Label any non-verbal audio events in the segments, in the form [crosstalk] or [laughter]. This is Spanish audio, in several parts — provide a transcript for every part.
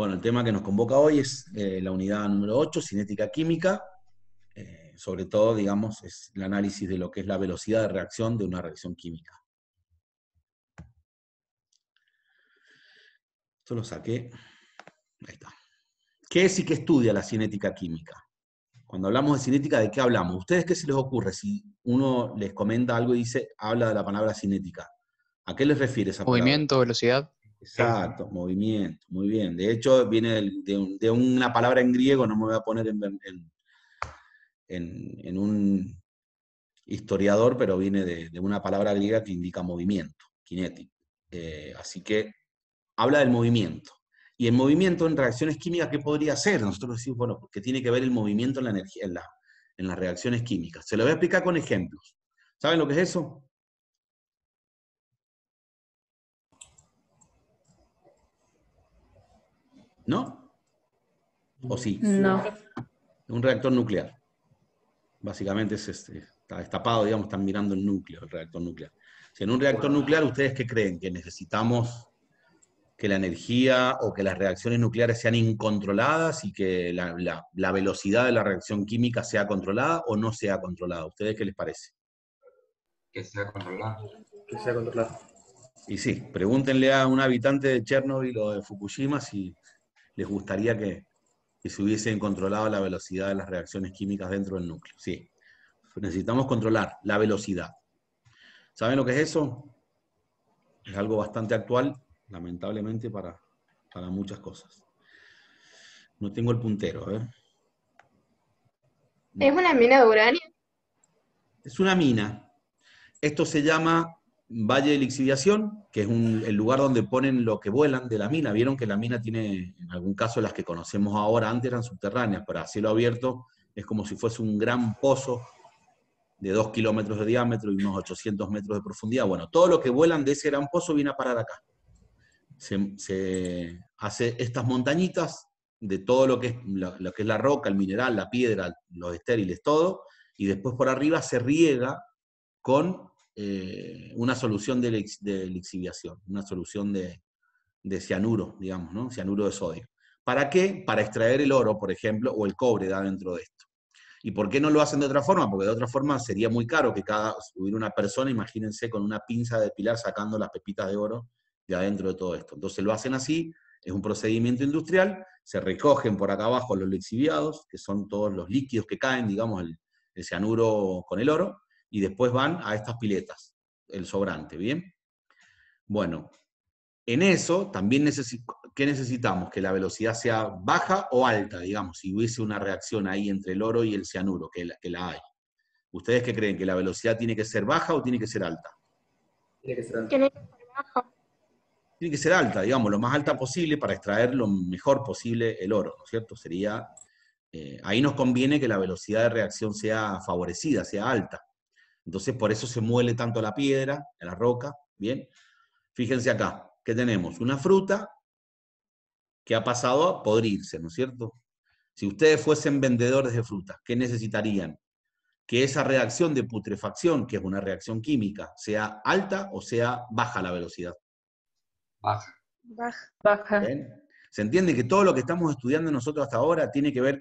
Bueno, el tema que nos convoca hoy es eh, la unidad número 8, cinética química. Eh, sobre todo, digamos, es el análisis de lo que es la velocidad de reacción de una reacción química. Esto lo saqué. Ahí está. ¿Qué es y qué estudia la cinética química? Cuando hablamos de cinética, ¿de qué hablamos? ¿Ustedes qué se les ocurre si uno les comenta algo y dice, habla de la palabra cinética? ¿A qué les refiere esa palabra? Movimiento, velocidad. Exacto, movimiento, muy bien. De hecho, viene de, una palabra en griego, no me voy a poner en, un historiador, pero viene de, una palabra griega que indica movimiento, kinético. Eh, así que habla del movimiento. Y el movimiento en reacciones químicas, ¿qué podría ser? Nosotros decimos, bueno, porque tiene que ver el movimiento en la energía, en las reacciones químicas. Se lo voy a explicar con ejemplos. ¿Saben lo que es eso? ¿No? ¿O sí? No. Un reactor nuclear. Básicamente es este, está destapado, digamos, están mirando el núcleo, el reactor nuclear. Si en un reactor nuclear, ¿ustedes qué creen? ¿Que necesitamos que la energía o que las reacciones nucleares sean incontroladas y que la, la, velocidad de la reacción química sea controlada o no sea controlada. ¿Ustedes qué les parece? Que sea controlada. Que sea controlada. Y sí, pregúntenle a un habitante de Chernobyl o de Fukushima si, les gustaría que, se hubiesen controlado la velocidad de las reacciones químicas dentro del núcleo. Sí, necesitamos controlar la velocidad. ¿Saben lo que es eso? Es algo bastante actual, lamentablemente, para, muchas cosas. No tengo el puntero, ¿Es una mina de uranio? Es una mina. Esto se llama Valle de Lixiviación, que es el lugar donde ponen lo que vuelan de la mina. Vieron que la mina tiene, en algún caso, las que conocemos ahora, antes eran subterráneas, pero a cielo abierto es como si fuese un gran pozo de 2 kilómetros de diámetro y unos 800 metros de profundidad. Bueno, todo lo que vuelan de ese gran pozo viene a parar acá. Se, hace estas montañitas de todo lo que, es, lo que es la roca, el mineral, la piedra, los estériles, todo, y después por arriba se riega con eh, una solución de, lixiviación, una solución de, de cianuro, digamos, ¿no? Cianuro de sodio. ¿Para qué? Para extraer el oro, por ejemplo, o el cobre de dentro de esto. ¿Y por qué no lo hacen de otra forma? Porque de otra forma sería muy caro que cada, hubiera una persona, imagínense, con una pinza de pilar sacando las pepitas de oro de adentro de todo esto. Entonces lo hacen así, es un procedimiento industrial, se recogen por acá abajo los lixiviados, que son todos los líquidos que caen, digamos, el cianuro con el oro, y después van a estas piletas, el sobrante, ¿bien? Bueno, en eso también ¿qué necesitamos? Que la velocidad sea baja o alta, digamos, si hubiese una reacción ahí entre el oro y el cianuro, que la, hay. ¿Ustedes qué creen? ¿Que la velocidad tiene que ser baja o tiene que ser alta? Tiene que ser alta. Tiene que ser alta, digamos, lo más alta posible para extraer lo mejor posible el oro, ¿no es cierto? Sería, eh, ahí nos conviene que la velocidad de reacción sea favorecida, sea alta. Entonces, por eso se muele tanto la piedra, la roca, ¿bien? Fíjense acá, ¿qué tenemos? Una fruta que ha pasado a podrirse, ¿no es cierto? Si ustedes fuesen vendedores de frutas, ¿qué necesitarían? Que esa reacción de putrefacción, que es una reacción química, sea alta o sea baja la velocidad. Baja. Baja. Baja. Se entiende que todo lo que estamos estudiando nosotros hasta ahora tiene que ver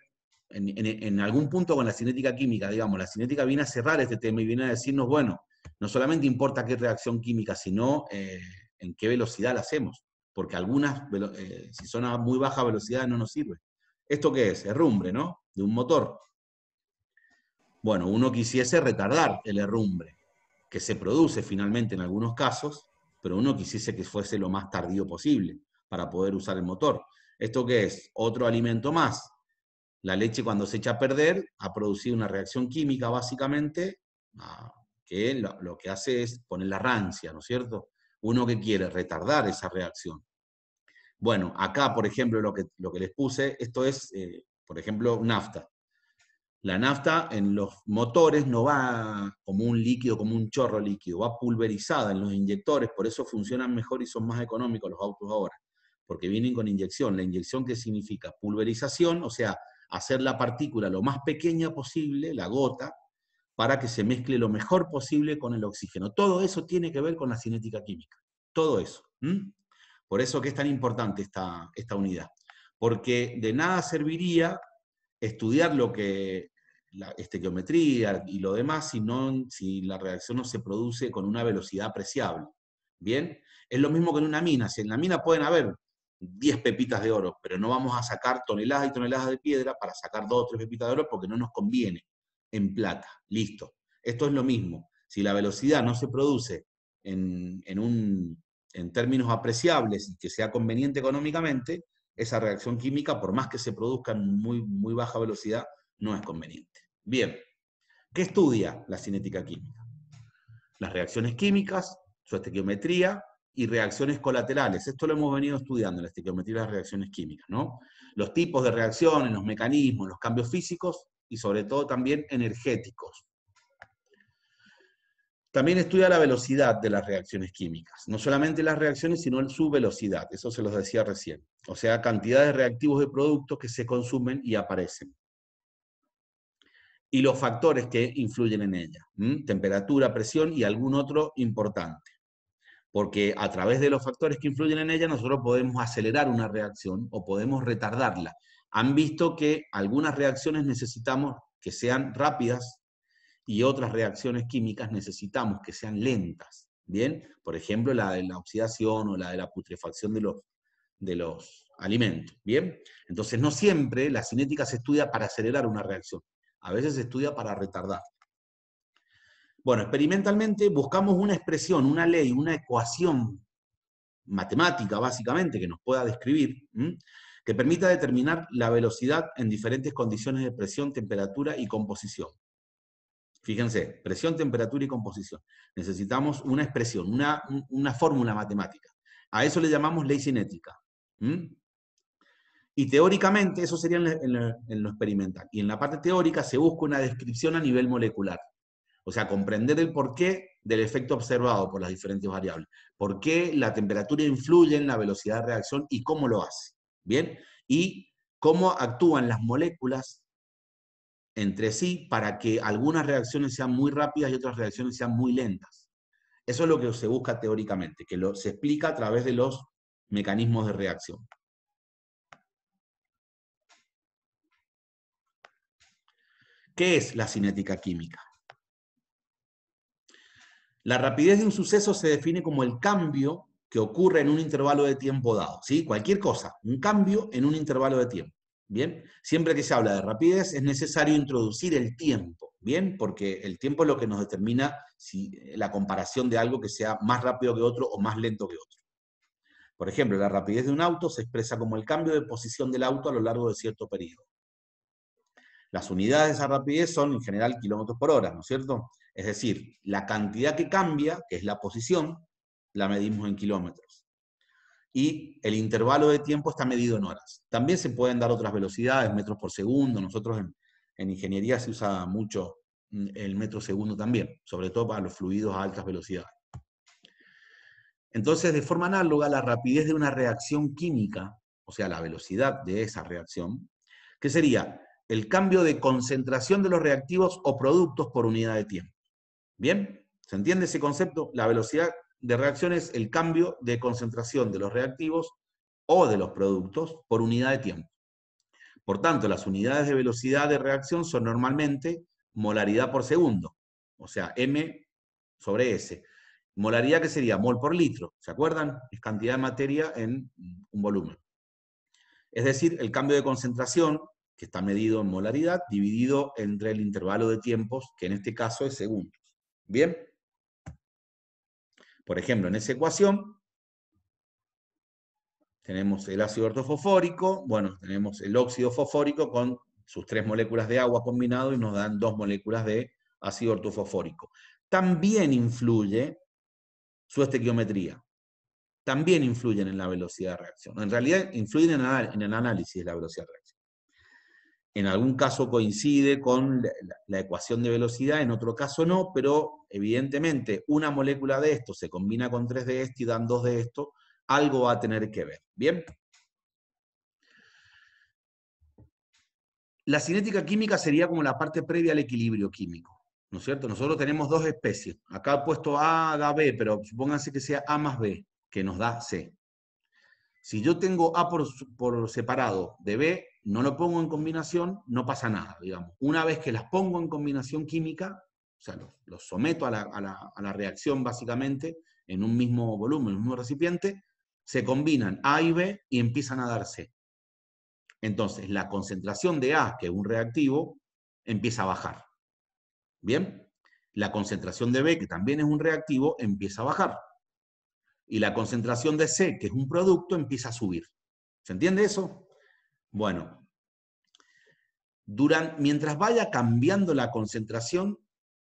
en, algún punto con la cinética química, digamos, la cinética viene a cerrar este tema y viene a decirnos, bueno, no solamente importa qué reacción química, sino eh, en qué velocidad la hacemos, porque algunas, eh, si son a muy baja velocidad, no nos sirve. ¿Esto qué es? Herrumbre, ¿no? De un motor. Bueno, uno quisiese retardar el herrumbre, que se produce finalmente en algunos casos, pero uno quisiese que fuese lo más tardío posible para poder usar el motor. ¿Esto qué es? Otro alimento más la leche cuando se echa a perder ha producido una reacción química básicamente ah, que lo que hace es poner la rancia, ¿no es cierto? Uno que quiere retardar esa reacción. Bueno, acá, por ejemplo, lo que, lo que les puse, esto es, eh, por ejemplo, nafta. La nafta en los motores no va como un líquido, como un chorro líquido, va pulverizada en los inyectores, por eso funcionan mejor y son más económicos los autos ahora, porque vienen con inyección. La inyección qué significa pulverización, o sea, hacer la partícula lo más pequeña posible, la gota, para que se mezcle lo mejor posible con el oxígeno. Todo eso tiene que ver con la cinética química, todo eso. Por eso que es tan importante esta, esta unidad, porque de nada serviría estudiar lo que la estequiometría y lo demás si, no, si la reacción no se produce con una velocidad apreciable. ¿Bien? Es lo mismo que en una mina. Si en la mina pueden haber 10 pepitas de oro, pero no vamos a sacar toneladas y toneladas de piedra para sacar 2 o 3 pepitas de oro porque no nos conviene en plata. Listo. Esto es lo mismo. Si la velocidad no se produce en, en términos apreciables y que sea conveniente económicamente, esa reacción química, por más que se produzca en muy, muy baja velocidad, no es conveniente. Bien, ¿qué estudia la cinética química? Las reacciones químicas, su estequiometría, y reacciones colaterales. Esto lo hemos venido estudiando en la estequiometría de las reacciones químicas, ¿no? Los tipos de reacciones, los mecanismos, los cambios físicos y sobre todo también energéticos. También estudia la velocidad de las reacciones químicas, no solamente las reacciones, sino su velocidad, eso se los decía recién. O sea, cantidades de reactivos de productos que se consumen y aparecen. Y los factores que influyen en ella, temperatura, presión y algún otro importante porque a través de los factores que influyen en ella nosotros podemos acelerar una reacción o podemos retardarla. Han visto que algunas reacciones necesitamos que sean rápidas y otras reacciones químicas necesitamos que sean lentas. Bien, por ejemplo, la de la oxidación o la de la putrefacción de los, de los alimentos. Bien, entonces no siempre la cinética se estudia para acelerar una reacción, a veces se estudia para retardar. Bueno, experimentalmente buscamos una expresión, una ley, una ecuación matemática, básicamente, que nos pueda describir, que permita determinar la velocidad en diferentes condiciones de presión, temperatura y composición. Fíjense, presión, temperatura y composición. Necesitamos una expresión, una, fórmula matemática. A eso le llamamos ley cinética. Y teóricamente, eso sería en lo experimental. Y en la parte teórica se busca una descripción a nivel molecular. O sea, comprender el porqué del efecto observado por las diferentes variables. ¿Por qué la temperatura influye en la velocidad de reacción y cómo lo hace? ¿Bien? Y cómo actúan las moléculas entre sí para que algunas reacciones sean muy rápidas y otras reacciones sean muy lentas. Eso es lo que se busca teóricamente, que lo, se explica a través de los mecanismos de reacción. ¿Qué es la cinética química? La rapidez de un suceso se define como el cambio que ocurre en un intervalo de tiempo dado, ¿sí? Cualquier cosa, un cambio en un intervalo de tiempo, ¿bien? Siempre que se habla de rapidez es necesario introducir el tiempo, ¿bien? Porque el tiempo es lo que nos determina si eh, la comparación de algo que sea más rápido que otro o más lento que otro. Por ejemplo, la rapidez de un auto se expresa como el cambio de posición del auto a lo largo de cierto periodo. Las unidades de esa rapidez son en general kilómetros por hora, ¿no es cierto? Es decir, la cantidad que cambia, que es la posición, la medimos en kilómetros. Y el intervalo de tiempo está medido en horas. También se pueden dar otras velocidades, metros por segundo. Nosotros en, ingeniería se usa mucho mm, el metro segundo también, sobre todo para los fluidos a altas velocidades. Entonces, de forma análoga, la rapidez de una reacción química, o sea, la velocidad de esa reacción, que sería el cambio de concentración de los reactivos o productos por unidad de tiempo. ¿Bien? ¿Se entiende ese concepto? La velocidad de reacción es el cambio de concentración de los reactivos o de los productos por unidad de tiempo. Por tanto, las unidades de velocidad de reacción son normalmente molaridad por segundo, o sea, m sobre s. Molaridad que sería mol por litro, ¿se acuerdan? Es cantidad de materia en un volumen. Es decir, el cambio de concentración, que está medido en molaridad, dividido entre el intervalo de tiempos, que en este caso es segundo. ¿Bien? Por ejemplo, en esa ecuación tenemos el ácido ortofosfórico, bueno, tenemos el óxido fosfórico con sus tres moléculas de agua combinado y nos dan dos moléculas de ácido ortofosfórico. También influye su estequiometría. También influyen en la velocidad de reacción. En realidad influyen en el análisis de la velocidad de reacción. En algún caso coincide con la ecuación de velocidad, en otro caso no, pero evidentemente una molécula de esto se combina con tres de esto y dan dos de esto, algo va a tener que ver. ¿Bien? La cinética química sería como la parte previa al equilibrio químico, ¿no es cierto? Nosotros tenemos dos especies. Acá he puesto A da B, pero supónganse que sea A más B, que nos da C. Si yo tengo A por, por, separado de B, no lo pongo en combinación, no pasa nada, digamos. Una vez que las pongo en combinación química, o sea, los, someto a la, reacción básicamente en un mismo volumen, en un mismo recipiente, se combinan A y B y empiezan a darse. Entonces, la concentración de A, que es un reactivo, empieza a bajar. ¿Bien? La concentración de B, que también es un reactivo, empieza a bajar. Y la concentración de C, que es un producto, empieza a subir. ¿Se entiende eso? Bueno, Durante, mientras vaya cambiando la concentración,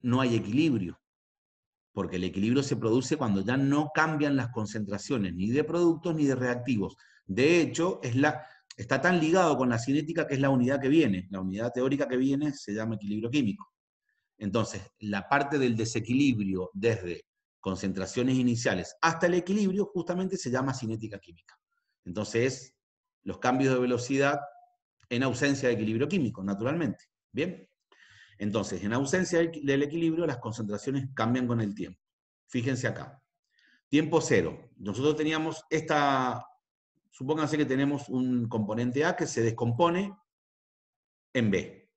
no hay equilibrio, porque el equilibrio se produce cuando ya no cambian las concentraciones ni de productos ni de reactivos. De hecho, es la, está tan ligado con la cinética que es la unidad que viene, la unidad teórica que viene se llama equilibrio químico. Entonces, la parte del desequilibrio desde concentraciones iniciales hasta el equilibrio justamente se llama cinética química. Entonces, los cambios de velocidad en ausencia de equilibrio químico, naturalmente. ¿Bien? Entonces, en ausencia del equilibrio, las concentraciones cambian con el tiempo. Fíjense acá. Tiempo cero. Nosotros teníamos esta, supónganse que tenemos un componente A que se descompone en B.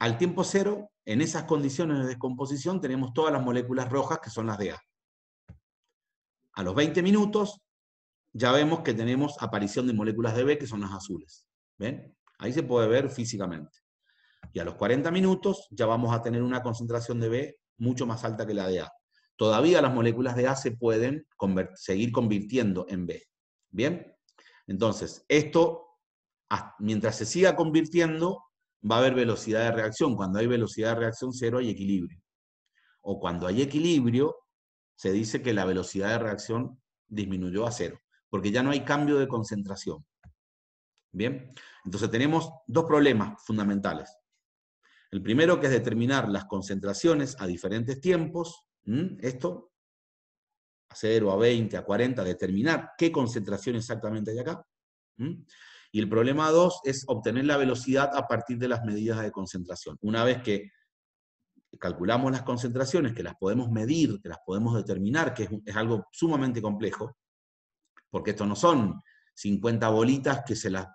Al tiempo cero, en esas condiciones de descomposición, tenemos todas las moléculas rojas que son las de A. A los 20 minutos, ya vemos que tenemos aparición de moléculas de B que son las azules. ¿Ven? Ahí se puede ver físicamente y a los 40 minutos ya vamos a tener una concentración de B mucho más alta que la de A. Todavía las moléculas de A se pueden seguir convirtiendo en B. ¿Bien? Entonces, esto, mientras se siga convirtiendo, va a haber velocidad de reacción. Cuando hay velocidad de reacción cero hay equilibrio. O cuando hay equilibrio, se dice que la velocidad de reacción disminuyó a cero, porque ya no hay cambio de concentración. Bien, entonces tenemos dos problemas fundamentales. El primero que es determinar las concentraciones a diferentes tiempos, esto, a 0, a 20, a 40, determinar qué concentración exactamente hay acá. Y el problema 2 es obtener la velocidad a partir de las medidas de concentración. Una vez que calculamos las concentraciones, que las podemos medir, que las podemos determinar, que es, es algo sumamente complejo, porque esto no son 50 bolitas que se las,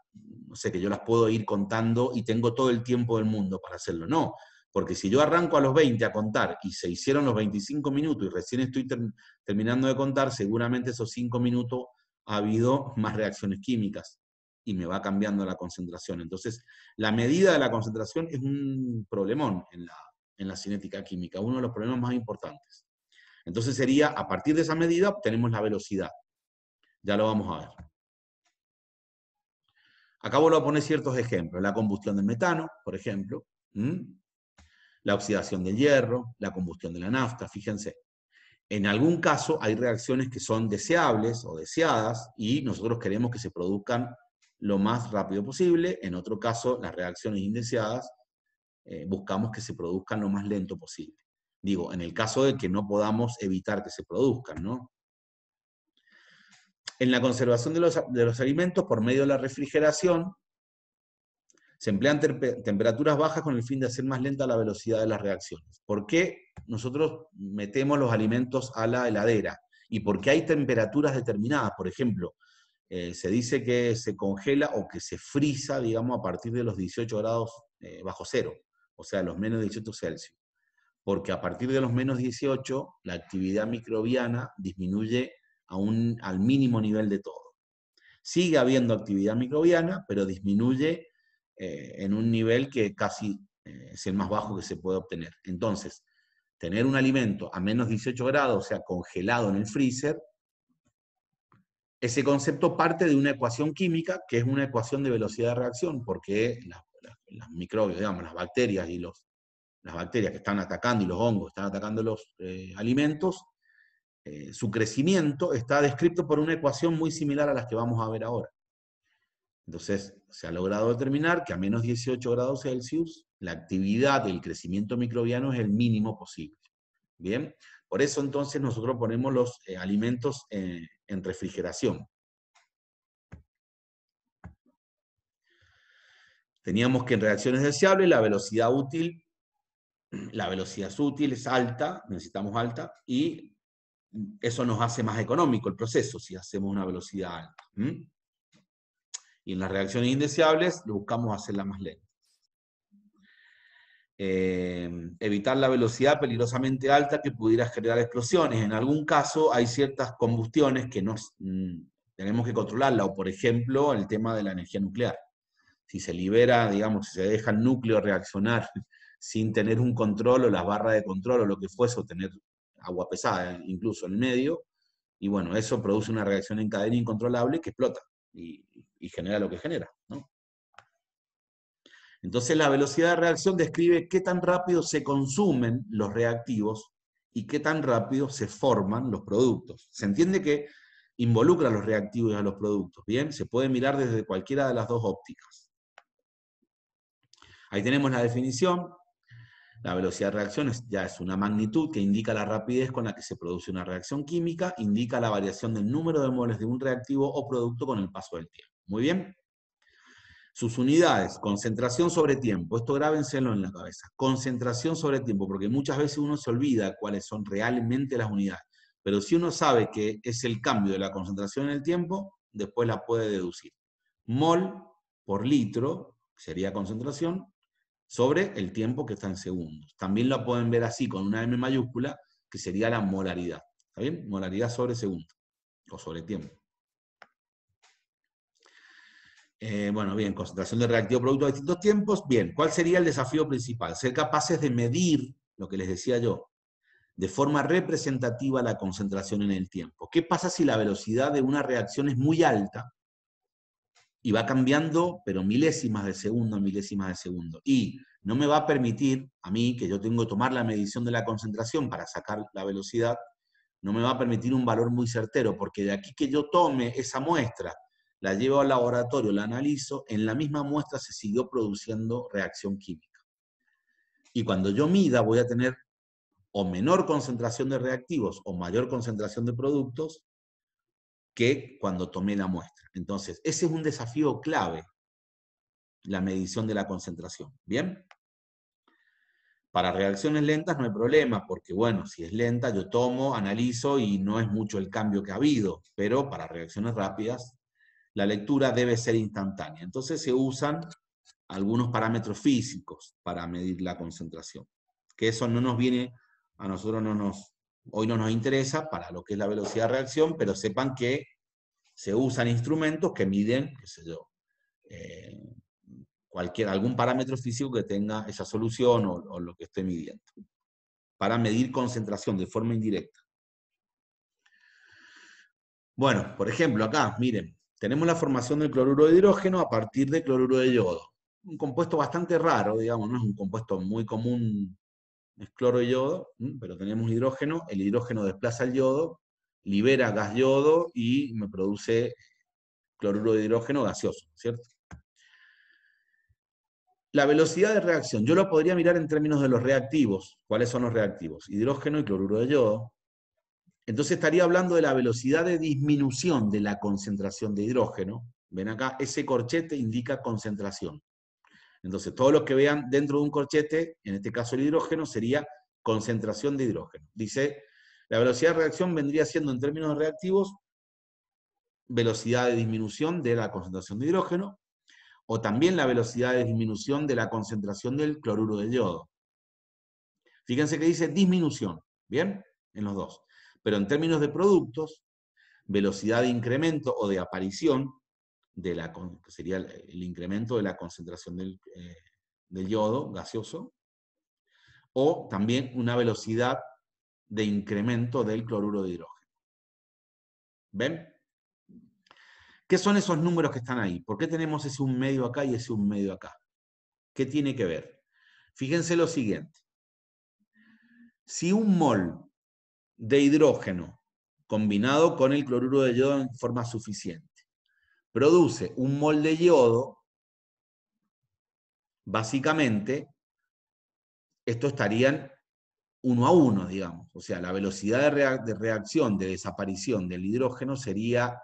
no sé, que yo las puedo ir contando y tengo todo el tiempo del mundo para hacerlo. No, porque si yo arranco a los 20 a contar y se hicieron los 25 minutos y recién estoy terminando de contar, seguramente esos 5 minutos ha habido más reacciones químicas y me va cambiando la concentración. Entonces, la medida de la concentración es un problemón en la, en la cinética química, uno de los problemas más importantes. Entonces sería, a partir de esa medida, obtenemos la velocidad. Ya lo vamos a ver. Acá vuelvo a poner ciertos ejemplos. La combustión del metano, por ejemplo, la oxidación del hierro, la combustión de la nafta, fíjense. En algún caso hay reacciones que son deseables o deseadas y nosotros queremos que se produzcan lo más rápido posible. En otro caso, las reacciones indeseadas eh, buscamos que se produzcan lo más lento posible. Digo, en el caso de que no podamos evitar que se produzcan, ¿no? en la conservación de los, alimentos por medio de la refrigeración, se emplean temperaturas bajas con el fin de hacer más lenta la velocidad de las reacciones. ¿Por qué nosotros metemos los alimentos a la heladera? Y porque hay temperaturas determinadas. Por ejemplo, eh, se dice que se congela o que se frisa, digamos, a partir de los 18 grados eh, bajo cero, o sea, los menos 18 Celsius. Porque a partir de los menos 18, la actividad microbiana disminuye al mínimo nivel de todo. Sigue habiendo actividad microbiana, pero disminuye eh, en un nivel que casi eh, es el más bajo que se puede obtener. Entonces, tener un alimento a menos 18 grados, o sea, congelado en el freezer, ese concepto parte de una ecuación química que es una ecuación de velocidad de reacción, porque las, microbios, digamos, las bacterias y los, las bacterias que están atacando y los hongos están atacando los eh, alimentos, eh, su crecimiento está descrito por una ecuación muy similar a las que vamos a ver ahora. Entonces, se ha logrado determinar que a menos 18 grados Celsius, la actividad del crecimiento microbiano es el mínimo posible. Bien, por eso entonces nosotros ponemos los eh, alimentos eh, en refrigeración. Teníamos que en reacciones deseables la velocidad útil, la velocidad útil es alta, necesitamos alta, y eso nos hace más económico el proceso si hacemos una velocidad alta. Y en las reacciones indeseables buscamos hacerla más lenta. Eh, evitar la velocidad peligrosamente alta que pudiera generar explosiones. En algún caso hay ciertas combustiones que nos, mm, tenemos que controlarla, o por ejemplo el tema de la energía nuclear. Si se libera, digamos, si se deja el núcleo reaccionar [laughs] sin tener un control o las barras de control o lo que fuese, obtener, agua pesada incluso en medio, y bueno, eso produce una reacción en cadena incontrolable que explota y, genera lo que genera. Entonces la velocidad de reacción describe qué tan rápido se consumen los reactivos y qué tan rápido se forman los productos. Se entiende que involucra a los reactivos y a los productos, ¿bien? Se puede mirar desde cualquiera de las dos ópticas. Ahí tenemos la definición, la velocidad de reacción ya es una magnitud que indica la rapidez con la que se produce una reacción química, indica la variación del número de moles de un reactivo o producto con el paso del tiempo. Muy bien. Sus unidades, concentración sobre tiempo, esto grábenselo en la cabeza, concentración sobre tiempo, porque muchas veces uno se olvida cuáles son realmente las unidades, pero si uno sabe que es el cambio de la concentración en el tiempo, después la puede deducir. Mol por litro sería concentración, sobre el tiempo que está en segundos. También lo pueden ver así con una M mayúscula, que sería la molaridad. ¿Está bien? Molaridad sobre segundo o sobre tiempo. Eh, bueno, bien, concentración de reactivo producto a distintos tiempos. Bien, ¿cuál sería el desafío principal? Ser capaces de medir, lo que les decía yo, de forma representativa la concentración en el tiempo. ¿Qué pasa si la velocidad de una reacción es muy alta y va cambiando, pero milésimas de segundo, milésimas de segundo. Y no me va a permitir, a mí, que yo tengo que tomar la medición de la concentración para sacar la velocidad, no me va a permitir un valor muy certero, porque de aquí que yo tome esa muestra, la llevo al laboratorio, la analizo, en la misma muestra se siguió produciendo reacción química. Y cuando yo mida voy a tener o menor concentración de reactivos o mayor concentración de productos, que cuando tomé la muestra. Entonces, ese es un desafío clave, la medición de la concentración. ¿Bien? Para reacciones lentas no hay problema, porque bueno, si es lenta yo tomo, analizo y no es mucho el cambio que ha habido, pero para reacciones rápidas la lectura debe ser instantánea. Entonces se usan algunos parámetros físicos para medir la concentración, que eso no nos viene, a nosotros no nos hoy no nos interesa para lo que es la velocidad de reacción, pero sepan que se usan instrumentos que miden, qué sé yo, eh, cualquier, algún parámetro físico que tenga esa solución o, o lo que esté midiendo, para medir concentración de forma indirecta. Bueno, por ejemplo, acá, miren, tenemos la formación del cloruro de hidrógeno a partir de cloruro de yodo. Un compuesto bastante raro, digamos, no es un compuesto muy común es cloro y yodo, pero tenemos hidrógeno, el hidrógeno desplaza el yodo, libera gas yodo y me produce cloruro de hidrógeno gaseoso, ¿cierto? La velocidad de reacción, yo lo podría mirar en términos de los reactivos. ¿Cuáles son los reactivos? Hidrógeno y cloruro de yodo. Entonces estaría hablando de la velocidad de disminución de la concentración de hidrógeno. Ven acá, ese corchete indica concentración. Entonces, todos los que vean dentro de un corchete, en este caso el hidrógeno, sería concentración de hidrógeno. Dice, la velocidad de reacción vendría siendo en términos reactivos velocidad de disminución de la concentración de hidrógeno o también la velocidad de disminución de la concentración del cloruro de yodo. Fíjense que dice disminución, ¿bien? En los dos. Pero en términos de productos, velocidad de incremento o de aparición de la, que sería el incremento de la concentración del, eh, del yodo gaseoso, o también una velocidad de incremento del cloruro de hidrógeno. ¿Ven? ¿Qué son esos números que están ahí? ¿Por qué tenemos ese un medio acá y ese un medio acá? ¿Qué tiene que ver? Fíjense lo siguiente. Si un mol de hidrógeno combinado con el cloruro de yodo en forma suficiente produce un mol de yodo, básicamente, estos estarían uno a uno, digamos. O sea, la velocidad de, reacción, de desaparición del hidrógeno sería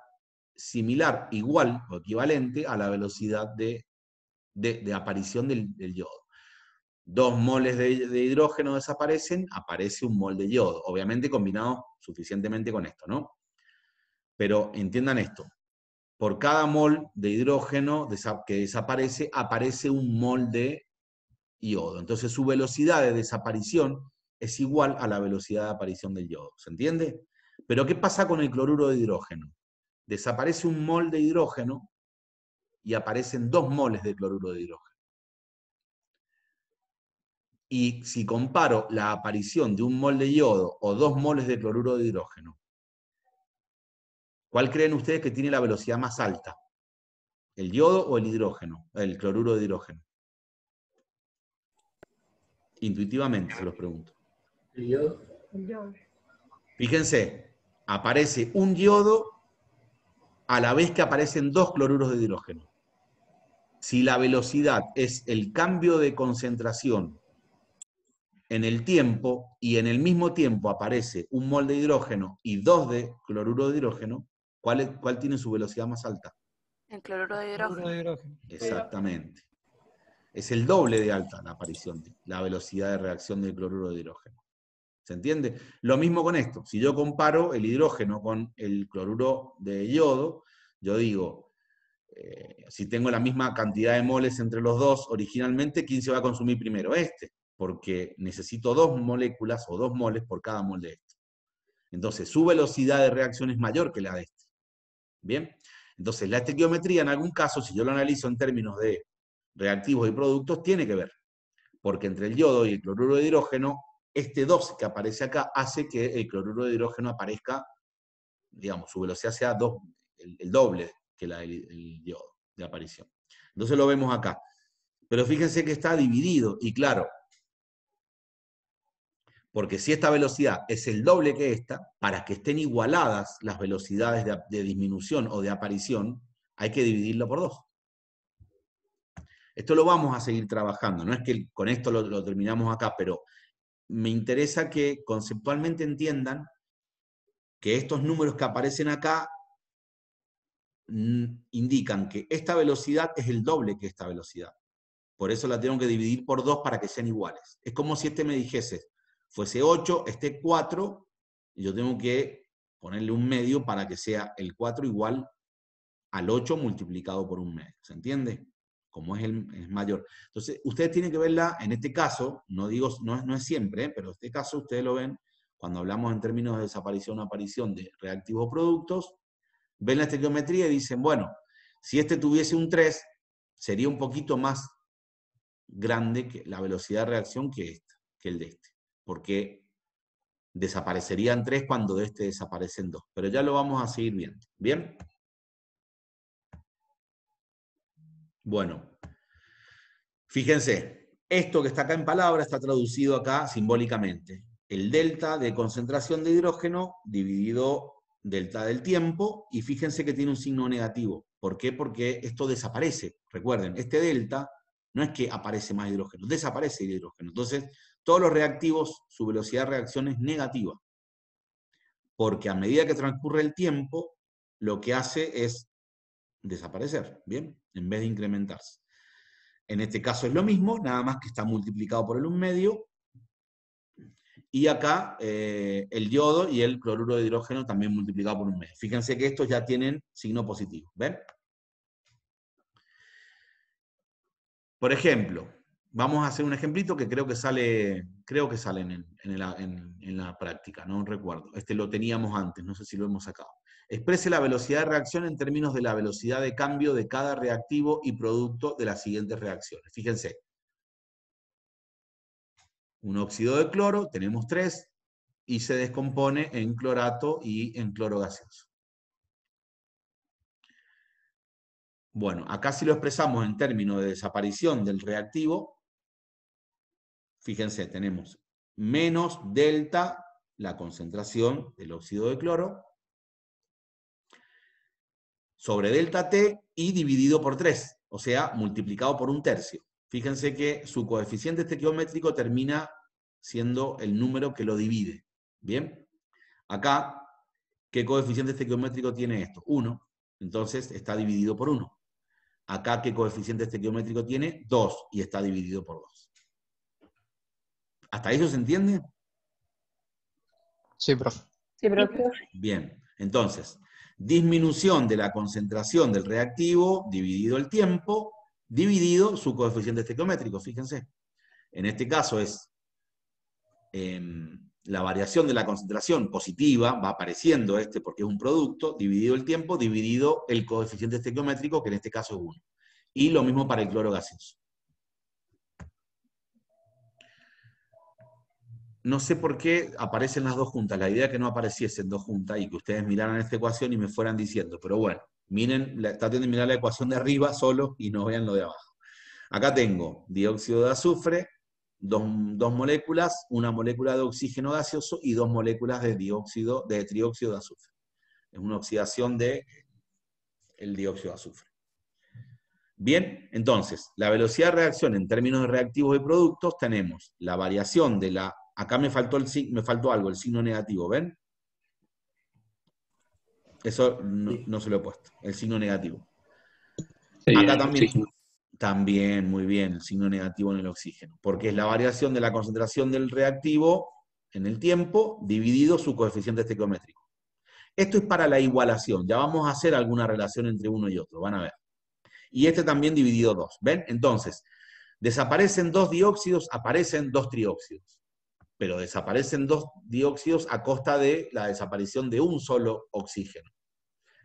similar, igual o equivalente a la velocidad de, aparición del, yodo. Dos moles de, hidrógeno desaparecen, aparece un mol de yodo, obviamente combinado suficientemente con esto, ¿no? Pero entiendan esto, por cada mol de hidrógeno que desaparece, aparece un mol de yodo. Entonces su velocidad de desaparición es igual a la velocidad de aparición del yodo. ¿Se entiende? Pero ¿qué pasa con el cloruro de hidrógeno? Desaparece un mol de hidrógeno y aparecen dos moles de cloruro de hidrógeno. Y si comparo la aparición de un mol de yodo o dos moles de cloruro de hidrógeno ¿Cuál creen ustedes que tiene la velocidad más alta? ¿El yodo o el hidrógeno? El cloruro de hidrógeno. Intuitivamente se los pregunto. El yodo. Fíjense, aparece un yodo a la vez que aparecen dos cloruros de hidrógeno. Si la velocidad es el cambio de concentración en el tiempo y en el mismo tiempo aparece un mol de hidrógeno y dos de cloruro de hidrógeno, ¿Cuál, tiene su velocidad más alta? El cloruro de hidrógeno. Exactamente. Es el doble de alta la aparición, la velocidad de reacción del cloruro de hidrógeno. ¿Se entiende? Lo mismo con esto. Si yo comparo el hidrógeno con el cloruro de yodo, yo digo, eh, si tengo la misma cantidad de moles entre los dos originalmente, ¿quién se va a consumir primero? Este, porque necesito dos moléculas o dos moles por cada mol de este. Entonces, su velocidad de reacción es mayor que la de este. Bien, entonces la estequiometría en algún caso, si yo lo analizo en términos de reactivos y productos, tiene que ver, porque entre el yodo y el cloruro de hidrógeno, este 2 que aparece acá hace que el cloruro de hidrógeno aparezca, digamos, su velocidad sea dos, el, doble que la del el yodo de aparición. Entonces lo vemos acá. Pero fíjense que está dividido, y claro, porque si esta velocidad es el doble que esta, para que estén igualadas las velocidades de, disminución o de aparición, hay que dividirlo por dos. Esto lo vamos a seguir trabajando, no es que con esto lo, lo terminamos acá, pero me interesa que conceptualmente entiendan que estos números que aparecen acá mm, indican que esta velocidad es el doble que esta velocidad. Por eso la tengo que dividir por dos para que sean iguales. Es como si este me dijese, fuese 8, este 4, yo tengo que ponerle un medio para que sea el 4 igual al 8 multiplicado por un medio. ¿Se entiende? Como es el mayor. Entonces, ustedes tienen que verla, en este caso, no digo, no es, no es siempre, pero en este caso ustedes lo ven cuando hablamos en términos de desaparición o aparición de reactivos productos, ven la estequiometría y dicen, bueno, si este tuviese un 3, sería un poquito más grande que la velocidad de reacción que, esta, que el de este porque desaparecerían tres cuando de este desaparecen dos. Pero ya lo vamos a seguir viendo. ¿Bien? Bueno, fíjense, esto que está acá en palabra está traducido acá simbólicamente. El delta de concentración de hidrógeno dividido delta del tiempo, y fíjense que tiene un signo negativo. ¿Por qué? Porque esto desaparece. Recuerden, este delta no es que aparece más hidrógeno, desaparece el hidrógeno. Entonces, todos los reactivos, su velocidad de reacción es negativa. Porque a medida que transcurre el tiempo, lo que hace es desaparecer, ¿bien? En vez de incrementarse. En este caso es lo mismo, nada más que está multiplicado por el 1 medio. Y acá eh, el diodo y el cloruro de hidrógeno también multiplicado por un medio. Fíjense que estos ya tienen signo positivo, ¿ven? Por ejemplo, vamos a hacer un ejemplito que creo que sale, creo que sale en, la, en, la práctica, no recuerdo. Este lo teníamos antes, no sé si lo hemos sacado. Exprese la velocidad de reacción en términos de la velocidad de cambio de cada reactivo y producto de las siguientes reacciones. Fíjense. Un óxido de cloro, tenemos tres, y se descompone en clorato y en cloro gaseoso. Bueno, acá si lo expresamos en términos de desaparición del reactivo, Fíjense, tenemos menos delta, la concentración del óxido de cloro, sobre delta T y dividido por 3, o sea, multiplicado por un tercio. Fíjense que su coeficiente estequiométrico termina siendo el número que lo divide. ¿Bien? Acá, ¿qué coeficiente estequiométrico tiene esto? 1, entonces está dividido por 1. Acá, ¿qué coeficiente estequiométrico tiene? 2 y está dividido por 2. ¿Hasta eso se entiende? Sí, profe. Sí, Bien, entonces, disminución de la concentración del reactivo dividido el tiempo, dividido su coeficiente estequiométrico, fíjense. En este caso es em, la variación de la concentración positiva, va apareciendo este porque es un producto, dividido el tiempo, dividido el coeficiente estequiométrico, que en este caso es 1. Y lo mismo para el cloro gaseoso. no sé por qué aparecen las dos juntas. La idea es que no apareciesen dos juntas y que ustedes miraran esta ecuación y me fueran diciendo, pero bueno, miren, traten de mirar la ecuación de arriba solo y no vean lo de abajo. Acá tengo dióxido de azufre, dos, moléculas, una molécula de oxígeno gaseoso y dos moléculas de, dióxido, de trióxido de azufre. Es una oxidación del el dióxido de azufre. Bien, entonces, la velocidad de reacción en términos de reactivos y productos tenemos la variación de la Acá me faltó, el, me faltó algo, el signo negativo, ¿ven? Eso no, se lo he puesto, el signo negativo. Acá también, también, muy bien, el signo negativo en el oxígeno, porque es la variación de la concentración del reactivo en el tiempo dividido su coeficiente estequiométrico. Esto es para la igualación, ya vamos a hacer alguna relación entre uno y otro, van a ver. Y este también dividido 2, ¿ven? Entonces, desaparecen dos dióxidos, aparecen dos trióxidos pero desaparecen dos dióxidos a costa de la desaparición de un solo oxígeno.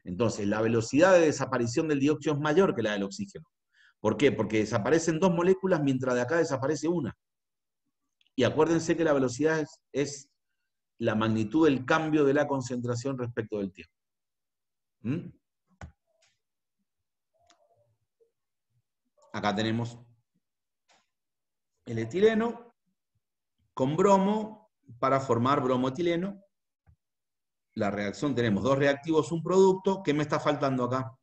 Entonces, la velocidad de desaparición del dióxido es mayor que la del oxígeno. ¿Por qué? Porque desaparecen dos moléculas mientras de acá desaparece una. Y acuérdense que la velocidad es, la magnitud del cambio de la concentración respecto del tiempo. ¿Mm? Acá tenemos el etileno, con bromo para formar bromotileno. La reacción tenemos dos reactivos, un producto. ¿Qué me está faltando acá?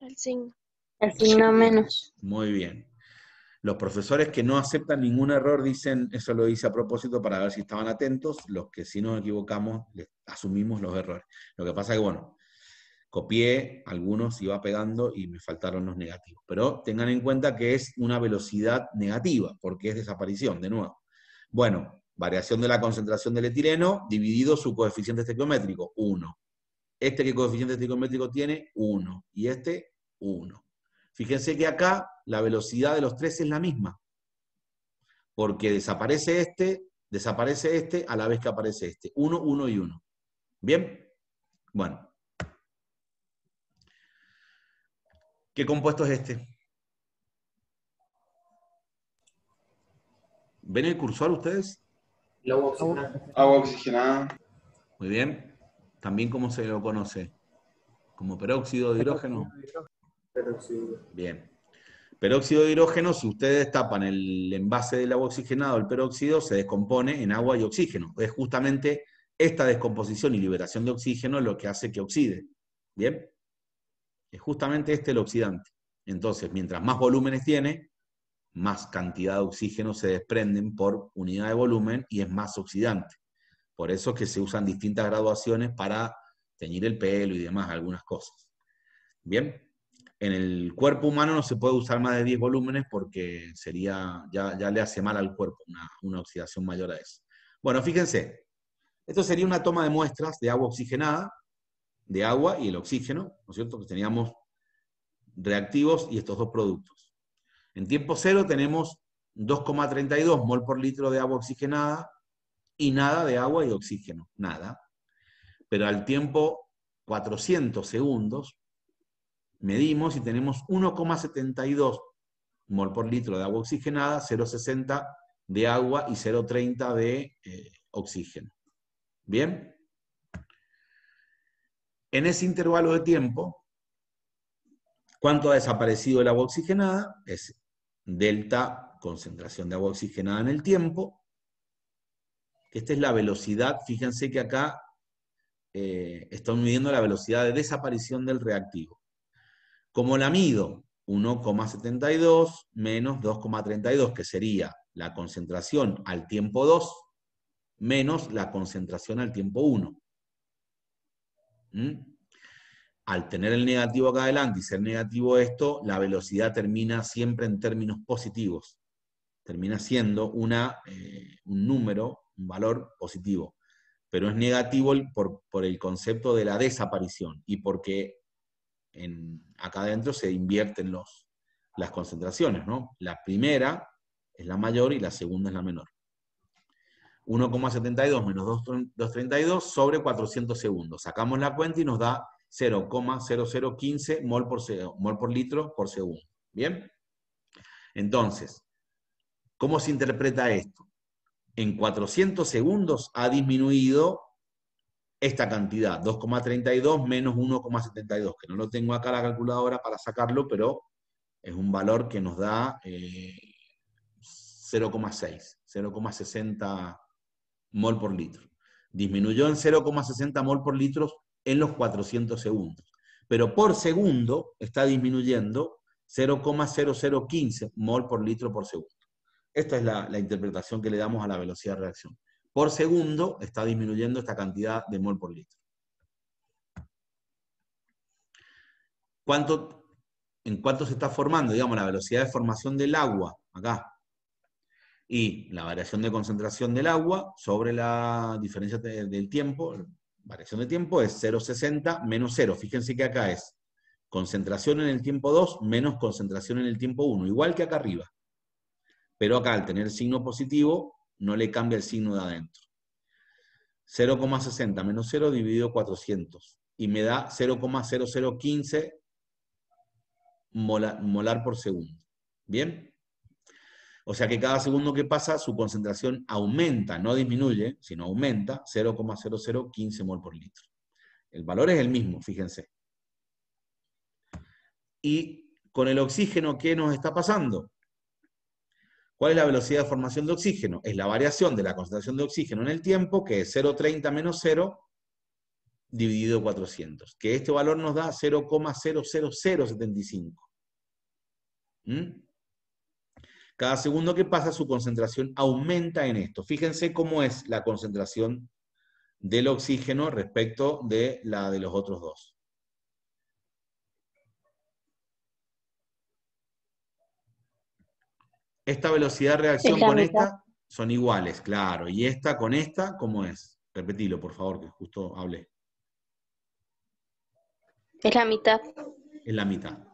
El signo. El signo menos. Muy bien. Los profesores que no aceptan ningún error dicen, eso lo hice a propósito para ver si estaban atentos. Los que si nos equivocamos, asumimos los errores. Lo que pasa es que, bueno, copié algunos, iba pegando y me faltaron los negativos. Pero tengan en cuenta que es una velocidad negativa, porque es desaparición, de nuevo. Bueno, variación de la concentración del etileno dividido su coeficiente estequiométrico, 1. Este que coeficiente estequiométrico tiene, 1. Y este, 1. Fíjense que acá la velocidad de los tres es la misma, porque desaparece este, desaparece este a la vez que aparece este. 1, 1 y 1. ¿Bien? Bueno, ¿Qué compuesto es este? ¿Ven el cursor ustedes? agua oxigenada. Muy bien. También, ¿cómo se lo conoce? ¿Como peróxido de hidrógeno? Peróxido. Bien. Peróxido de hidrógeno, si ustedes tapan el envase del agua oxigenada el peróxido, se descompone en agua y oxígeno. Es justamente esta descomposición y liberación de oxígeno lo que hace que oxide. ¿Bien? es justamente este el oxidante. Entonces, mientras más volúmenes tiene, más cantidad de oxígeno se desprenden por unidad de volumen y es más oxidante. Por eso es que se usan distintas graduaciones para teñir el pelo y demás, algunas cosas. Bien, en el cuerpo humano no se puede usar más de 10 volúmenes porque sería, ya, le hace mal al cuerpo una, una oxidación mayor a eso. Bueno, fíjense, esto sería una toma de muestras de agua oxigenada de agua y el oxígeno, ¿no es cierto? Que teníamos reactivos y estos dos productos. En tiempo cero tenemos 2,32 mol por litro de agua oxigenada y nada de agua y oxígeno, nada. Pero al tiempo 400 segundos medimos y tenemos 1,72 mol por litro de agua oxigenada, 0,60 de agua y 0,30 de eh, oxígeno. ¿Bien? en ese intervalo de tiempo, ¿cuánto ha desaparecido el agua oxigenada? Es delta concentración de agua oxigenada en el tiempo, esta es la velocidad, fíjense que acá eh, estamos midiendo la velocidad de desaparición del reactivo. Como la mido? 1,72 menos 2,32, que sería la concentración al tiempo 2 menos la concentración al tiempo 1. Al tener el negativo acá adelante y ser negativo esto, la velocidad termina siempre en términos positivos. Termina siendo eh, un número, un valor positivo. Pero es negativo por, el concepto de la desaparición y porque en, acá adentro se invierten los, las concentraciones. ¿no? La primera es la mayor y la segunda es la menor. 1,72 menos 2,32 sobre 400 segundos. Sacamos la cuenta y nos da 0,0015 mol por, por litro por segundo. ¿Bien? Entonces, ¿cómo se interpreta esto? En 400 segundos ha disminuido esta cantidad, 2,32 menos 1,72, que no lo tengo acá la calculadora para sacarlo, pero es un valor que nos da 0,6, eh, 0,60 mol por litro. Disminuyó en 0,60 mol por litro en los 400 segundos. Pero por segundo está disminuyendo 0,0015 mol por litro por segundo. Esta es la, interpretación que le damos a la velocidad de reacción. Por segundo está disminuyendo esta cantidad de mol por litro. ¿Cuánto, ¿En cuánto se está formando? Digamos, la velocidad de formación del agua, acá, y la variación de concentración del agua sobre la diferencia del tiempo, variación de tiempo es 0,60 menos 0. Fíjense que acá es concentración en el tiempo 2 menos concentración en el tiempo 1, igual que acá arriba. Pero acá al tener signo positivo, no le cambia el signo de adentro. 0,60 menos 0 dividido 400 y me da 0,0015 molar por segundo. ¿Bien? O sea que cada segundo que pasa su concentración aumenta, no disminuye, sino aumenta 0,0015 mol por litro. El valor es el mismo, fíjense. Y con el oxígeno, ¿qué nos está pasando? ¿Cuál es la velocidad de formación de oxígeno? Es la variación de la concentración de oxígeno en el tiempo, que es 0,30 menos 0 dividido 400, que este valor nos da 0,00075. Cada segundo que pasa, su concentración aumenta en esto. Fíjense cómo es la concentración del oxígeno respecto de la de los otros dos. Esta velocidad de reacción con esta son iguales, claro. Y esta con esta, ¿cómo es? Repetilo, por favor, que justo hablé. Es la mitad. Es la mitad.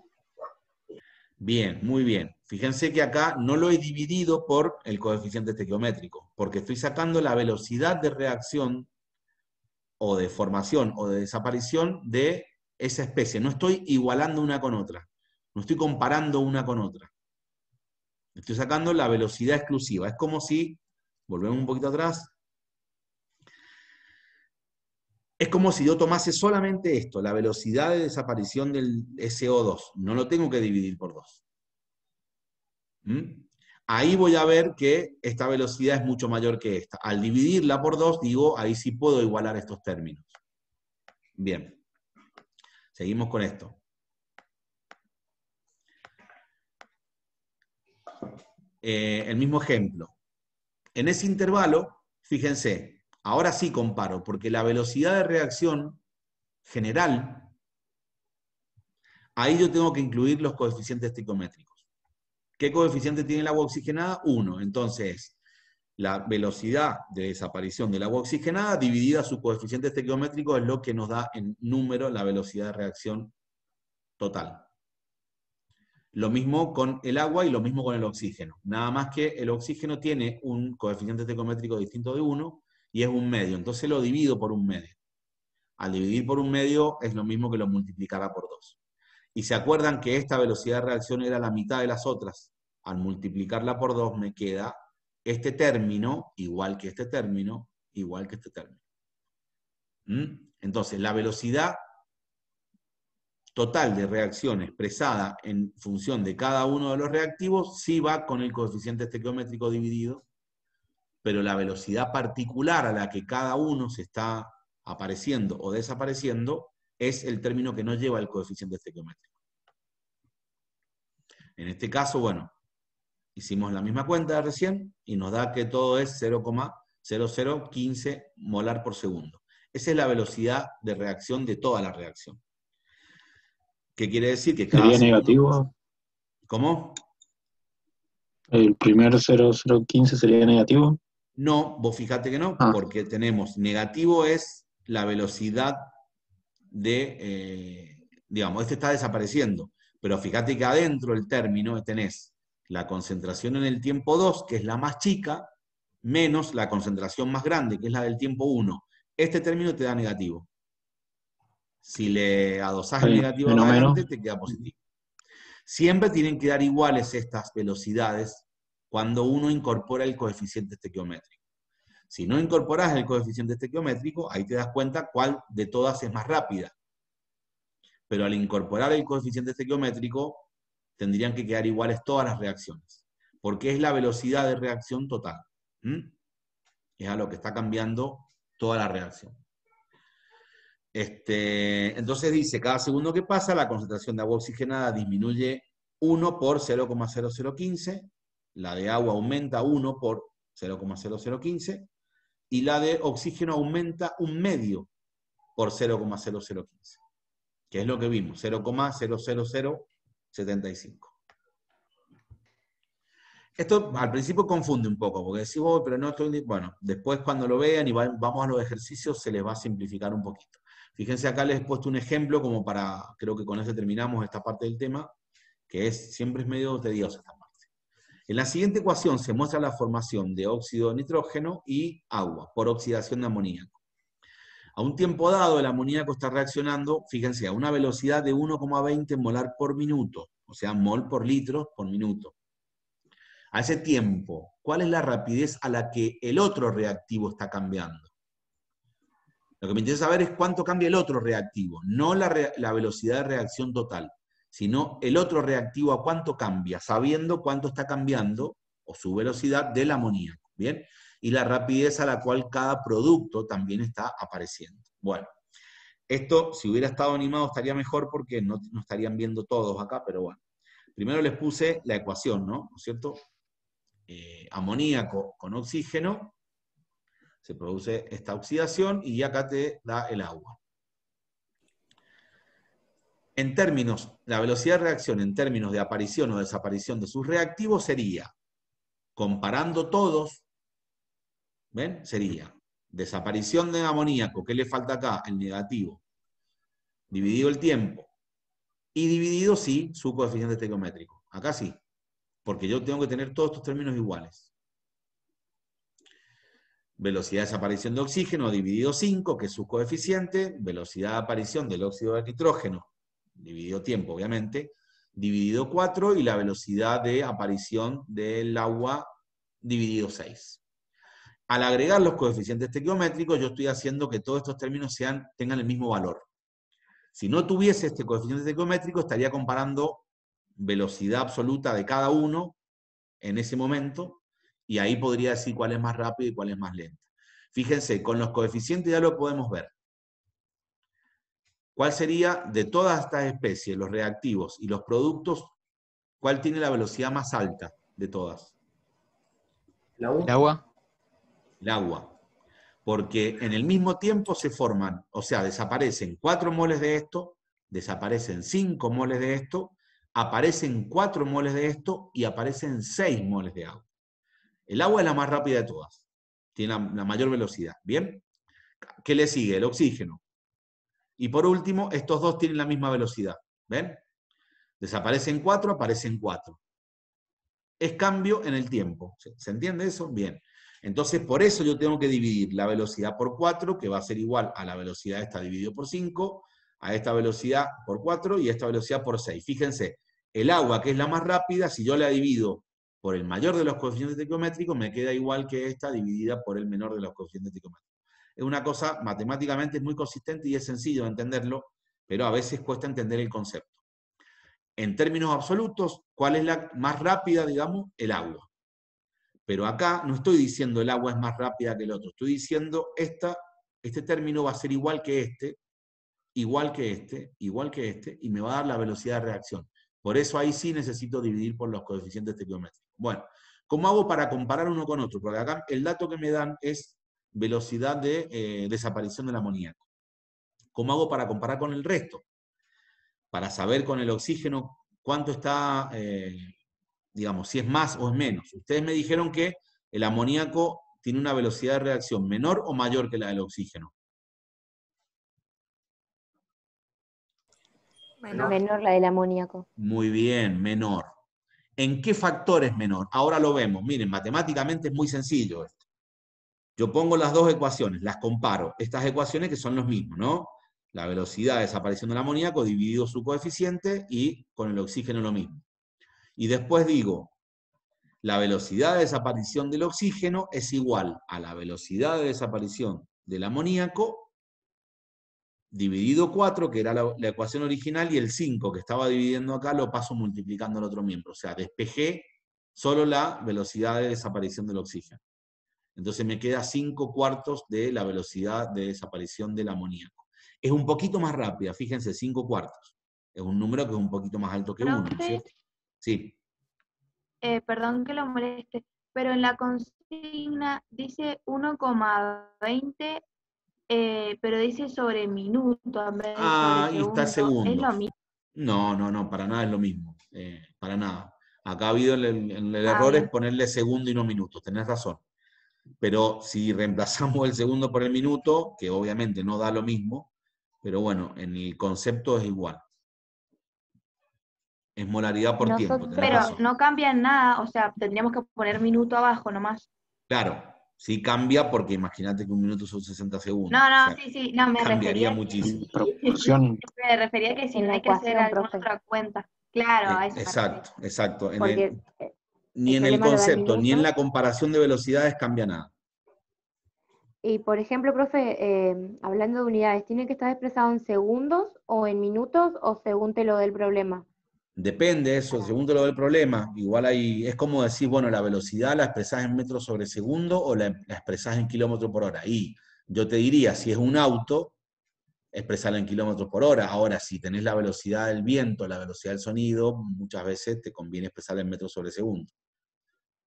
Bien, muy bien. Fíjense que acá no lo he dividido por el coeficiente estequiométrico, porque estoy sacando la velocidad de reacción o de formación o de desaparición de esa especie. No estoy igualando una con otra, no estoy comparando una con otra. Estoy sacando la velocidad exclusiva. Es como si, volvemos un poquito atrás, es como si yo tomase solamente esto, la velocidad de desaparición del SO2. No lo tengo que dividir por 2. ¿Mm? Ahí voy a ver que esta velocidad es mucho mayor que esta. Al dividirla por 2, digo, ahí sí puedo igualar estos términos. Bien. Seguimos con esto. Eh, el mismo ejemplo. En ese intervalo, fíjense, Ahora sí comparo, porque la velocidad de reacción general, ahí yo tengo que incluir los coeficientes estequiométricos. ¿Qué coeficiente tiene el agua oxigenada? 1. Entonces, la velocidad de desaparición del agua oxigenada dividida su coeficiente estequiométrico es lo que nos da en número la velocidad de reacción total. Lo mismo con el agua y lo mismo con el oxígeno. Nada más que el oxígeno tiene un coeficiente estequiométrico distinto de 1 y es un medio. Entonces lo divido por un medio. Al dividir por un medio es lo mismo que lo multiplicará por dos. Y se acuerdan que esta velocidad de reacción era la mitad de las otras. Al multiplicarla por dos me queda este término igual que este término, igual que este término. ¿Mm? Entonces, la velocidad total de reacción expresada en función de cada uno de los reactivos sí va con el coeficiente estequiométrico dividido pero la velocidad particular a la que cada uno se está apareciendo o desapareciendo es el término que no lleva el coeficiente estequiométrico. En este caso, bueno, hicimos la misma cuenta de recién y nos da que todo es 0,0015 molar por segundo. Esa es la velocidad de reacción de toda la reacción. ¿Qué quiere decir? Que ¿Sería negativo? ¿Cómo? ¿El primer 0015 sería negativo? No, vos fíjate que no, ah. porque tenemos negativo es la velocidad de, eh, digamos, este está desapareciendo, pero fíjate que adentro el término tenés la concentración en el tiempo 2, que es la más chica, menos la concentración más grande, que es la del tiempo 1. Este término te da negativo. Si le adosás el negativo te queda positivo. Siempre tienen que dar iguales estas velocidades cuando uno incorpora el coeficiente estequiométrico. Si no incorporas el coeficiente estequiométrico, ahí te das cuenta cuál de todas es más rápida. Pero al incorporar el coeficiente estequiométrico, tendrían que quedar iguales todas las reacciones, porque es la velocidad de reacción total. Es a lo que está cambiando toda la reacción. Este, entonces dice, cada segundo que pasa, la concentración de agua oxigenada disminuye 1 por 0,0015 la de agua aumenta 1 por 0,0015 y la de oxígeno aumenta un medio por 0,0015, que es lo que vimos, 0,00075. Esto al principio confunde un poco, porque decís, oh, pero no estoy... Bueno, después cuando lo vean y vamos a los ejercicios, se les va a simplificar un poquito. Fíjense acá les he puesto un ejemplo como para, creo que con eso terminamos esta parte del tema, que es, siempre es medio tedioso esta en la siguiente ecuación se muestra la formación de óxido de nitrógeno y agua por oxidación de amoníaco. A un tiempo dado, el amoníaco está reaccionando, fíjense, a una velocidad de 1,20 molar por minuto, o sea, mol por litro por minuto. A ese tiempo, ¿cuál es la rapidez a la que el otro reactivo está cambiando? Lo que me interesa saber es cuánto cambia el otro reactivo, no la, la velocidad de reacción total sino el otro reactivo a cuánto cambia, sabiendo cuánto está cambiando o su velocidad del amoníaco, ¿bien? Y la rapidez a la cual cada producto también está apareciendo. Bueno, esto si hubiera estado animado estaría mejor porque no, estarían viendo todos acá, pero bueno. Primero les puse la ecuación, ¿no? es cierto? Eh, amoníaco con oxígeno, se produce esta oxidación y acá te da el agua en términos, la velocidad de reacción en términos de aparición o desaparición de sus reactivos sería, comparando todos, ¿ven? Sería desaparición de amoníaco, ¿qué le falta acá? El negativo, dividido el tiempo, y dividido, sí, su coeficiente estequiométrico. Acá sí, porque yo tengo que tener todos estos términos iguales. Velocidad de desaparición de oxígeno dividido 5, que es su coeficiente, velocidad de aparición del óxido de nitrógeno dividido tiempo obviamente, dividido 4 y la velocidad de aparición del agua dividido 6. Al agregar los coeficientes estequiométricos, yo estoy haciendo que todos estos términos sean, tengan el mismo valor. Si no tuviese este coeficiente estequiométrico, estaría comparando velocidad absoluta de cada uno en ese momento, y ahí podría decir cuál es más rápido y cuál es más lento. Fíjense, con los coeficientes ya lo podemos ver. ¿Cuál sería de todas estas especies, los reactivos y los productos, cuál tiene la velocidad más alta de todas? El agua. El agua. Porque en el mismo tiempo se forman, o sea, desaparecen 4 moles de esto, desaparecen 5 moles de esto, aparecen 4 moles de esto y aparecen 6 moles de agua. El agua es la más rápida de todas, tiene la mayor velocidad. ¿Bien? ¿Qué le sigue? El oxígeno y por último, estos dos tienen la misma velocidad. ¿Ven? Desaparecen cuatro, aparecen cuatro. Es cambio en el tiempo. ¿Se entiende eso? Bien. Entonces, por eso yo tengo que dividir la velocidad por 4, que va a ser igual a la velocidad esta dividido por 5, a esta velocidad por 4 y a esta velocidad por 6. Fíjense, el agua, que es la más rápida, si yo la divido por el mayor de los coeficientes trigonométricos, me queda igual que esta dividida por el menor de los coeficientes trigonométricos es una cosa matemáticamente muy consistente y es sencillo entenderlo, pero a veces cuesta entender el concepto. En términos absolutos, ¿cuál es la más rápida, digamos? El agua. Pero acá no estoy diciendo el agua es más rápida que el otro, estoy diciendo esta, este término va a ser igual que este, igual que este, igual que este, y me va a dar la velocidad de reacción. Por eso ahí sí necesito dividir por los coeficientes estequiométricos. Bueno, ¿cómo hago para comparar uno con otro? Porque acá el dato que me dan es velocidad de eh, desaparición del amoníaco. ¿Cómo hago para comparar con el resto? Para saber con el oxígeno cuánto está, eh, digamos, si es más o es menos. Ustedes me dijeron que el amoníaco tiene una velocidad de reacción menor o mayor que la del oxígeno. Menor. la del amoníaco. Muy bien, menor. ¿En qué factor es menor? Ahora lo vemos. Miren, matemáticamente es muy sencillo. Yo pongo las dos ecuaciones, las comparo, estas ecuaciones que son los mismos, ¿no? La velocidad de desaparición del amoníaco dividido su coeficiente y con el oxígeno lo mismo. Y después digo, la velocidad de desaparición del oxígeno es igual a la velocidad de desaparición del amoníaco dividido 4, que era la, ecuación original, y el 5 que estaba dividiendo acá lo paso multiplicando al otro miembro. O sea, despejé solo la velocidad de desaparición del oxígeno. Entonces me queda 5 cuartos de la velocidad de desaparición del amoníaco. Es un poquito más rápida, fíjense, 5 cuartos. Es un número que es un poquito más alto que 1. ¿sí? Eh, perdón que lo moleste, pero en la consigna dice 1,20, eh, pero dice sobre minuto. ah, y está segundo. No, no, no, para nada es lo mismo. Eh, para nada. Acá ha habido el, ah, error es ponerle segundo y no minuto. Tenés razón pero si reemplazamos el segundo por el minuto, que obviamente no da lo mismo, pero bueno, en el concepto es igual. Es molaridad por tiempo. Pero no cambia en nada, o sea, tendríamos que poner minuto abajo nomás. Claro, sí cambia porque imagínate que un minuto son 60 segundos. No, no, sí, sí, no, me cambiaría muchísimo. proporción. Me refería que si no hay que hacer alguna otra cuenta. Claro, a eh, eso Exacto, exacto. porque, eh, ni en el concepto, ni en la comparación de velocidades cambia nada. Y por ejemplo, profe, eh, hablando de unidades, ¿tiene que estar expresado en segundos o en minutos o según te lo del problema? Depende eso, según te lo del problema. Igual ahí, es como decir, bueno, la velocidad la expresas en metros sobre segundo o la, expresas en kilómetros por hora. Y yo te diría, si es un auto, expresarla en kilómetros por hora. Ahora, si tenés la velocidad del viento, la velocidad del sonido, muchas veces te conviene expresarla en metros sobre segundo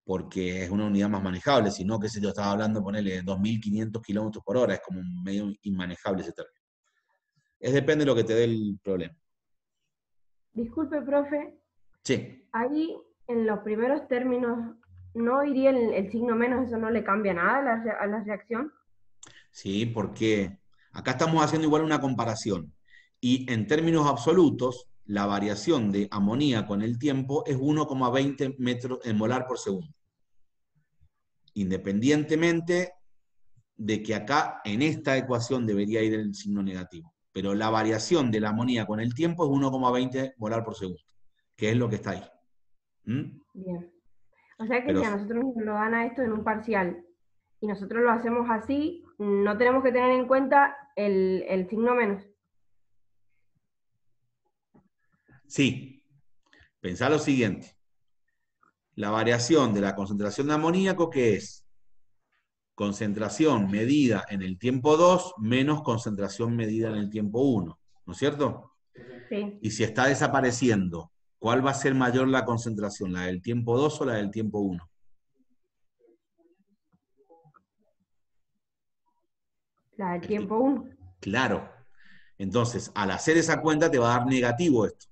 porque es una unidad más manejable, sino que si yo, estaba hablando, ponerle 2.500 kilómetros por hora, es como medio inmanejable ese término. Es depende de lo que te dé el problema. Disculpe, profe. Sí. Ahí, en los primeros términos, ¿no iría el, signo menos? ¿Eso no le cambia nada a la, a la reacción? Sí, porque acá estamos haciendo igual una comparación. Y en términos absolutos, la variación de amonía con el tiempo es 1,20 metros eh, molar por segundo. Independientemente de que acá en esta ecuación debería ir el signo negativo. Pero la variación de la amonía con el tiempo es 1,20 molar por segundo, que es lo que está ahí. ¿Mm? Bien. O sea que si a nosotros nos lo dan a esto en un parcial y nosotros lo hacemos así, no tenemos que tener en cuenta el signo menos. Sí. Pensá lo siguiente. La variación de la concentración de amoníaco, que es concentración medida en el tiempo 2 menos concentración medida en el tiempo 1, ¿no es cierto? Sí. Y si está desapareciendo, ¿cuál va a ser mayor la concentración, la del tiempo 2 o la del tiempo 1? La del tiempo 1. Claro. Entonces, al hacer esa cuenta te va a dar negativo esto.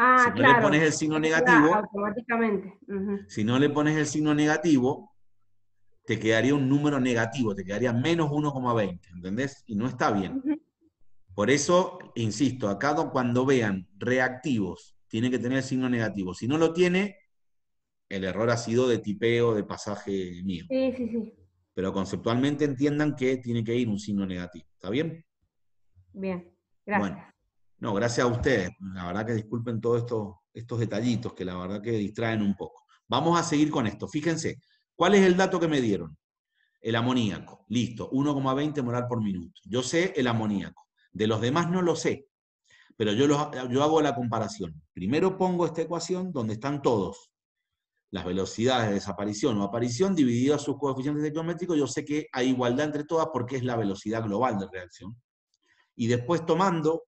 Ah, si no le pones el signo negativo, si no le pones el signo negativo, te quedaría un número negativo, te quedaría menos 1,20, ¿entendés? Y no está bien. Por eso, insisto, acá cuando vean reactivos, tiene que tener el signo negativo. Si no lo tiene, el error ha sido de tipeo, de pasaje mío. Sí, sí, sí. Pero conceptualmente entiendan que tiene que ir un signo negativo. ¿Está bien? Bien, gracias. No, gracias a ustedes. La verdad que disculpen todos estos, estos detallitos que la verdad que distraen un poco. Vamos a seguir con esto. Fíjense, ¿cuál es el dato que me dieron? El amoníaco. Listo, 1,20 molar por minuto. Yo sé el amoníaco. De los demás no lo sé, pero yo, yo hago la comparación. Primero pongo esta ecuación donde están todos. Las velocidades de desaparición o aparición divididas sus coeficientes estequiométricos, yo sé que hay igualdad entre todas porque es la velocidad global de reacción. Y después tomando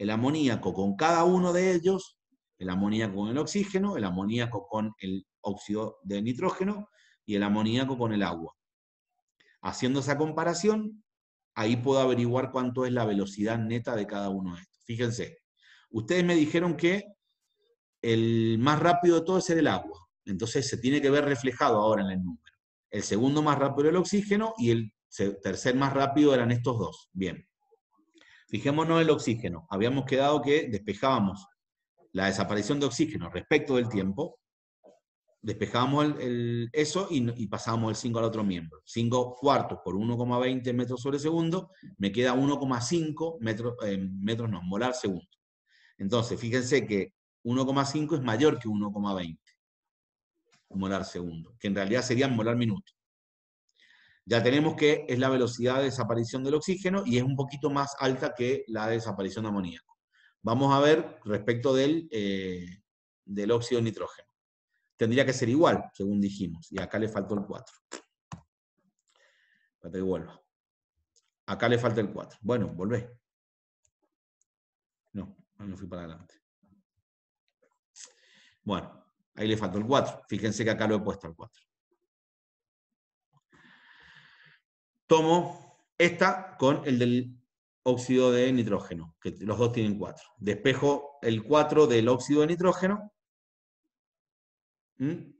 el amoníaco con cada uno de ellos, el amoníaco con el oxígeno, el amoníaco con el óxido de nitrógeno y el amoníaco con el agua. Haciendo esa comparación, ahí puedo averiguar cuánto es la velocidad neta de cada uno de estos. Fíjense, ustedes me dijeron que el más rápido de todo es el agua, entonces se tiene que ver reflejado ahora en el número. El segundo más rápido era el oxígeno y el tercer más rápido eran estos dos. Bien. Fijémonos el oxígeno. Habíamos quedado que despejábamos la desaparición de oxígeno respecto del tiempo, despejábamos eso y, pasábamos el 5 al otro miembro. 5 cuartos por 1,20 metros sobre segundo, me queda 1,5 metros, eh, metros no, molar segundo. Entonces, fíjense que 1,5 es mayor que 1,20 molar segundo, que en realidad serían molar minuto ya tenemos que es la velocidad de desaparición del oxígeno y es un poquito más alta que la desaparición de amoníaco. Vamos a ver respecto del, eh, del óxido de nitrógeno. Tendría que ser igual, según dijimos, y acá le faltó el 4. Para que vuelva. Acá le falta el 4. Bueno, volvé. No, no fui para adelante. Bueno, ahí le faltó el 4. Fíjense que acá lo he puesto al 4. tomo esta con el del óxido de nitrógeno, que los dos tienen 4. Despejo el 4 del óxido de nitrógeno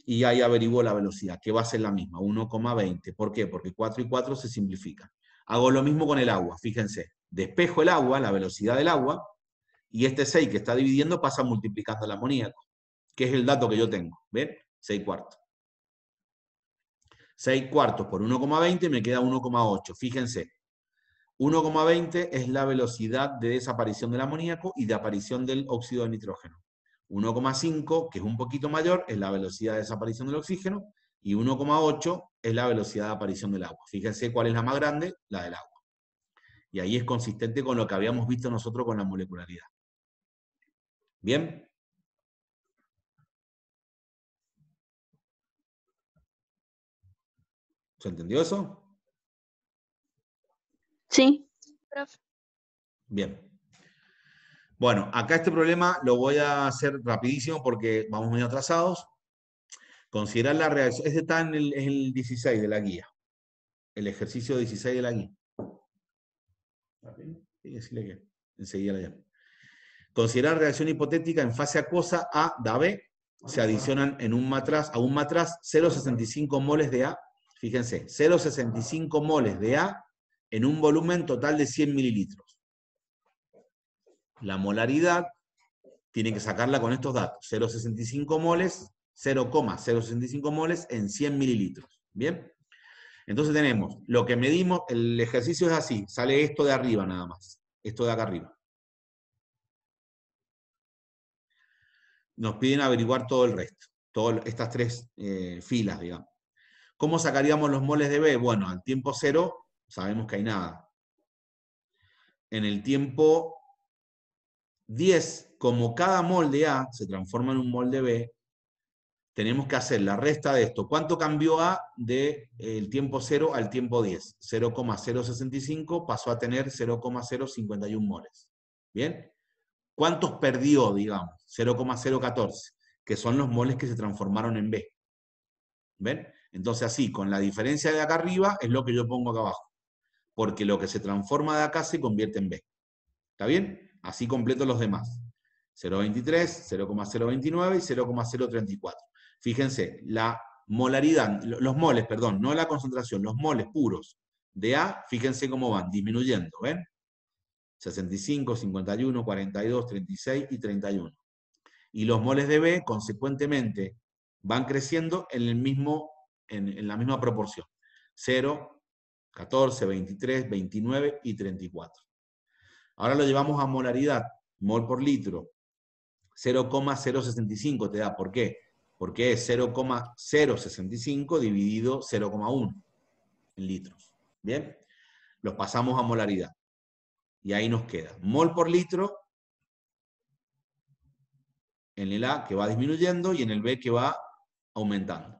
y ahí averiguo la velocidad, que va a ser la misma, 1,20. ¿Por qué? Porque 4 y 4 se simplifican. Hago lo mismo con el agua, fíjense. Despejo el agua, la velocidad del agua, y este 6 que está dividiendo pasa multiplicando el amoníaco, que es el dato que yo tengo. ¿Ven? 6 cuartos. 6 cuartos por 1,20 me queda 1,8. Fíjense, 1,20 es la velocidad de desaparición del amoníaco y de aparición del óxido de nitrógeno. 1,5, que es un poquito mayor, es la velocidad de desaparición del oxígeno, y 1,8 es la velocidad de aparición del agua. Fíjense cuál es la más grande, la del agua. Y ahí es consistente con lo que habíamos visto nosotros con la molecularidad. ¿Bien? ¿Se entendió eso? Sí. Bien. Bueno, acá este problema lo voy a hacer rapidísimo porque vamos muy atrasados. Considerar la reacción. Este está en el, 16 de la guía. El ejercicio 16 de la guía. que enseguida la llamo. Considerar reacción hipotética en fase acuosa A da B. Se adicionan en un matraz, a un matraz 0,65 moles de A fíjense, 0,65 moles de A en un volumen total de 100 mililitros. La molaridad tienen que sacarla con estos datos, 0,65 moles, 0,065 moles en 100 mililitros. ¿Bien? Entonces tenemos, lo que medimos, el ejercicio es así, sale esto de arriba nada más, esto de acá arriba. Nos piden averiguar todo el resto, todas estas tres eh, filas, digamos. ¿Cómo sacaríamos los moles de B? Bueno, al tiempo cero sabemos que hay nada. En el tiempo 10, como cada mol de A se transforma en un mol de B, tenemos que hacer la resta de esto. ¿Cuánto cambió A del eh, tiempo 0 al tiempo 10? 0,065 pasó a tener 0,051 moles. ¿Bien? ¿Cuántos perdió, digamos? 0,014, que son los moles que se transformaron en B. ¿Ven? Entonces así, con la diferencia de acá arriba es lo que yo pongo acá abajo, porque lo que se transforma de acá se convierte en B. ¿Está bien? Así completo los demás. 0,23, 0,029 y 0,034. Fíjense, la molaridad, los moles, perdón, no la concentración, los moles puros de A, fíjense cómo van, disminuyendo, ¿ven? 65, 51, 42, 36 y 31. Y los moles de B, consecuentemente, van creciendo en el mismo en, la misma proporción. 0, 14, 23, 29 y 34. Ahora lo llevamos a molaridad, mol por litro. 0,065 te da, ¿por qué? Porque es 0,065 dividido 0,1 en litros. ¿Bien? Los pasamos a molaridad. Y ahí nos queda mol por litro en el A que va disminuyendo y en el B que va aumentando.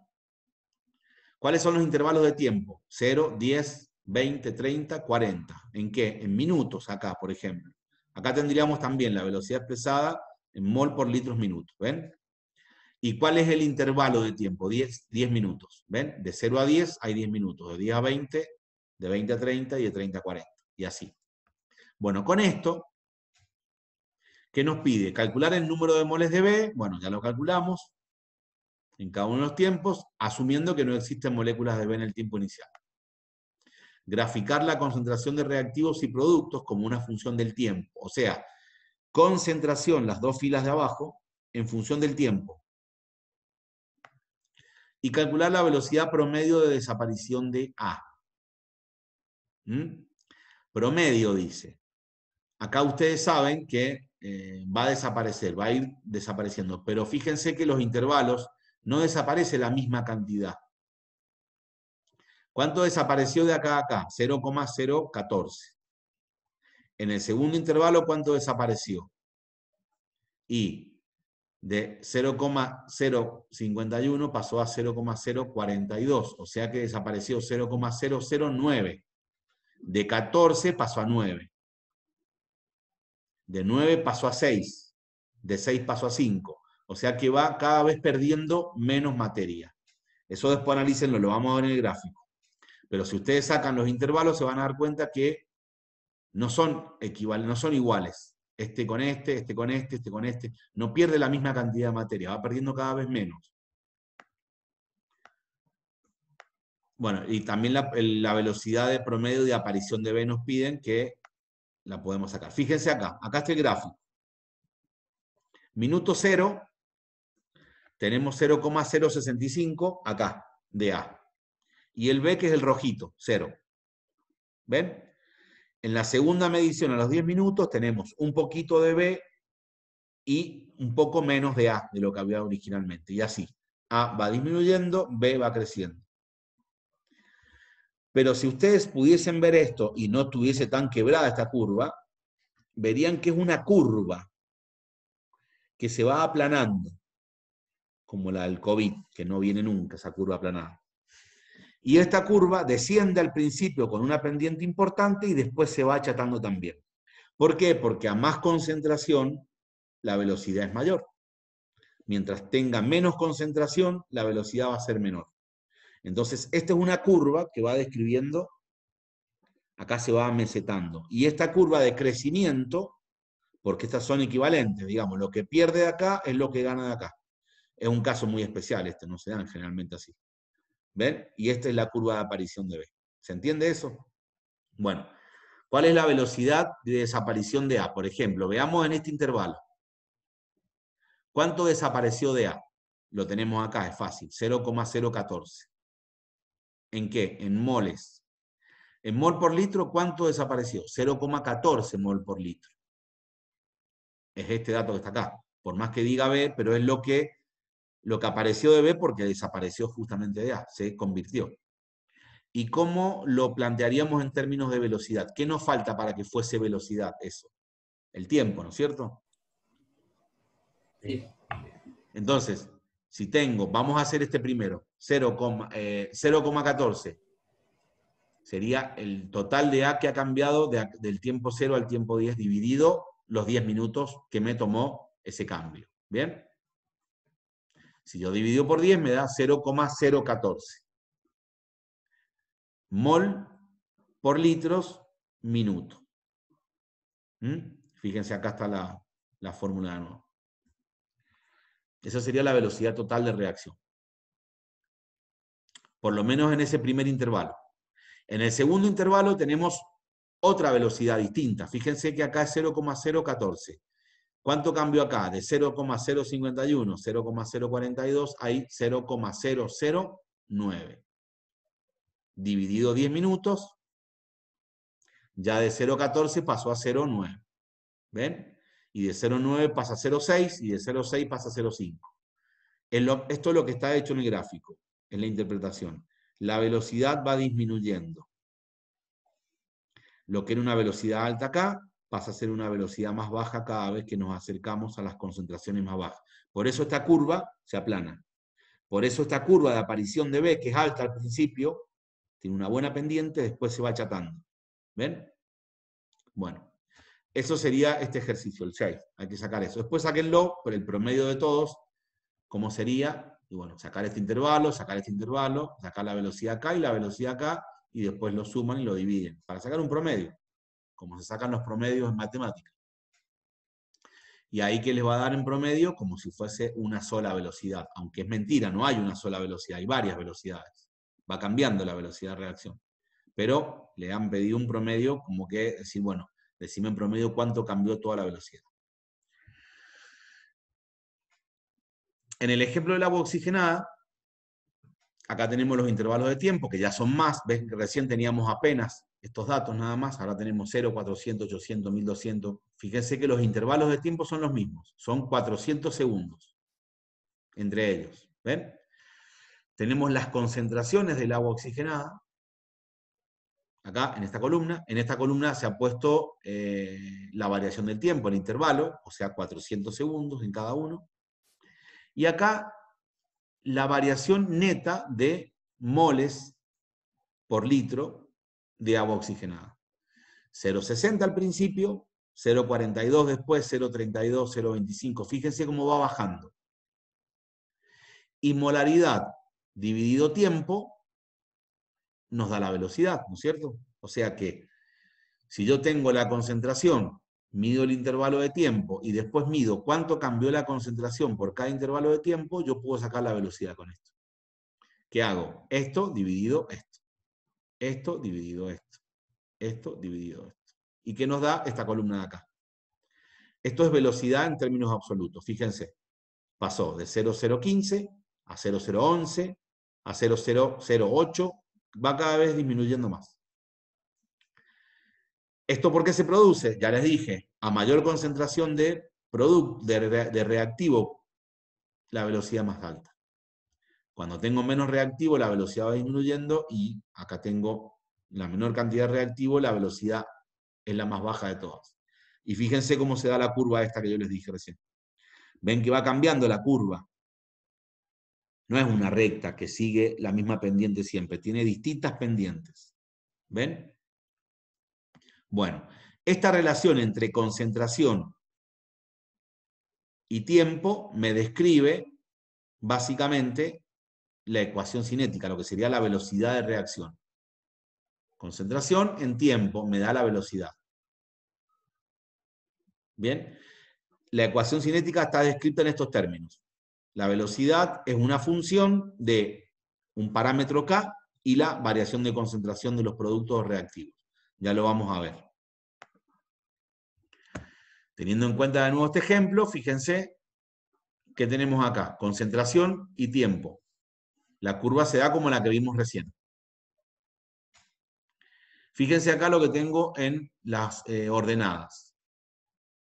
¿Cuáles son los intervalos de tiempo? 0, 10, 20, 30, 40. ¿En qué? En minutos acá, por ejemplo. Acá tendríamos también la velocidad expresada en mol por litros minuto. ¿ven? ¿Y cuál es el intervalo de tiempo? 10, 10 minutos, ¿ven? De 0 a 10 hay 10 minutos, de 10 a 20, de 20 a 30 y de 30 a 40, y así. Bueno, con esto, ¿qué nos pide? Calcular el número de moles de B, bueno, ya lo calculamos, en cada uno de los tiempos, asumiendo que no existen moléculas de B en el tiempo inicial. Graficar la concentración de reactivos y productos como una función del tiempo, o sea, concentración, las dos filas de abajo, en función del tiempo. Y calcular la velocidad promedio de desaparición de A. ¿Mm? Promedio, dice. Acá ustedes saben que eh, va a desaparecer, va a ir desapareciendo, pero fíjense que los intervalos no desaparece la misma cantidad. ¿Cuánto desapareció de acá a acá? 0,014. En el segundo intervalo, ¿cuánto desapareció? Y de 0,051 pasó a 0,042, o sea que desapareció 0,009. De 14 pasó a 9. De 9 pasó a 6. De 6 pasó a 5 o sea que va cada vez perdiendo menos materia. Eso después analícenlo, lo vamos a ver en el gráfico. Pero si ustedes sacan los intervalos, se van a dar cuenta que no son no son iguales. Este con este, este con este, este con este. No pierde la misma cantidad de materia, va perdiendo cada vez menos. Bueno, y también la, la velocidad de promedio de aparición de B nos piden que la podemos sacar. Fíjense acá, acá está el gráfico. Minuto cero, tenemos 0,065 acá, de A. Y el B, que es el rojito, 0. ¿Ven? En la segunda medición, a los 10 minutos, tenemos un poquito de B y un poco menos de A de lo que había originalmente. Y así, A va disminuyendo, B va creciendo. Pero si ustedes pudiesen ver esto y no estuviese tan quebrada esta curva, verían que es una curva que se va aplanando como la del COVID, que no viene nunca esa curva aplanada. Y esta curva desciende al principio con una pendiente importante y después se va achatando también. ¿Por qué? Porque a más concentración, la velocidad es mayor. Mientras tenga menos concentración, la velocidad va a ser menor. Entonces, esta es una curva que va describiendo, acá se va mesetando. Y esta curva de crecimiento, porque estas son equivalentes, digamos, lo que pierde de acá es lo que gana de acá. Es un caso muy especial este, no se dan generalmente así. ¿Ven? Y esta es la curva de aparición de B. ¿Se entiende eso? Bueno, ¿cuál es la velocidad de desaparición de A? Por ejemplo, veamos en este intervalo. ¿Cuánto desapareció de A? Lo tenemos acá, es fácil, 0,014. ¿En qué? En moles. En mol por litro, ¿cuánto desapareció? 0,14 mol por litro. Es este dato que está acá. Por más que diga B, pero es lo que lo que apareció de B porque desapareció justamente de A, se convirtió. ¿Y cómo lo plantearíamos en términos de velocidad? ¿Qué nos falta para que fuese velocidad eso? El tiempo, ¿no es cierto? Sí. Entonces, si tengo, vamos a hacer este primero, 0,14, eh, sería el total de A que ha cambiado del tiempo 0 al tiempo 10 dividido los 10 minutos que me tomó ese cambio. ¿Bien? Si yo divido por 10 me da 0,014. Mol por litros minuto. ¿Mm? Fíjense, acá está la, la fórmula de nuevo. Esa sería la velocidad total de reacción. Por lo menos en ese primer intervalo. En el segundo intervalo tenemos otra velocidad distinta. Fíjense que acá es 0,014. ¿Cuánto cambio acá? De 0,051, 0,042, hay 0,009. Dividido 10 minutos, ya de 0,14 pasó a 0,9. ¿Ven? Y de 0,9 pasa a 0,6 y de 0,6 pasa a 0,5. Esto es lo que está hecho en el gráfico, en la interpretación. La velocidad va disminuyendo. Lo que era una velocidad alta acá, pasa a ser una velocidad más baja cada vez que nos acercamos a las concentraciones más bajas. Por eso esta curva se aplana. Por eso esta curva de aparición de B, que es alta al principio, tiene una buena pendiente, después se va achatando. ¿Ven? Bueno, eso sería este ejercicio, el 6. Hay que sacar eso. Después saquenlo por el promedio de todos, cómo sería. Y bueno, sacar este intervalo, sacar este intervalo, sacar la velocidad acá y la velocidad acá, y después lo suman y lo dividen, para sacar un promedio como se sacan los promedios en matemática. Y ahí que les va a dar en promedio como si fuese una sola velocidad, aunque es mentira, no hay una sola velocidad, hay varias velocidades. Va cambiando la velocidad de reacción. Pero le han pedido un promedio como que decir, bueno, decime en promedio cuánto cambió toda la velocidad. En el ejemplo del agua oxigenada, Acá tenemos los intervalos de tiempo, que ya son más. ¿Ves? Recién teníamos apenas estos datos nada más. Ahora tenemos 0, 400, 800, 1200. Fíjense que los intervalos de tiempo son los mismos. Son 400 segundos entre ellos. ¿Ven? Tenemos las concentraciones del agua oxigenada. Acá, en esta columna. En esta columna se ha puesto eh, la variación del tiempo, el intervalo, o sea, 400 segundos en cada uno. Y acá la variación neta de moles por litro de agua oxigenada. 0,60 al principio, 0,42 después, 0,32, 0,25. Fíjense cómo va bajando. Y molaridad dividido tiempo nos da la velocidad, ¿no es cierto? O sea que si yo tengo la concentración mido el intervalo de tiempo y después mido cuánto cambió la concentración por cada intervalo de tiempo, yo puedo sacar la velocidad con esto. ¿Qué hago? Esto dividido esto. Esto dividido esto. Esto dividido esto. ¿Y qué nos da esta columna de acá? Esto es velocidad en términos absolutos. Fíjense, pasó de 0,015 a 0,011, a 0,008, va cada vez disminuyendo más. ¿Esto por qué se produce? Ya les dije, a mayor concentración de, de, reactivo, la velocidad más alta. Cuando tengo menos reactivo, la velocidad va disminuyendo y acá tengo la menor cantidad de reactivo, la velocidad es la más baja de todas. Y fíjense cómo se da la curva esta que yo les dije recién. Ven que va cambiando la curva. No es una recta que sigue la misma pendiente siempre, tiene distintas pendientes. ¿Ven? Bueno, esta relación entre concentración y tiempo me describe básicamente la ecuación cinética, lo que sería la velocidad de reacción. Concentración en tiempo me da la velocidad. Bien, la ecuación cinética está descrita en estos términos. La velocidad es una función de un parámetro K y la variación de concentración de los productos reactivos. Ya lo vamos a ver. Teniendo en cuenta de nuevo este ejemplo, fíjense que tenemos acá, concentración y tiempo. La curva se da como la que vimos recién. Fíjense acá lo que tengo en las eh, ordenadas.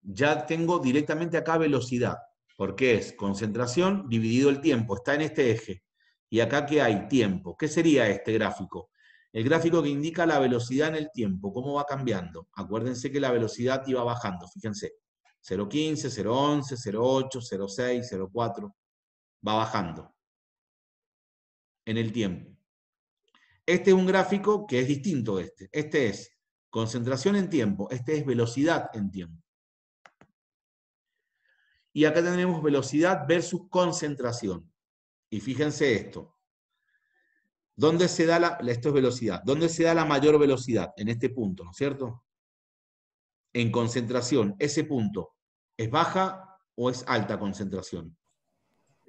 Ya tengo directamente acá velocidad, porque es concentración dividido el tiempo, está en este eje. Y acá que hay tiempo. ¿Qué sería este gráfico? El gráfico que indica la velocidad en el tiempo, cómo va cambiando. Acuérdense que la velocidad iba bajando, fíjense. 0.15, 0.11, 0.8, 0.6, 0.4. Va bajando en el tiempo. Este es un gráfico que es distinto de este. Este es concentración en tiempo, este es velocidad en tiempo. Y acá tenemos velocidad versus concentración. Y fíjense esto. ¿Dónde se da la, velocidad, dónde se da la mayor velocidad? En este punto, ¿no es cierto? En concentración, ese punto, ¿es baja o es alta concentración?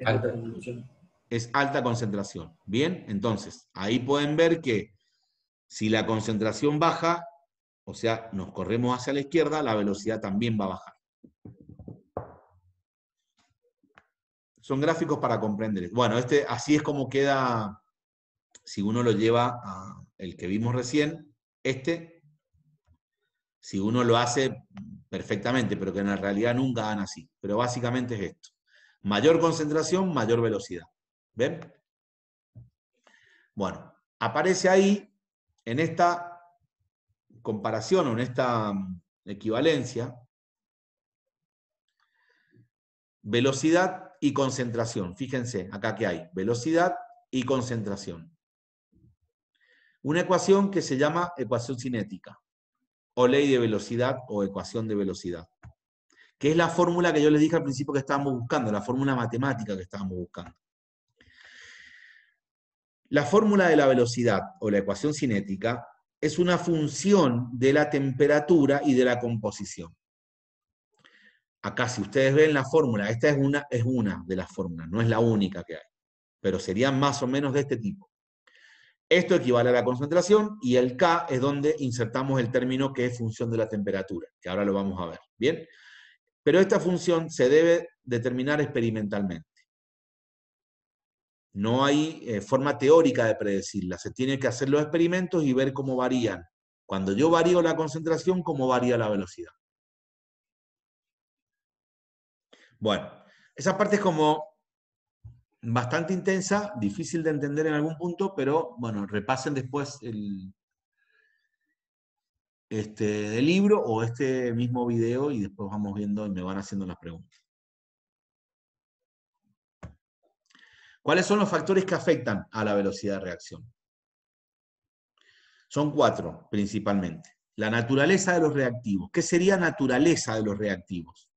Alta concentración. Es alta concentración. Bien, entonces, ahí pueden ver que si la concentración baja, o sea, nos corremos hacia la izquierda, la velocidad también va a bajar. Son gráficos para comprender. Bueno, este, así es como queda si uno lo lleva a el que vimos recién, este, si uno lo hace perfectamente, pero que en la realidad nunca dan así. Pero básicamente es esto. Mayor concentración, mayor velocidad. ¿Ven? Bueno, aparece ahí, en esta comparación o en esta mm, equivalencia, velocidad y concentración. Fíjense, acá que hay velocidad y concentración una ecuación que se llama ecuación cinética, o ley de velocidad, o ecuación de velocidad, que es la fórmula que yo les dije al principio que estábamos buscando, la fórmula matemática que estábamos buscando. La fórmula de la velocidad, o la ecuación cinética, es una función de la temperatura y de la composición. Acá, si ustedes ven la fórmula, esta es una, es una de las fórmulas, no es la única que hay, pero serían más o menos de este tipo. Esto equivale a la concentración y el K es donde insertamos el término que es función de la temperatura, que ahora lo vamos a ver. ¿Bien? Pero esta función se debe determinar experimentalmente. No hay eh, forma teórica de predecirla. Se tienen que hacer los experimentos y ver cómo varían. Cuando yo varío la concentración, cómo varía la velocidad. Bueno, esa parte es como bastante intensa, difícil de entender en algún punto, pero bueno, repasen después el, este, el libro o este mismo video y después vamos viendo y me van haciendo las preguntas. ¿Cuáles son los factores que afectan a la velocidad de reacción? Son cuatro principalmente. La naturaleza de los reactivos. ¿Qué sería naturaleza de los reactivos?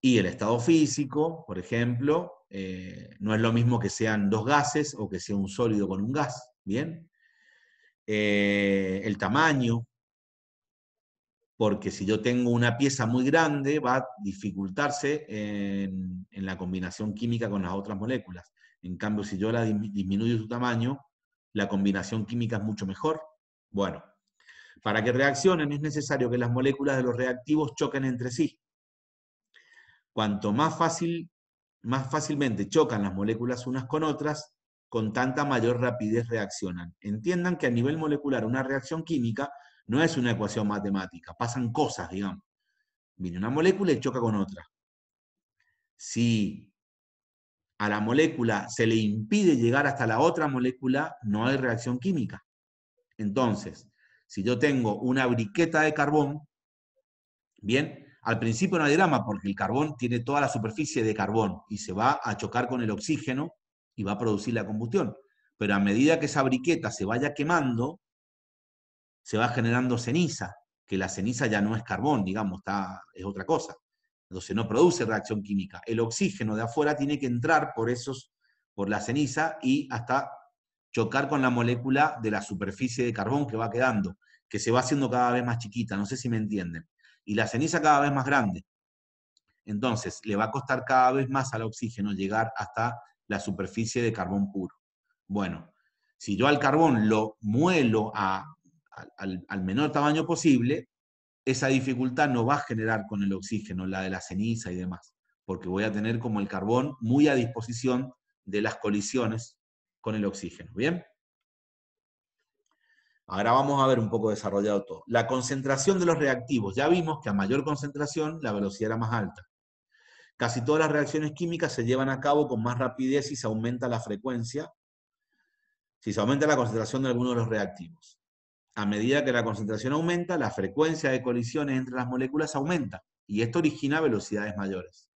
Y el estado físico, por ejemplo, eh, no es lo mismo que sean dos gases o que sea un sólido con un gas, ¿bien? Eh, el tamaño, porque si yo tengo una pieza muy grande va a dificultarse en, en la combinación química con las otras moléculas. En cambio, si yo la disminuyo su tamaño, la combinación química es mucho mejor. Bueno, para que reaccionen es necesario que las moléculas de los reactivos choquen entre sí. Cuanto más fácil más fácilmente chocan las moléculas unas con otras, con tanta mayor rapidez reaccionan. Entiendan que a nivel molecular una reacción química no es una ecuación matemática, pasan cosas, digamos. Viene una molécula y choca con otra. Si a la molécula se le impide llegar hasta la otra molécula, no hay reacción química. Entonces, si yo tengo una briqueta de carbón, bien, al principio no hay drama porque el carbón tiene toda la superficie de carbón y se va a chocar con el oxígeno y va a producir la combustión. Pero a medida que esa briqueta se vaya quemando, se va generando ceniza, que la ceniza ya no es carbón, digamos, está, es otra cosa. Entonces no produce reacción química. El oxígeno de afuera tiene que entrar por esos, por la ceniza y hasta chocar con la molécula de la superficie de carbón que va quedando, que se va haciendo cada vez más chiquita. No sé si me entienden y la ceniza cada vez más grande. Entonces, le va a costar cada vez más al oxígeno llegar hasta la superficie de carbón puro. Bueno, si yo al carbón lo muelo a, al menor tamaño posible, esa dificultad no va a generar con el oxígeno, la de la ceniza y demás, porque voy a tener como el carbón muy a disposición de las colisiones con el oxígeno. ¿Bien? Ahora vamos a ver un poco desarrollado todo. La concentración de los reactivos. Ya vimos que a mayor concentración la velocidad era más alta. Casi todas las reacciones químicas se llevan a cabo con más rapidez si se aumenta la frecuencia, si se aumenta la concentración de alguno de los reactivos. A medida que la concentración aumenta, la frecuencia de colisiones entre las moléculas aumenta y esto origina velocidades mayores.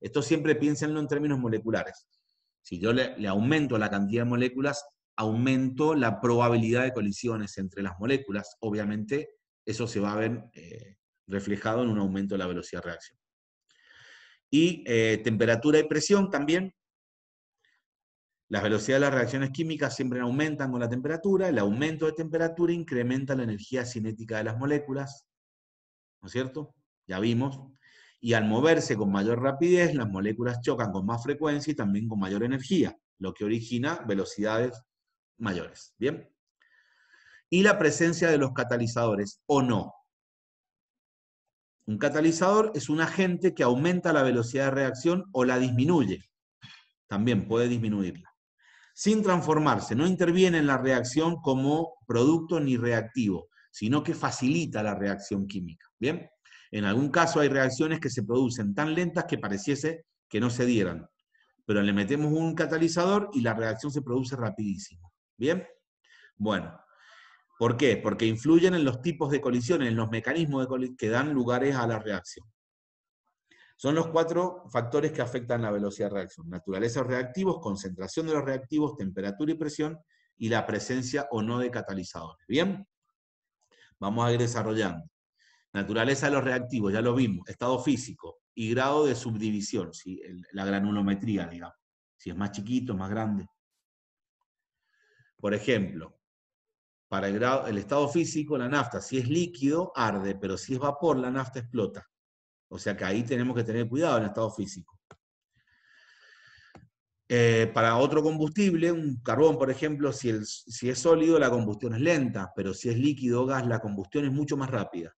Esto siempre piénsenlo en términos moleculares. Si yo le aumento la cantidad de moléculas, aumento la probabilidad de colisiones entre las moléculas. Obviamente, eso se va a ver eh, reflejado en un aumento de la velocidad de reacción. Y eh, temperatura y presión también. Las velocidades de las reacciones químicas siempre aumentan con la temperatura. El aumento de temperatura incrementa la energía cinética de las moléculas. ¿No es cierto? Ya vimos. Y al moverse con mayor rapidez, las moléculas chocan con más frecuencia y también con mayor energía, lo que origina velocidades mayores. ¿Bien? Y la presencia de los catalizadores o no. Un catalizador es un agente que aumenta la velocidad de reacción o la disminuye. También puede disminuirla. Sin transformarse, no interviene en la reacción como producto ni reactivo, sino que facilita la reacción química. ¿Bien? En algún caso hay reacciones que se producen tan lentas que pareciese que no se dieran, pero le metemos un catalizador y la reacción se produce rapidísimo. ¿Bien? Bueno, ¿por qué? Porque influyen en los tipos de colisiones, en los mecanismos de que dan lugares a la reacción. Son los cuatro factores que afectan la velocidad de reacción. Naturaleza de los reactivos, concentración de los reactivos, temperatura y presión, y la presencia o no de catalizadores. ¿Bien? Vamos a ir desarrollando. Naturaleza de los reactivos, ya lo vimos, estado físico y grado de subdivisión, si la granulometría, digamos. Si es más chiquito, más grande. Por ejemplo, para el, el estado físico, la nafta, si es líquido, arde, pero si es vapor, la nafta explota. O sea que ahí tenemos que tener cuidado en el estado físico. Eh, para otro combustible, un carbón, por ejemplo, si, si es sólido, la combustión es lenta, pero si es líquido o gas, la combustión es mucho más rápida.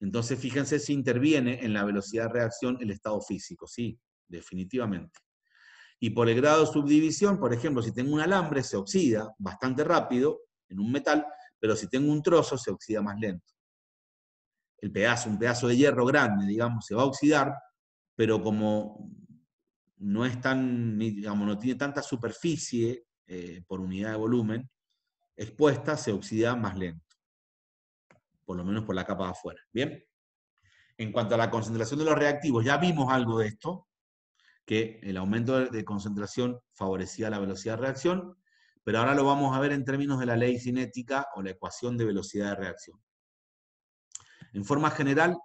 Entonces, fíjense si interviene en la velocidad de reacción el estado físico, sí, definitivamente. Y por el grado de subdivisión, por ejemplo, si tengo un alambre, se oxida bastante rápido en un metal, pero si tengo un trozo, se oxida más lento. El pedazo, un pedazo de hierro grande, digamos, se va a oxidar, pero como no es tan, digamos, no tiene tanta superficie eh, por unidad de volumen expuesta, se oxida más lento. Por lo menos por la capa de afuera. ¿Bien? En cuanto a la concentración de los reactivos, ya vimos algo de esto, que el aumento de concentración favorecía la velocidad de reacción, pero ahora lo vamos a ver en términos de la ley cinética o la ecuación de velocidad de reacción. En forma general,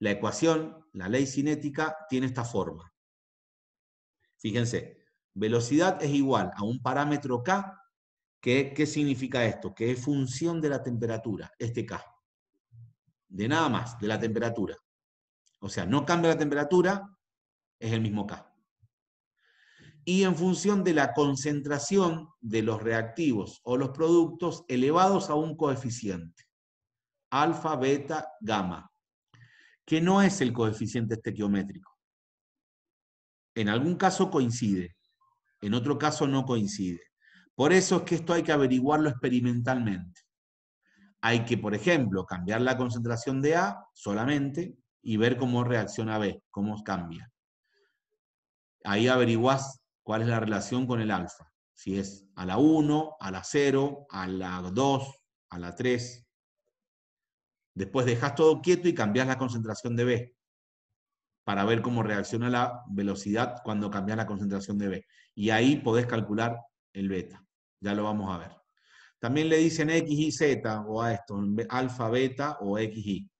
la ecuación, la ley cinética, tiene esta forma. Fíjense, velocidad es igual a un parámetro K, ¿qué significa esto? Que es función de la temperatura, este K. De nada más, de la temperatura. O sea, no cambia la temperatura, es el mismo K y en función de la concentración de los reactivos o los productos elevados a un coeficiente, alfa, beta, gamma, que no es el coeficiente estequiométrico. En algún caso coincide, en otro caso no coincide. Por eso es que esto hay que averiguarlo experimentalmente. Hay que, por ejemplo, cambiar la concentración de A solamente y ver cómo reacciona B, cómo cambia. Ahí averiguás cuál es la relación con el alfa. Si es a la 1, a la 0, a la 2, a la 3. Después dejas todo quieto y cambias la concentración de B para ver cómo reacciona la velocidad cuando cambias la concentración de B. Y ahí podés calcular el beta. Ya lo vamos a ver. También le dicen X y Z o a esto, alfa, beta o X, Y.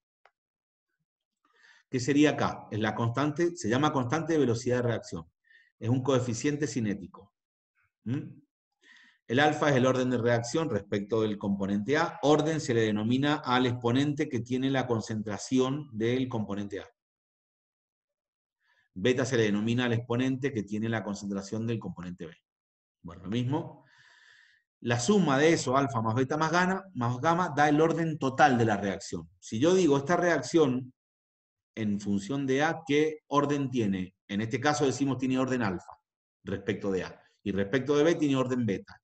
¿Qué sería acá? Es la constante, se llama constante de velocidad de reacción es un coeficiente cinético. El alfa es el orden de reacción respecto del componente A. Orden se le denomina al exponente que tiene la concentración del componente A. Beta se le denomina al exponente que tiene la concentración del componente B. Bueno, lo mismo. La suma de eso, alfa más beta más, gana, más gamma, da el orden total de la reacción. Si yo digo esta reacción en función de A, ¿qué orden tiene? En este caso decimos tiene orden alfa respecto de A. Y respecto de B tiene orden beta.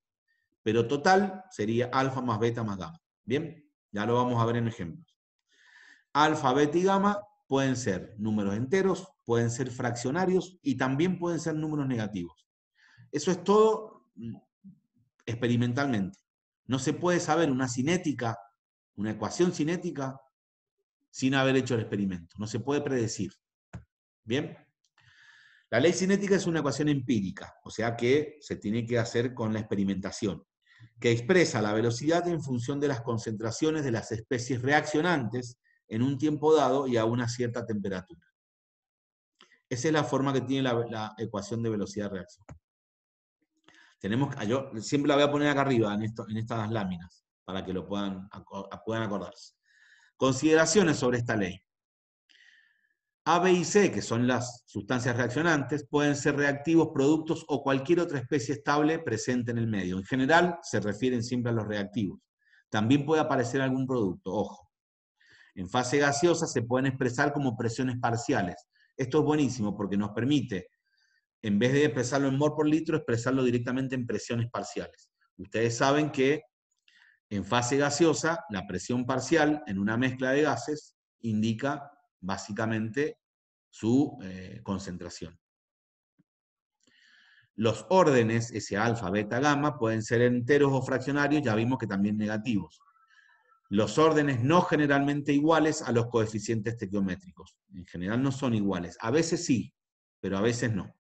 Pero total sería alfa más beta más gamma. Bien, ya lo vamos a ver en ejemplos. Alfa, beta y gamma pueden ser números enteros, pueden ser fraccionarios y también pueden ser números negativos. Eso es todo mm, experimentalmente. No se puede saber una cinética, una ecuación cinética, sin haber hecho el experimento. No se puede predecir. ¿Bien? La ley cinética es una ecuación empírica, o sea que se tiene que hacer con la experimentación, que expresa la velocidad en función de las concentraciones de las especies reaccionantes en un tiempo dado y a una cierta temperatura. Esa es la forma que tiene la, ecuación de velocidad-reacción. de Tenemos, ah, yo siempre la voy a poner acá arriba en, en estas láminas para que lo puedan, puedan acordarse. Consideraciones sobre esta ley. A, B y C, que son las sustancias reaccionantes, pueden ser reactivos, productos o cualquier otra especie estable presente en el medio. En general, se refieren siempre a los reactivos. También puede aparecer algún producto, ojo. En fase gaseosa se pueden expresar como presiones parciales. Esto es buenísimo porque nos permite, en vez de expresarlo en mol por litro, expresarlo directamente en presiones parciales. Ustedes saben que en fase gaseosa, la presión parcial en una mezcla de gases indica básicamente su eh, concentración. Los órdenes, ese alfa, beta, gamma, pueden ser enteros o fraccionarios, ya vimos que también negativos. Los órdenes no generalmente iguales a los coeficientes estequiométricos. En general no son iguales. A veces sí, pero a veces no.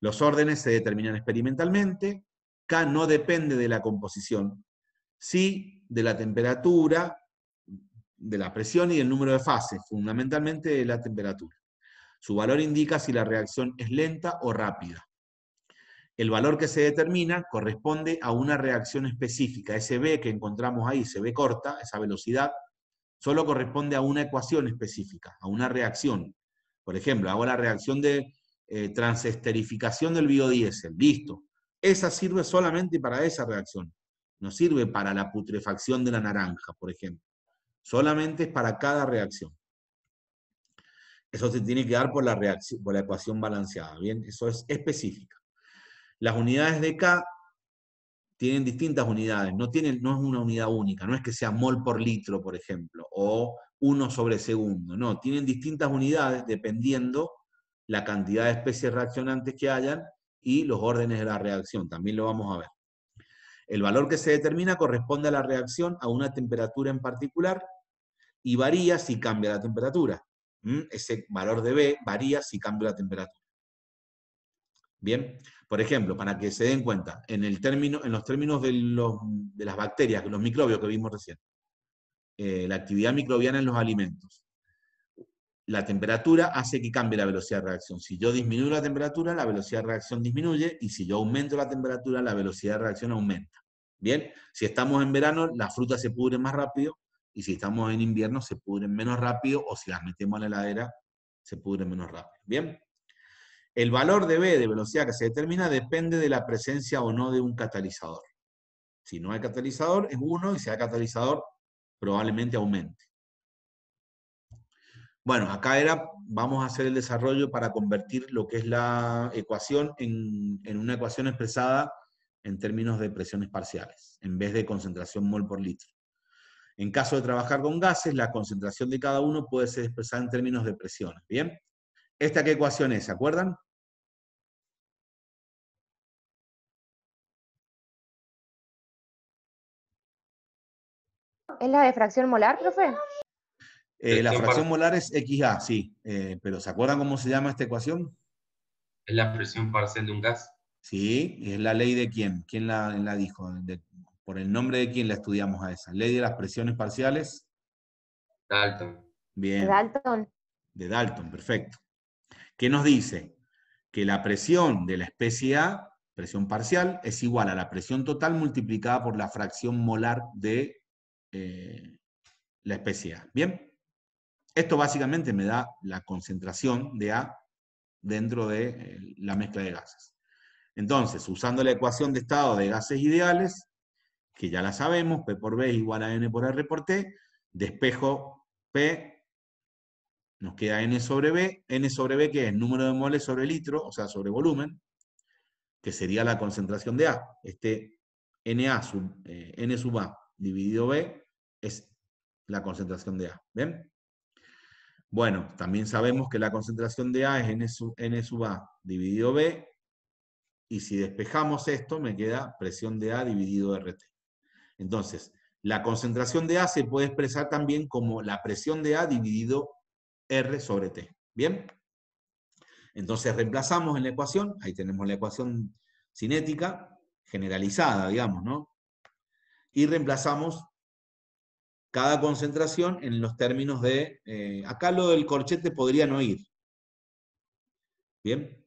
Los órdenes se determinan experimentalmente. K no depende de la composición, sí de la temperatura, de la presión y del número de fases, fundamentalmente de la temperatura. Su valor indica si la reacción es lenta o rápida. El valor que se determina corresponde a una reacción específica. Ese B que encontramos ahí, se ve corta, esa velocidad, solo corresponde a una ecuación específica, a una reacción. Por ejemplo, hago la reacción de eh, transesterificación del biodiesel, listo. Esa sirve solamente para esa reacción, no sirve para la putrefacción de la naranja, por ejemplo. Solamente es para cada reacción. Eso se tiene que dar por la, reacción, por la ecuación balanceada, ¿bien? Eso es específica. Las unidades de K tienen distintas unidades, no, tienen, no es una unidad única, no es que sea mol por litro, por ejemplo, o uno sobre segundo, no, tienen distintas unidades dependiendo la cantidad de especies reaccionantes que hayan y los órdenes de la reacción, también lo vamos a ver. El valor que se determina corresponde a la reacción a una temperatura en particular y varía si cambia la temperatura. Ese valor de B varía si cambia la temperatura. Bien, por ejemplo, para que se den cuenta, en, el término, en los términos de, las bacterias, los microbios que vimos recién, eh, la actividad microbiana en los alimentos, la temperatura hace que cambie la velocidad de reacción. Si yo disminuyo la temperatura, la velocidad de reacción disminuye, y si yo aumento la temperatura, la velocidad de reacción aumenta. Bien, si estamos en verano, la fruta se pudre más rápido, y si estamos en invierno se pudren menos rápido o si las metemos a la heladera se pudren menos rápido. Bien. El valor de B de velocidad que se determina depende de la presencia o no de un catalizador. Si no hay catalizador es uno y si hay catalizador probablemente aumente. Bueno, acá era, vamos a hacer el desarrollo para convertir lo que es la ecuación en, en una ecuación expresada en términos de presiones parciales, en vez de concentración mol por litro. En caso de trabajar con gases, la concentración de cada uno puede ser expresada en términos de presiones. ¿Bien? ¿Esta qué ecuación es? ¿Se acuerdan? ¿Es la de fracción molar, profe? Eh, la fracción molar es XA, sí. Eh, pero ¿se acuerdan cómo se llama esta ecuación? Es la presión parcial de un gas. Sí, es la ley de quién. ¿Quién la, dijo? De ¿Por el nombre de quién la estudiamos a esa? ¿Ley de las presiones parciales? Dalton. Bien. De Dalton. De Dalton, perfecto. ¿Qué nos dice? Que la presión de la especie A, presión parcial, es igual a la presión total multiplicada por la fracción molar de eh, la especie A. Bien. Esto básicamente me da la concentración de A dentro de eh, la mezcla de gases. Entonces, usando la ecuación de estado de gases ideales, que ya la sabemos, P por B es igual a N por R por T, despejo P, nos queda N sobre B, N sobre B que es número de moles sobre litro, o sea, sobre volumen, que sería la concentración de A. Este N eh, sub A dividido B es la concentración de A. Bueno, también sabemos que la concentración de A es N N sub A dividido B, y si despejamos esto, me queda presión de A dividido RT. Entonces, la concentración de A se puede expresar también como la presión de A dividido R sobre T. ¿Bien? Entonces reemplazamos en la ecuación, ahí tenemos la ecuación cinética generalizada, digamos, ¿no? Y reemplazamos cada concentración en los términos de, eh, acá lo del corchete podría no ir. ¿Bien?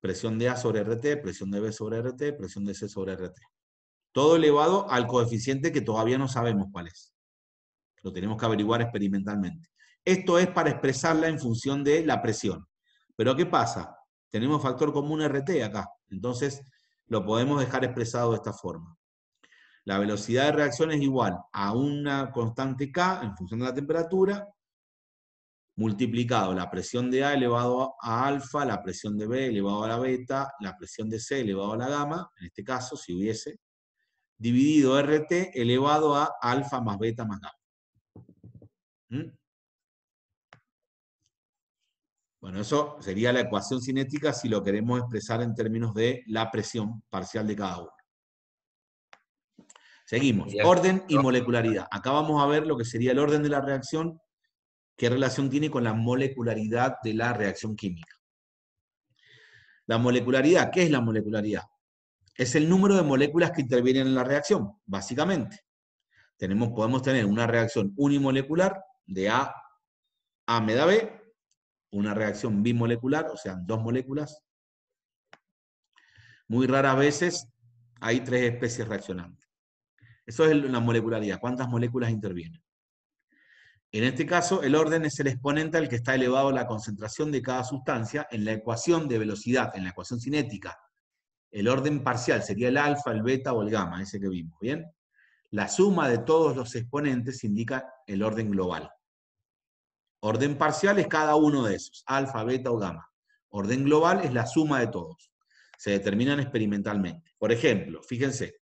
Presión de A sobre RT, presión de B sobre RT, presión de C sobre RT. Todo elevado al coeficiente que todavía no sabemos cuál es. Lo tenemos que averiguar experimentalmente. Esto es para expresarla en función de la presión. Pero ¿qué pasa? Tenemos factor común RT acá. Entonces, lo podemos dejar expresado de esta forma. La velocidad de reacción es igual a una constante K en función de la temperatura, multiplicado la presión de A elevado a alfa, la presión de B elevado a la beta, la presión de C elevado a la gamma, en este caso, si hubiese, dividido RT elevado a alfa más beta más gamma. ¿Mm? Bueno, eso sería la ecuación cinética si lo queremos expresar en términos de la presión parcial de cada uno. Seguimos. Orden y molecularidad. Acá vamos a ver lo que sería el orden de la reacción, qué relación tiene con la molecularidad de la reacción química. La molecularidad, ¿qué es la molecularidad? es el número de moléculas que intervienen en la reacción, básicamente. Tenemos, podemos tener una reacción unimolecular de A A me B, una reacción bimolecular, o sea, dos moléculas. Muy raras veces hay tres especies reaccionantes. Eso es la molecularidad, cuántas moléculas intervienen. En este caso, el orden es el exponente al que está elevado la concentración de cada sustancia en la ecuación de velocidad, en la ecuación cinética el orden parcial sería el alfa, el beta o el gamma, ese que vimos, ¿bien? La suma de todos los exponentes indica el orden global. Orden parcial es cada uno de esos, alfa, beta o gamma. Orden global es la suma de todos. Se determinan experimentalmente. Por ejemplo, fíjense,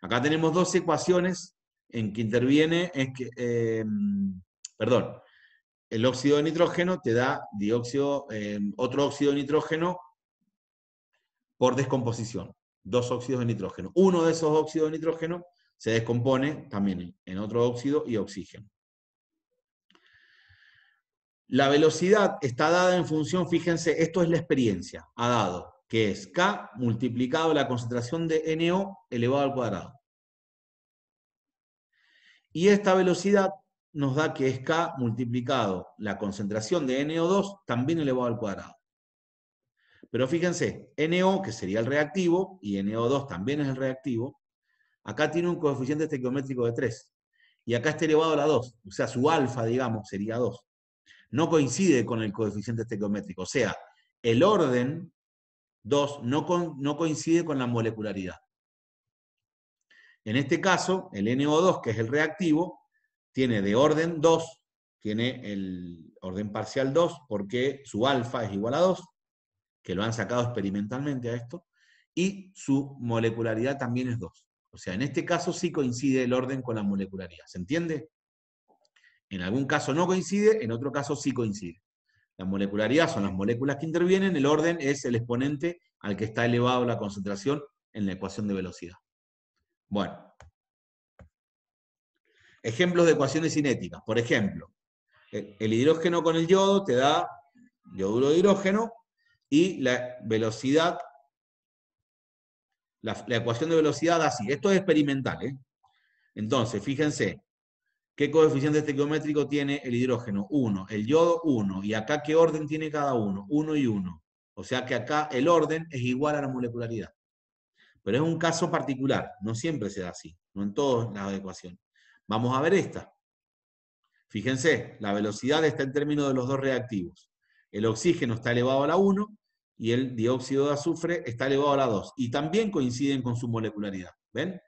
acá tenemos dos ecuaciones en que interviene, es que, em, perdón, el óxido de nitrógeno te da dióxido, em, otro óxido de nitrógeno por descomposición, dos óxidos de nitrógeno. Uno de esos óxidos de nitrógeno se descompone también en otro óxido y oxígeno. La velocidad está dada en función, fíjense, esto es la experiencia, ha dado, que es K multiplicado la concentración de NO elevado al cuadrado. Y esta velocidad nos da que es K multiplicado la concentración de NO2 también elevado al cuadrado. Pero fíjense, NO, que sería el reactivo, y NO2 también es el reactivo, acá tiene un coeficiente estequiométrico de 3. Y acá está elevado a la 2. O sea, su alfa, digamos, sería 2. No coincide con el coeficiente estequiométrico. O sea, el orden 2 no, no coincide con la molecularidad. En este caso, el NO2, que es el reactivo, tiene de orden 2, tiene el orden parcial 2, porque su alfa es igual a 2, que lo han sacado experimentalmente a esto, y su molecularidad también es 2. O sea, en este caso sí coincide el orden con la molecularidad. ¿Se entiende? En algún caso no coincide, en otro caso sí coincide. La molecularidad son las moléculas que intervienen, el orden es el exponente al que está elevado la concentración en la ecuación de velocidad. Bueno. Ejemplos de ecuaciones cinéticas. Por ejemplo, el hidrógeno con el yodo te da yoduro de hidrógeno y la velocidad, la, ecuación de velocidad así. Esto es experimental. ¿eh? Entonces, fíjense, ¿qué coeficiente estequiométrico tiene el hidrógeno? 1, el yodo 1, y acá qué orden tiene cada uno, 1 y 1. O sea que acá el orden es igual a la molecularidad. Pero es un caso particular, no siempre se da así, no en todas las ecuaciones. Vamos a ver esta. Fíjense, la velocidad está en términos de los dos reactivos. El oxígeno está elevado a la 1 y el dióxido de azufre está elevado a la 2. Y también coinciden con su molecularidad. ¿Ven?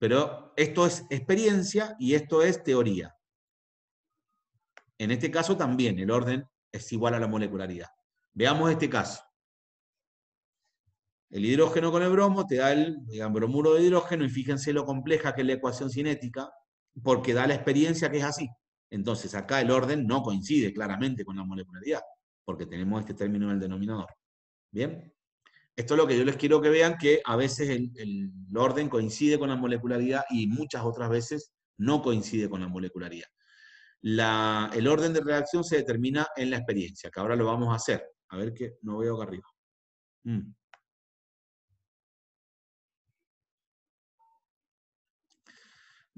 Pero esto es experiencia y esto es teoría. En este caso también el orden es igual a la molecularidad. Veamos este caso. El hidrógeno con el bromo te da el, el bromuro de hidrógeno y fíjense lo compleja que es la ecuación cinética porque da la experiencia que es así. Entonces, acá el orden no coincide claramente con la molecularidad, porque tenemos este término en el denominador. ¿Bien? Esto es lo que yo les quiero que vean, que a veces el, orden coincide con la molecularidad y muchas otras veces no coincide con la molecularidad. el orden de reacción se determina en la experiencia, que ahora lo vamos a hacer. A ver que no veo acá arriba. Mm.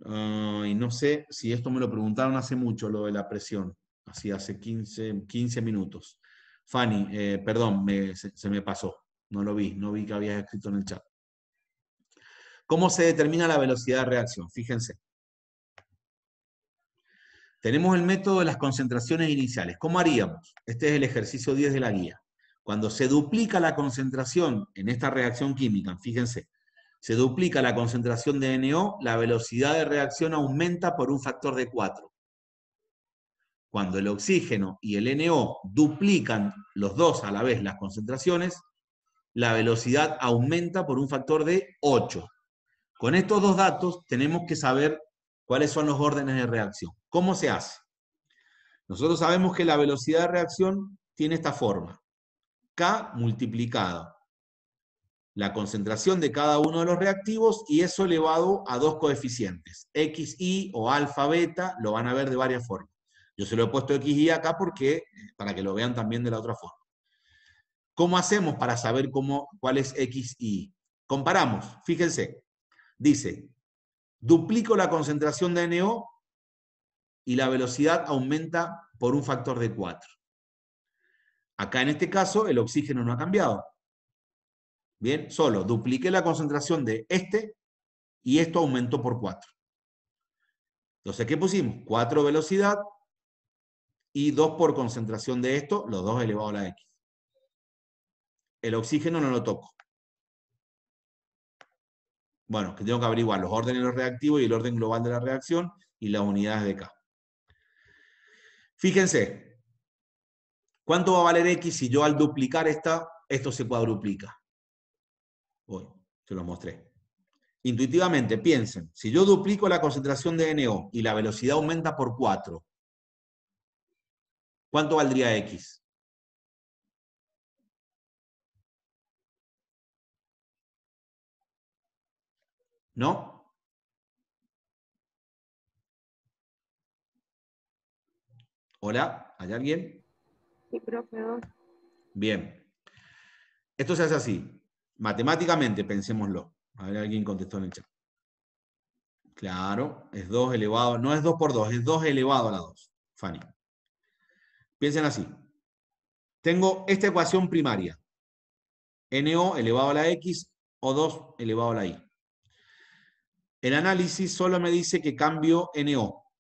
Ah, y no sé si esto me lo preguntaron hace mucho, lo de la presión, así hace 15, minutos. Fanny, eh, perdón, se, se, me pasó, no lo vi, no vi que habías escrito en el chat. ¿Cómo se determina la velocidad de reacción? Fíjense. Tenemos el método de las concentraciones iniciales. ¿Cómo haríamos? Este es el ejercicio 10 de la guía. Cuando se duplica la concentración en esta reacción química, fíjense, se duplica la concentración de NO, la velocidad de reacción aumenta por un factor de 4. Cuando el oxígeno y el NO duplican los dos a la vez las concentraciones, la velocidad aumenta por un factor de 8. Con estos dos datos tenemos que saber cuáles son los órdenes de reacción. ¿Cómo se hace? Nosotros sabemos que la velocidad de reacción tiene esta forma. K multiplicado la concentración de cada uno de los reactivos y eso elevado a dos coeficientes, XI o alfa, beta, lo van a ver de varias formas. Yo se lo he puesto XI acá porque, eh, para que lo vean también de la otra forma. ¿Cómo hacemos para saber cómo, cuál es XI? Comparamos, fíjense. Dice, duplico la concentración de NO y la velocidad aumenta por un factor de 4. Acá en este caso el oxígeno no ha cambiado, Bien, solo dupliqué la concentración de este y esto aumentó por 4. Entonces, ¿qué pusimos? 4 velocidad y 2 por concentración de esto, los 2 elevado a la X. El oxígeno no lo toco. Bueno, que tengo que averiguar los órdenes de los reactivos y el orden global de la reacción y las unidades de K. Fíjense, ¿cuánto va a valer X si yo al duplicar esta, esto se cuadruplica? Hoy se lo mostré. Intuitivamente, piensen, si yo duplico la concentración de NO y la velocidad aumenta por 4, ¿cuánto valdría X? ¿No? Hola, ¿hay alguien? Sí, profe. Bien. Esto se hace así. Matemáticamente, pensémoslo. A ver, alguien contestó en el chat. Claro, es 2 elevado, no es 2 por 2, es 2 elevado a la 2, Fanny. Piensen así. Tengo esta ecuación primaria, NO elevado a la X o 2 elevado a la Y. El análisis solo me dice que cambio NO,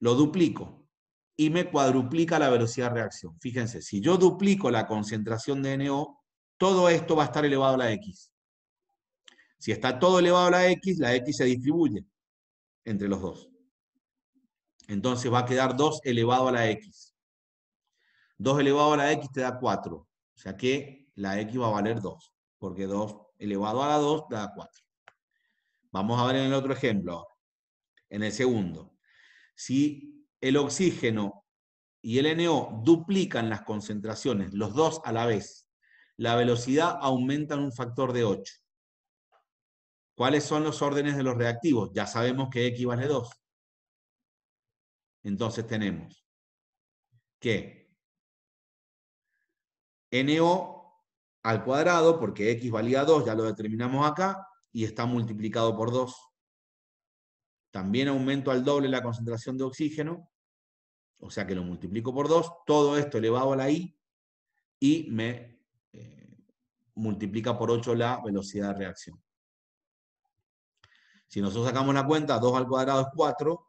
lo duplico y me cuadruplica la velocidad de reacción. Fíjense, si yo duplico la concentración de NO, todo esto va a estar elevado a la x. Si está todo elevado a la x, la x se distribuye entre los dos. Entonces va a quedar 2 elevado a la x. 2 elevado a la x te da 4. O sea que la x va a valer 2, porque 2 elevado a la 2 da 4. Vamos a ver en el otro ejemplo en el segundo. Si el oxígeno y el NO duplican las concentraciones, los dos a la vez, la velocidad aumenta en un factor de 8. ¿Cuáles son los órdenes de los reactivos? Ya sabemos que X vale 2. Entonces tenemos que NO al cuadrado, porque X valía 2, ya lo determinamos acá, y está multiplicado por 2. También aumento al doble la concentración de oxígeno, o sea que lo multiplico por 2, todo esto elevado a la I, y me multiplica por 8 la velocidad de reacción. Si nosotros sacamos la cuenta, 2 al cuadrado es 4,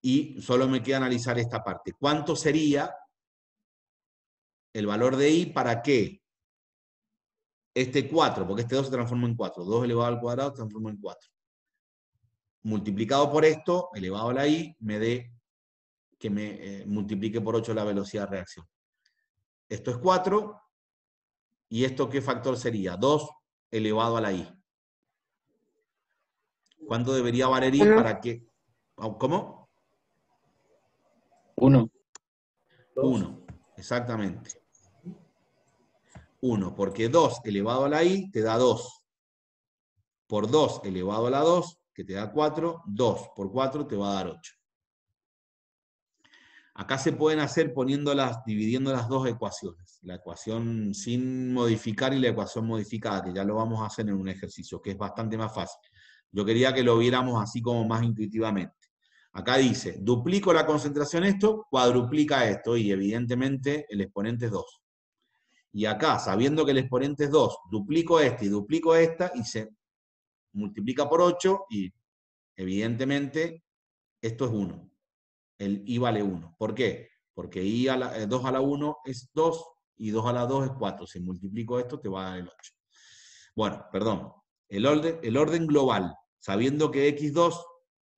y solo me queda analizar esta parte. ¿Cuánto sería el valor de i para que este 4, porque este 2 se transforma en 4, 2 elevado al cuadrado se transforma en 4, multiplicado por esto, elevado a la i, me dé que me eh, multiplique por 8 la velocidad de reacción. Esto es 4, ¿Y esto qué factor sería? 2 elevado a la i. ¿Cuánto debería valer i para que... ¿Cómo? 1. 1, exactamente. 1, porque 2 elevado a la i te da 2. Por 2 elevado a la 2, que te da 4, 2 por 4 te va a dar 8. Acá se pueden hacer poniéndolas, dividiendo las dos ecuaciones, la ecuación sin modificar y la ecuación modificada, que ya lo vamos a hacer en un ejercicio, que es bastante más fácil. Yo quería que lo viéramos así como más intuitivamente. Acá dice, duplico la concentración esto, cuadruplica esto, y evidentemente el exponente es 2. Y acá, sabiendo que el exponente es 2, duplico este y duplico esta, y se multiplica por 8, y evidentemente esto es 1 el i vale 1. ¿Por qué? Porque i a 2 eh, a la 1 es 2 y 2 a la 2 es 4. Si multiplico esto te va a dar el 8. Bueno, perdón. El orden, el orden global, sabiendo que x2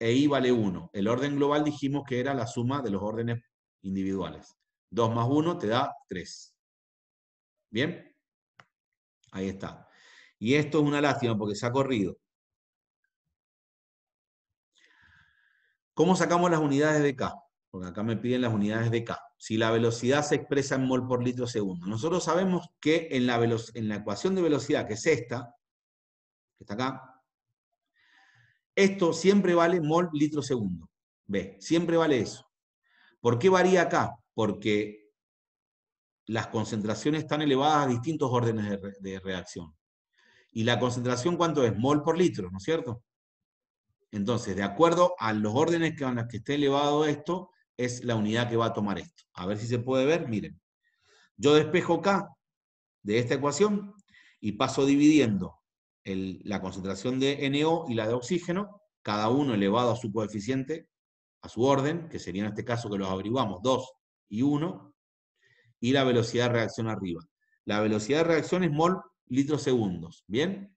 e i vale 1. El orden global dijimos que era la suma de los órdenes individuales. 2 más 1 te da 3. ¿Bien? Ahí está. Y esto es una lástima porque se ha corrido. ¿Cómo sacamos las unidades de K? Porque acá me piden las unidades de K. Si la velocidad se expresa en mol por litro segundo. Nosotros sabemos que en la, ecuación de velocidad, que es esta, que está acá, esto siempre vale mol litro segundo. ¿Ves? Siempre vale eso. ¿Por qué varía acá? Porque las concentraciones están elevadas a distintos órdenes de, de reacción. Y la concentración, ¿cuánto es? Mol por litro, ¿no es cierto? Entonces, de acuerdo a los órdenes con los que esté elevado esto, es la unidad que va a tomar esto. A ver si se puede ver, miren. Yo despejo K de esta ecuación y paso dividiendo la concentración de NO y la de oxígeno, cada uno elevado a su coeficiente, a su orden, que sería en este caso que los averiguamos, 2 y 1, y la velocidad de reacción arriba. La velocidad de reacción es mol litros segundos, ¿bien?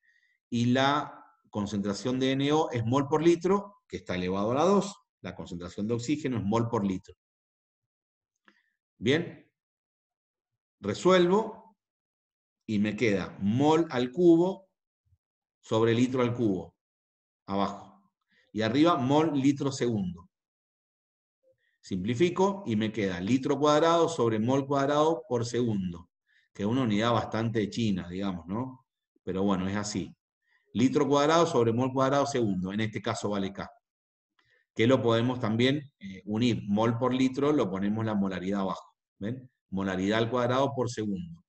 Y la concentración de NO es mol por litro, que está elevado a la 2. La concentración de oxígeno es mol por litro. Bien, resuelvo y me queda mol al cubo sobre litro al cubo, abajo. Y arriba mol litro segundo. Simplifico y me queda litro cuadrado sobre mol cuadrado por segundo, que es una unidad bastante china, digamos, ¿no? Pero bueno, es así litro cuadrado sobre mol cuadrado segundo, en este caso vale K. Que lo podemos también eh, unir, mol por litro lo ponemos la molaridad abajo, ¿ven? Molaridad al cuadrado por segundo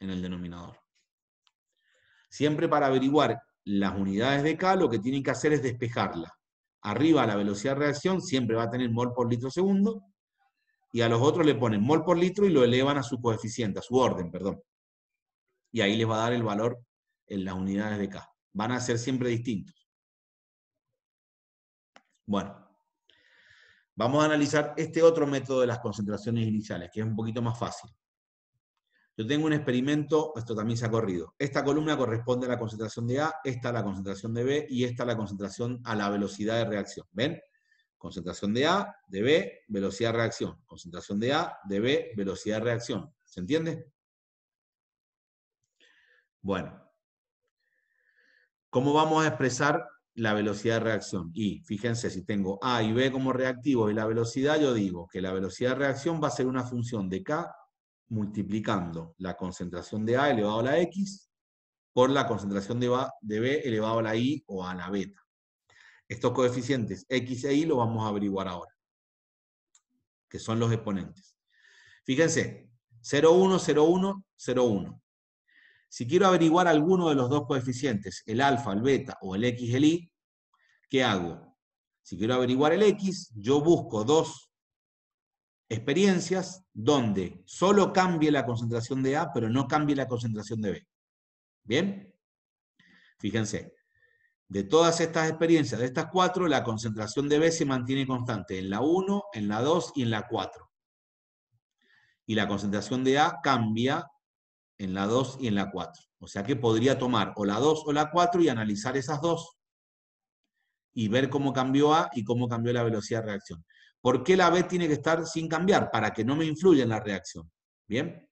en el denominador. Siempre para averiguar las unidades de K, lo que tienen que hacer es despejarla. Arriba la velocidad de reacción siempre va a tener mol por litro segundo, y a los otros le ponen mol por litro y lo elevan a su coeficiente, a su orden, perdón. Y ahí les va a dar el valor en las unidades de K van a ser siempre distintos. Bueno, vamos a analizar este otro método de las concentraciones iniciales, que es un poquito más fácil. Yo tengo un experimento, esto también se ha corrido. Esta columna corresponde a la concentración de A, esta a la concentración de B y esta a la concentración a la velocidad de reacción. ¿Ven? Concentración de A, de B, velocidad de reacción. Concentración de A, de B, velocidad de reacción. ¿Se entiende? Bueno, ¿Cómo vamos a expresar la velocidad de reacción? Y fíjense, si tengo A y B como reactivos y la velocidad, yo digo que la velocidad de reacción va a ser una función de K multiplicando la concentración de A elevado a la X por la concentración de B elevado a la I o a la beta. Estos coeficientes X e Y los vamos a averiguar ahora, que son los exponentes. Fíjense, 0, 1, 0, 1, 0, 1. Si quiero averiguar alguno de los dos coeficientes, el alfa, el beta o el x, el y, ¿qué hago? Si quiero averiguar el x, yo busco dos experiencias donde solo cambie la concentración de A, pero no cambie la concentración de B. ¿Bien? Fíjense, de todas estas experiencias, de estas cuatro, la concentración de B se mantiene constante en la 1, en la 2 y en la 4. Y la concentración de A cambia en la 2 y en la 4. O sea que podría tomar o la 2 o la 4 y analizar esas dos y ver cómo cambió A y cómo cambió la velocidad de reacción. ¿Por qué la B tiene que estar sin cambiar? Para que no me influya en la reacción. ¿Bien?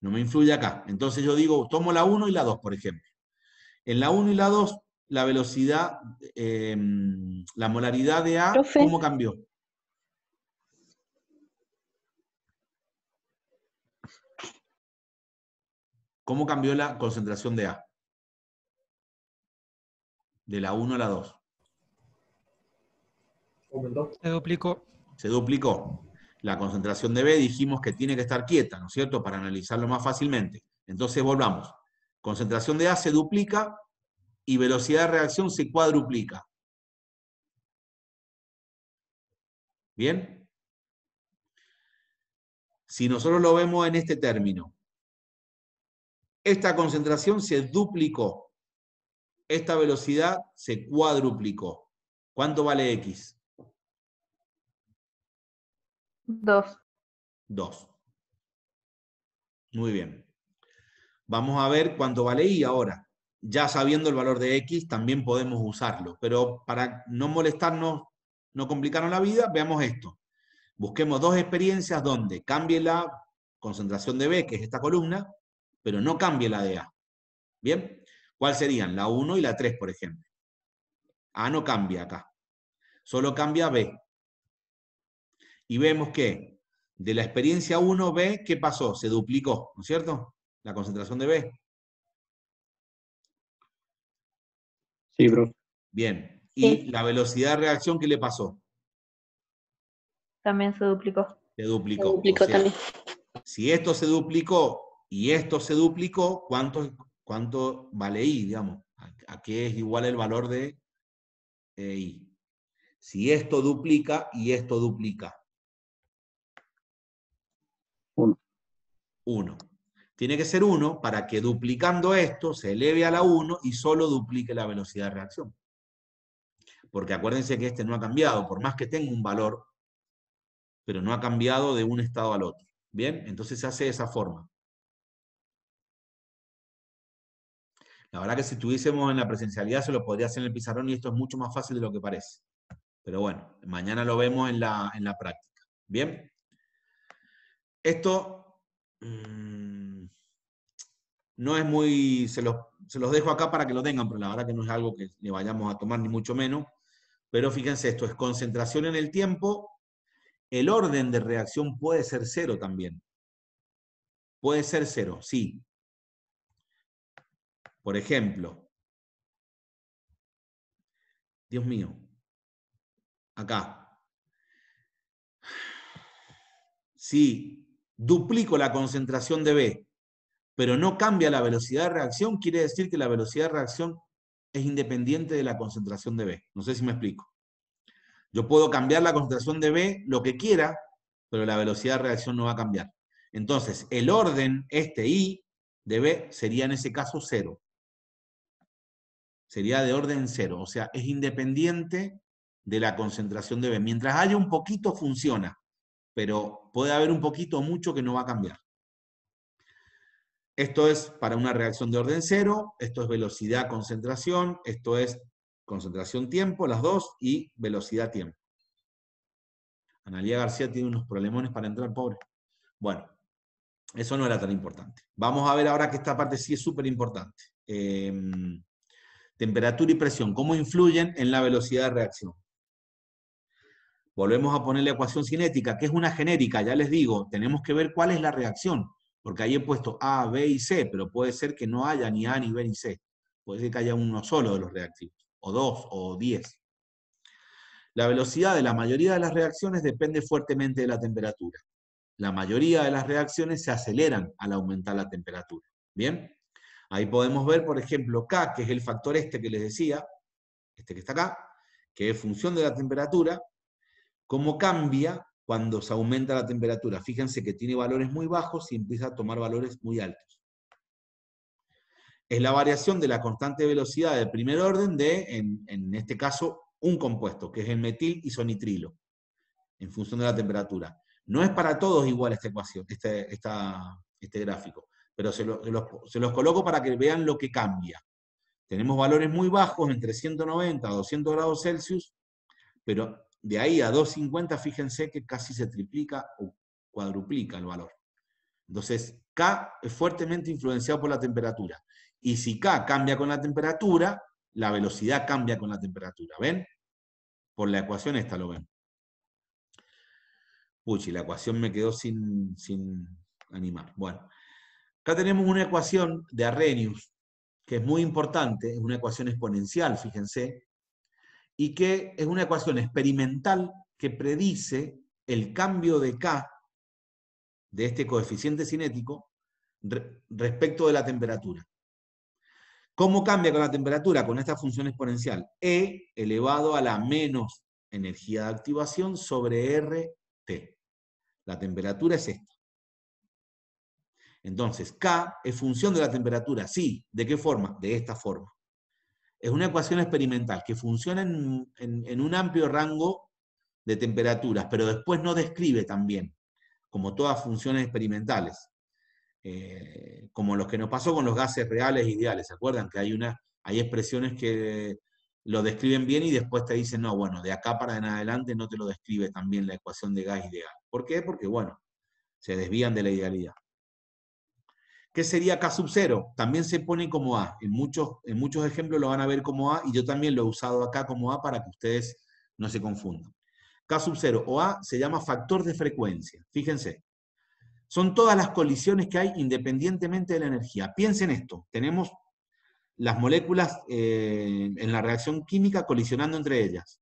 No me influye acá. Entonces yo digo, tomo la 1 y la 2, por ejemplo. En la 1 y la 2, la velocidad, em, la molaridad de A, ¿cómo cambió? ¿Cómo cambió la concentración de A? De la 1 a la 2. Se duplicó. Se duplicó. La concentración de B dijimos que tiene que estar quieta, ¿no es cierto? Para analizarlo más fácilmente. Entonces volvamos. Concentración de A se duplica y velocidad de reacción se cuadruplica. ¿Bien? Si nosotros lo vemos en este término, esta concentración se duplicó. Esta velocidad se cuadruplicó. ¿Cuánto vale X? Dos. Dos. Muy bien. Vamos a ver cuánto vale Y ahora. Ya sabiendo el valor de X, también podemos usarlo. Pero para no molestarnos, no complicarnos la vida, veamos esto. Busquemos dos experiencias donde cambie la concentración de B, que es esta columna, pero no cambie la de A. ¿Bien? ¿Cuál serían? La 1 y la 3, por ejemplo. A no cambia acá. Solo cambia B. Y vemos que de la experiencia 1, B, ¿qué pasó? Se duplicó, ¿no es cierto? La concentración de B. Sí, bro. Bien. ¿Y la velocidad de reacción qué le pasó? También se duplicó. Se duplicó. Se duplicó también. Si esto se duplicó y esto se duplicó, ¿cuánto, cuánto vale I, digamos? ¿A, qué es igual el valor de I? Si esto duplica y esto duplica. Uno. Tiene que ser uno para que duplicando esto se eleve a la 1 y solo duplique la velocidad de reacción. Porque acuérdense que este no ha cambiado, por más que tenga un valor, pero no ha cambiado de un estado al otro. ¿Bien? Entonces se hace de esa forma. La verdad que si estuviésemos en la presencialidad se lo podría hacer en el pizarrón y esto es mucho más fácil de lo que parece. Pero bueno, mañana lo vemos en la, práctica. ¿Bien? Esto mm, no es muy... Se los, se los dejo acá para que lo tengan, pero la verdad que no es algo que le vayamos a tomar ni mucho menos. Pero fíjense, esto es concentración en el tiempo. El orden de reacción puede ser cero también. Puede ser cero, sí. Por ejemplo, Dios mío, acá, si duplico la concentración de B, pero no cambia la velocidad de reacción, quiere decir que la velocidad de reacción es independiente de la concentración de B. No sé si me explico. Yo puedo cambiar la concentración de B lo que quiera, pero la velocidad de reacción no va a cambiar. Entonces, el orden, este I, de B, sería en ese caso cero sería de orden cero, o sea, es independiente de la concentración de B. Mientras haya un poquito, funciona, pero puede haber un poquito o mucho que no va a cambiar. Esto es para una reacción de orden cero, esto es velocidad-concentración, esto es concentración-tiempo, las dos, y velocidad-tiempo. Analía García tiene unos problemones para entrar, pobre. Bueno, eso no era tan importante. Vamos a ver ahora que esta parte sí es súper importante. Em, temperatura y presión, ¿cómo influyen en la velocidad de reacción? Volvemos a poner la ecuación cinética, que es una genérica, ya les digo, tenemos que ver cuál es la reacción, porque ahí he puesto A, B y C, pero puede ser que no haya ni A, ni B, ni C. Puede ser que haya uno solo de los reactivos, o dos, o diez. La velocidad de la mayoría de las reacciones depende fuertemente de la temperatura. La mayoría de las reacciones se aceleran al aumentar la temperatura. ¿Bien? Ahí podemos ver, por ejemplo, K, que es el factor este que les decía, este que está acá, que es función de la temperatura, cómo cambia cuando se aumenta la temperatura. Fíjense que tiene valores muy bajos y empieza a tomar valores muy altos. Es la variación de la constante de velocidad de primer orden de, en, este caso, un compuesto, que es el metil isonitrilo, en función de la temperatura. No es para todos igual esta ecuación, este, este gráfico pero se, los, coloco para que vean lo que cambia. Tenemos valores muy bajos, entre 190 a 200 grados Celsius, pero de ahí a 250, fíjense que casi se triplica o cuadruplica el valor. Entonces, K es fuertemente influenciado por la temperatura. Y si K cambia con la temperatura, la velocidad cambia con la temperatura. ¿Ven? Por la ecuación esta lo ven. Puchi, la ecuación me quedó sin, sin animar. Bueno, Acá tenemos una ecuación de Arrhenius, que es muy importante, es una ecuación exponencial, fíjense, y que es una ecuación experimental que predice el cambio de K de este coeficiente cinético respecto de la temperatura. ¿Cómo cambia con la temperatura? Con esta función exponencial. E elevado a la menos energía de activación sobre RT. La temperatura es esta. Entonces, K es función de la temperatura, sí. ¿De qué forma? De esta forma. Es una ecuación experimental que funciona en, un amplio rango de temperaturas, pero después no describe tan bien, como todas funciones experimentales, eh, como los que nos pasó con los gases reales e ideales. ¿Se acuerdan que hay, una, hay expresiones que lo describen bien y después te dicen, no, bueno, de acá para adelante no te lo describe también la ecuación de gas ideal. ¿Por qué? Porque, bueno, se desvían de la idealidad. ¿Qué sería K sub 0? También se pone como A. En muchos, en muchos ejemplos lo van a ver como A y yo también lo he usado acá como A para que ustedes no se confundan. K sub 0 o A se llama factor de frecuencia. Fíjense. Son todas las colisiones que hay independientemente de la energía. Piensen esto. Tenemos las moléculas eh, en la reacción química colisionando entre ellas.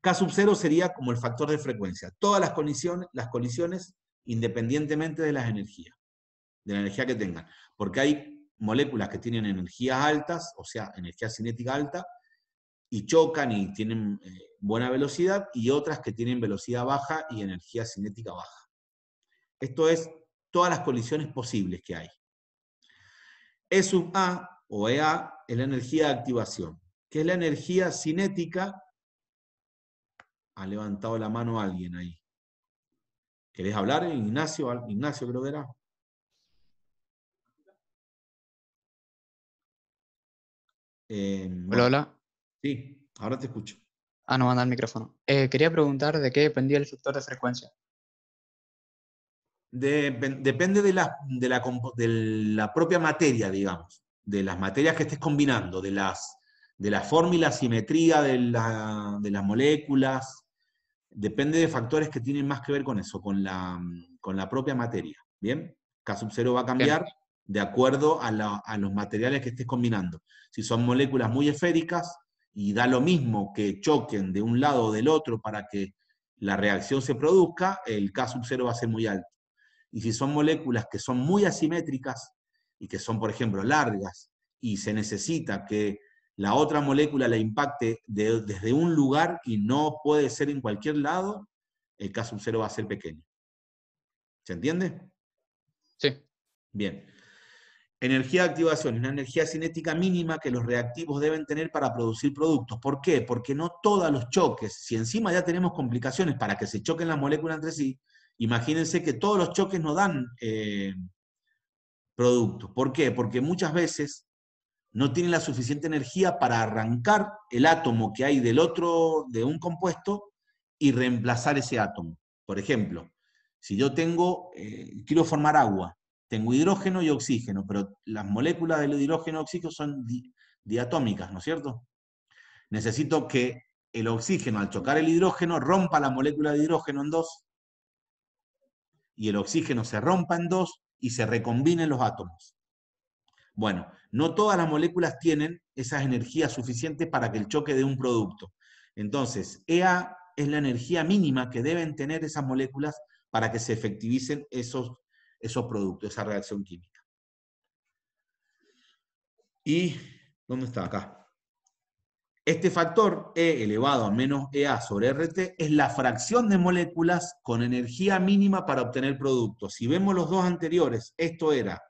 K sub 0 sería como el factor de frecuencia. Todas las colisiones, las colisiones independientemente de las energías de la energía que tengan. Porque hay moléculas que tienen energías altas, o sea, energía cinética alta, y chocan y tienen eh, buena velocidad, y otras que tienen velocidad baja y energía cinética baja. Esto es todas las colisiones posibles que hay. E sub A o EA es la energía de activación, que es la energía cinética. Ha levantado la mano alguien ahí. ¿Querés hablar, Ignacio? Ignacio creo que era. Eh, hola, hola. Sí, ahora te escucho. Ah, no, anda el micrófono. Eh, quería preguntar de qué dependía el factor de frecuencia. depende de la, de, la, propia materia, digamos, de las materias que estés combinando, de, las, de la forma y la simetría de, las moléculas. Depende de factores que tienen más que ver con eso, con la, propia materia. ¿Bien? K sub 0 va a cambiar de acuerdo a, los materiales que estés combinando. Si son moléculas muy esféricas y da lo mismo que choquen de un lado o del otro para que la reacción se produzca, el K sub 0 va a ser muy alto. Y si son moléculas que son muy asimétricas y que son, por ejemplo, largas y se necesita que la otra molécula la impacte desde un lugar y no puede ser en cualquier lado, el K sub 0 va a ser pequeño. ¿Se entiende? Sí. Bien. Energía de activación una energía cinética mínima que los reactivos deben tener para producir productos. ¿Por qué? Porque no todos los choques, si encima ya tenemos complicaciones para que se choquen las moléculas entre sí, imagínense que todos los choques no dan eh, productos. ¿Por qué? Porque muchas veces no tienen la suficiente energía para arrancar el átomo que hay del otro, de un compuesto, y reemplazar ese átomo. Por ejemplo, si yo tengo, eh, quiero formar agua, tengo hidrógeno y oxígeno, pero las moléculas del hidrógeno y oxígeno son diatómicas, ¿no es cierto? Necesito que el oxígeno, al chocar el hidrógeno, rompa la molécula de hidrógeno en dos, y el oxígeno se rompa en dos y se recombinen los átomos. Bueno, no todas las moléculas tienen esas energías suficientes para que el choque de un producto. Entonces, EA es la energía mínima que deben tener esas moléculas para que se efectivicen esos esos productos, esa reacción química. ¿Y dónde está acá? Este factor E elevado a menos EA sobre RT es la fracción de moléculas con energía mínima para obtener productos. Si vemos los dos anteriores, esto era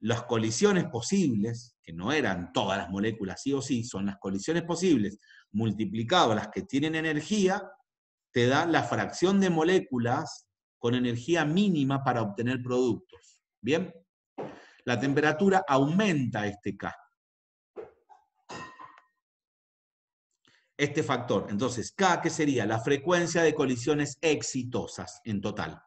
las colisiones posibles, que no eran todas las moléculas sí o sí, son las colisiones posibles, multiplicado las que tienen energía, te da la fracción de moléculas con energía mínima para obtener productos. ¿Bien? La temperatura aumenta este K. Este factor. Entonces, K, que sería la frecuencia de colisiones exitosas en total.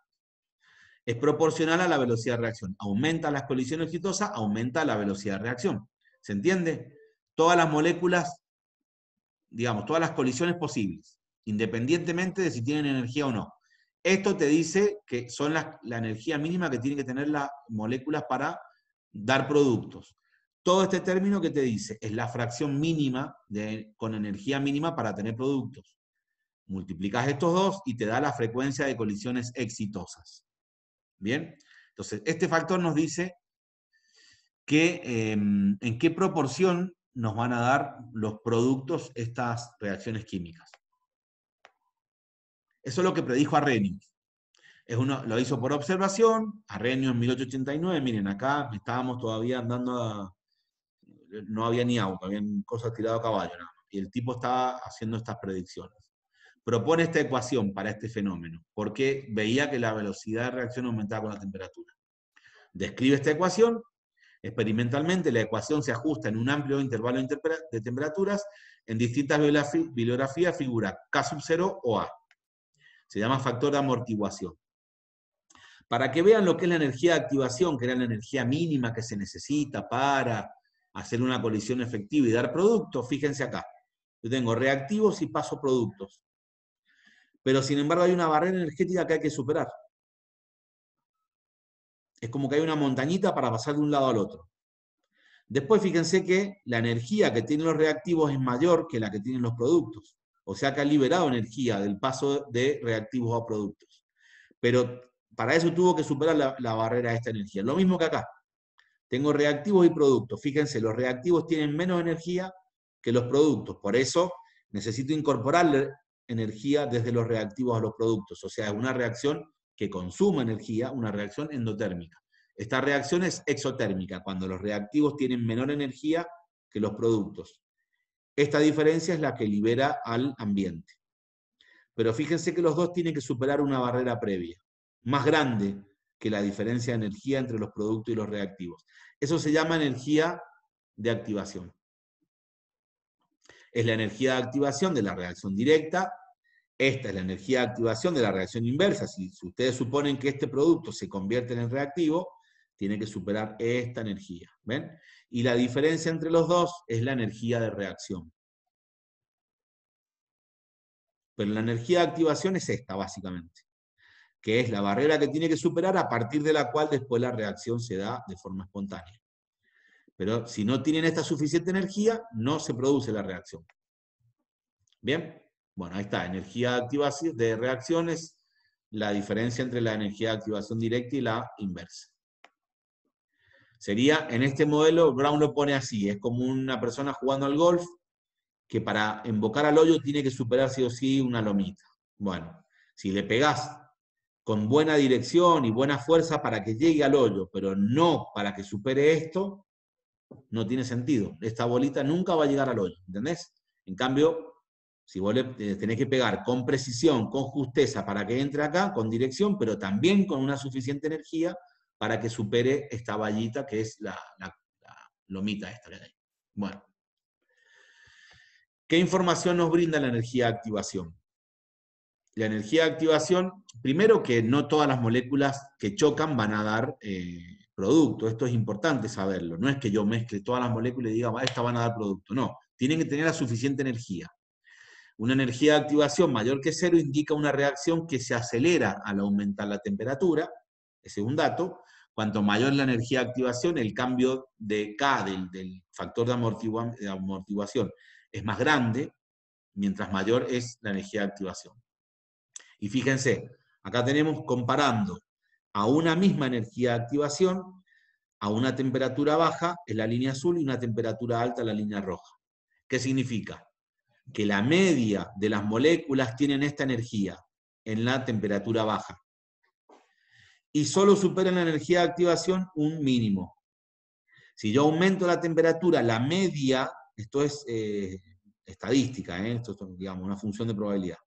Es proporcional a la velocidad de reacción. Aumenta las colisiones exitosas, aumenta la velocidad de reacción. ¿Se entiende? Todas las moléculas, digamos, todas las colisiones posibles, independientemente de si tienen energía o no. Esto te dice que son la energía mínima que tienen que tener las moléculas para dar productos. Todo este término que te dice es la fracción mínima con energía mínima para tener productos. Multiplicas estos dos y te da la frecuencia de colisiones exitosas. Bien, entonces este factor nos dice que, em, en qué proporción nos van a dar los productos estas reacciones químicas. Eso es lo que predijo Arrhenius. Es uno, lo hizo por observación, Arrhenius en 1889, miren, acá estábamos todavía andando, no había ni agua, había cosas tiradas a caballo, y el tipo estaba haciendo estas predicciones. Propone esta ecuación para este fenómeno, porque veía que la velocidad de reacción aumentaba con la temperatura. Describe esta ecuación, experimentalmente la ecuación se ajusta en un amplio intervalo de temperaturas, en distintas bibliografías figura K sub 0 o A se llama factor de amortiguación. Para que vean lo que es la energía de activación, que era la energía mínima que se necesita para hacer una colisión efectiva y dar productos, fíjense acá. Yo tengo reactivos y paso productos. Pero sin embargo hay una barrera energética que hay que superar. Es como que hay una montañita para pasar de un lado al otro. Después fíjense que la energía que tienen los reactivos es mayor que la que tienen los productos. O sea que ha liberado energía del paso de reactivos a productos. Pero para eso tuvo que superar la, barrera de esta energía. Lo mismo que acá. Tengo reactivos y productos. Fíjense, los reactivos tienen menos energía que los productos. Por eso necesito incorporarle energía desde los reactivos a los productos. O sea, es una reacción que consume energía, una reacción endotérmica. Esta reacción es exotérmica, cuando los reactivos tienen menor energía que los productos. Esta diferencia es la que libera al ambiente. Pero fíjense que los dos tienen que superar una barrera previa, más grande que la diferencia de energía entre los productos y los reactivos. Eso se llama energía de activación. Es la energía de activación de la reacción directa, esta es la energía de activación de la reacción inversa. Si, ustedes suponen que este producto se convierte en reactivo, tiene que superar esta energía. ¿Ven? Y la diferencia entre los dos es la energía de reacción. Pero la energía de activación es esta, básicamente, que es la barrera que tiene que superar a partir de la cual después la reacción se da de forma espontánea. Pero si no tienen esta suficiente energía, no se produce la reacción. ¿Bien? Bueno, ahí está, energía de, activación, de reacciones, la diferencia entre la energía de activación directa y la inversa. Sería, en este modelo, Brown lo pone así, es como una persona jugando al golf que para embocar al hoyo tiene que superar sí o sí una lomita. Bueno, si le pegás con buena dirección y buena fuerza para que llegue al hoyo, pero no para que supere esto, no tiene sentido. Esta bolita nunca va a llegar al hoyo, ¿entendés? En cambio, si vos eh, tenés que pegar con precisión, con justeza para que entre acá, con dirección, pero también con una suficiente energía, para que supere esta vallita que es la, lomita esta que hay. Bueno. ¿Qué información nos brinda la energía de activación? La energía de activación, primero que no todas las moléculas que chocan van a dar eh, producto. Esto es importante saberlo. No es que yo mezcle todas las moléculas y diga, ah, esta van a dar producto. No, tienen que tener la suficiente energía. Una energía de activación mayor que cero indica una reacción que se acelera al aumentar la temperatura, ese es un dato, Cuanto mayor la energía de activación, el cambio de K, del, factor de, amortiguación, es más grande, mientras mayor es la energía de activación. Y fíjense, acá tenemos comparando a una misma energía de activación, a una temperatura baja en la línea azul y una temperatura alta en la línea roja. ¿Qué significa? Que la media de las moléculas tienen esta energía en la temperatura baja y solo supera la energía de activación un mínimo. Si yo aumento la temperatura, la media, esto es eh, estadística, ¿eh? esto es digamos, una función de probabilidad,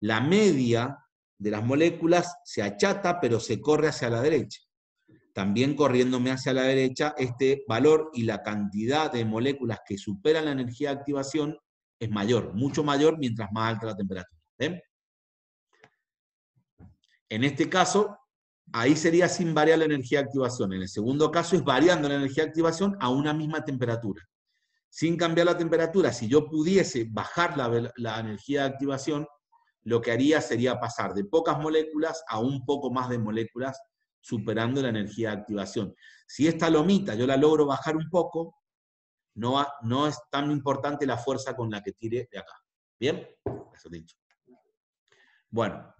la media de las moléculas se achata pero se corre hacia la derecha. También corriéndome hacia la derecha, este valor y la cantidad de moléculas que superan la energía de activación es mayor, mucho mayor mientras más alta la temperatura. En este caso, Ahí sería sin variar la energía de activación. En el segundo caso es variando la energía de activación a una misma temperatura. Sin cambiar la temperatura, si yo pudiese bajar la, energía de activación, lo que haría sería pasar de pocas moléculas a un poco más de moléculas, superando la energía de activación. Si esta lomita yo la logro bajar un poco, no, no es tan importante la fuerza con la que tire de acá. ¿Bien? Eso dicho. Bueno,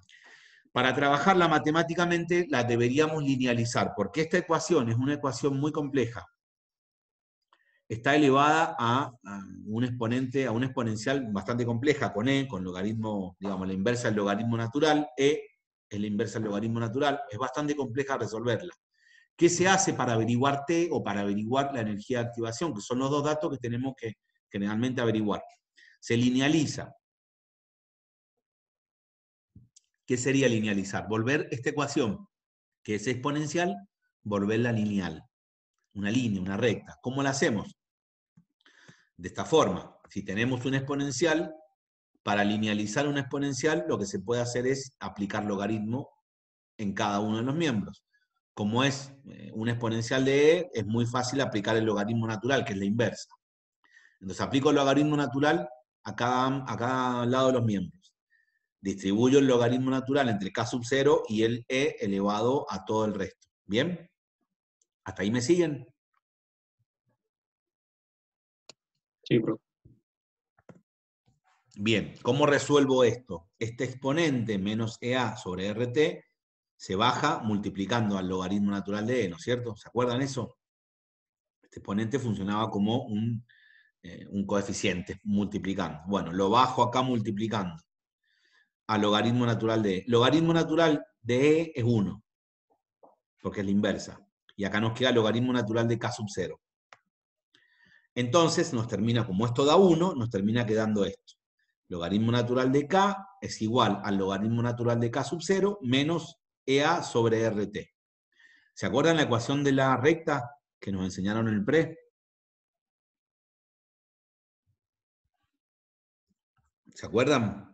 para trabajarla matemáticamente la deberíamos linealizar, porque esta ecuación es una ecuación muy compleja. Está elevada a, un exponente, a una exponencial bastante compleja, con E, con logaritmo, digamos, la inversa del logaritmo natural, E es la inversa del logaritmo natural, es bastante compleja resolverla. ¿Qué se hace para averiguar T o para averiguar la energía de activación? Que son los dos datos que tenemos que generalmente averiguar. Se linealiza. ¿Qué sería linealizar? Volver esta ecuación, que es exponencial, volverla lineal. Una línea, una recta. ¿Cómo la hacemos? De esta forma. Si tenemos un exponencial, para linealizar un exponencial, lo que se puede hacer es aplicar logaritmo en cada uno de los miembros. Como es eh, un exponencial de E, es muy fácil aplicar el logaritmo natural, que es la inversa. Entonces aplico el logaritmo natural a cada, a cada lado de los miembros distribuyo el logaritmo natural entre K sub 0 y el E elevado a todo el resto. ¿Bien? ¿Hasta ahí me siguen? Sí, bro. Bien, ¿cómo resuelvo esto? Este exponente menos EA sobre RT se baja multiplicando al logaritmo natural de E, ¿no es cierto? ¿Se acuerdan eso? Este exponente funcionaba como un, eh, un coeficiente multiplicando. Bueno, lo bajo acá multiplicando al logaritmo natural de E. Logaritmo natural de E es 1, porque es la inversa. Y acá nos queda logaritmo natural de K sub 0. Entonces nos termina, como esto da 1, nos termina quedando esto. Logaritmo natural de K es igual al logaritmo natural de K sub 0 menos EA sobre RT. ¿Se acuerdan la ecuación de la recta que nos enseñaron en el pre? ¿Se acuerdan?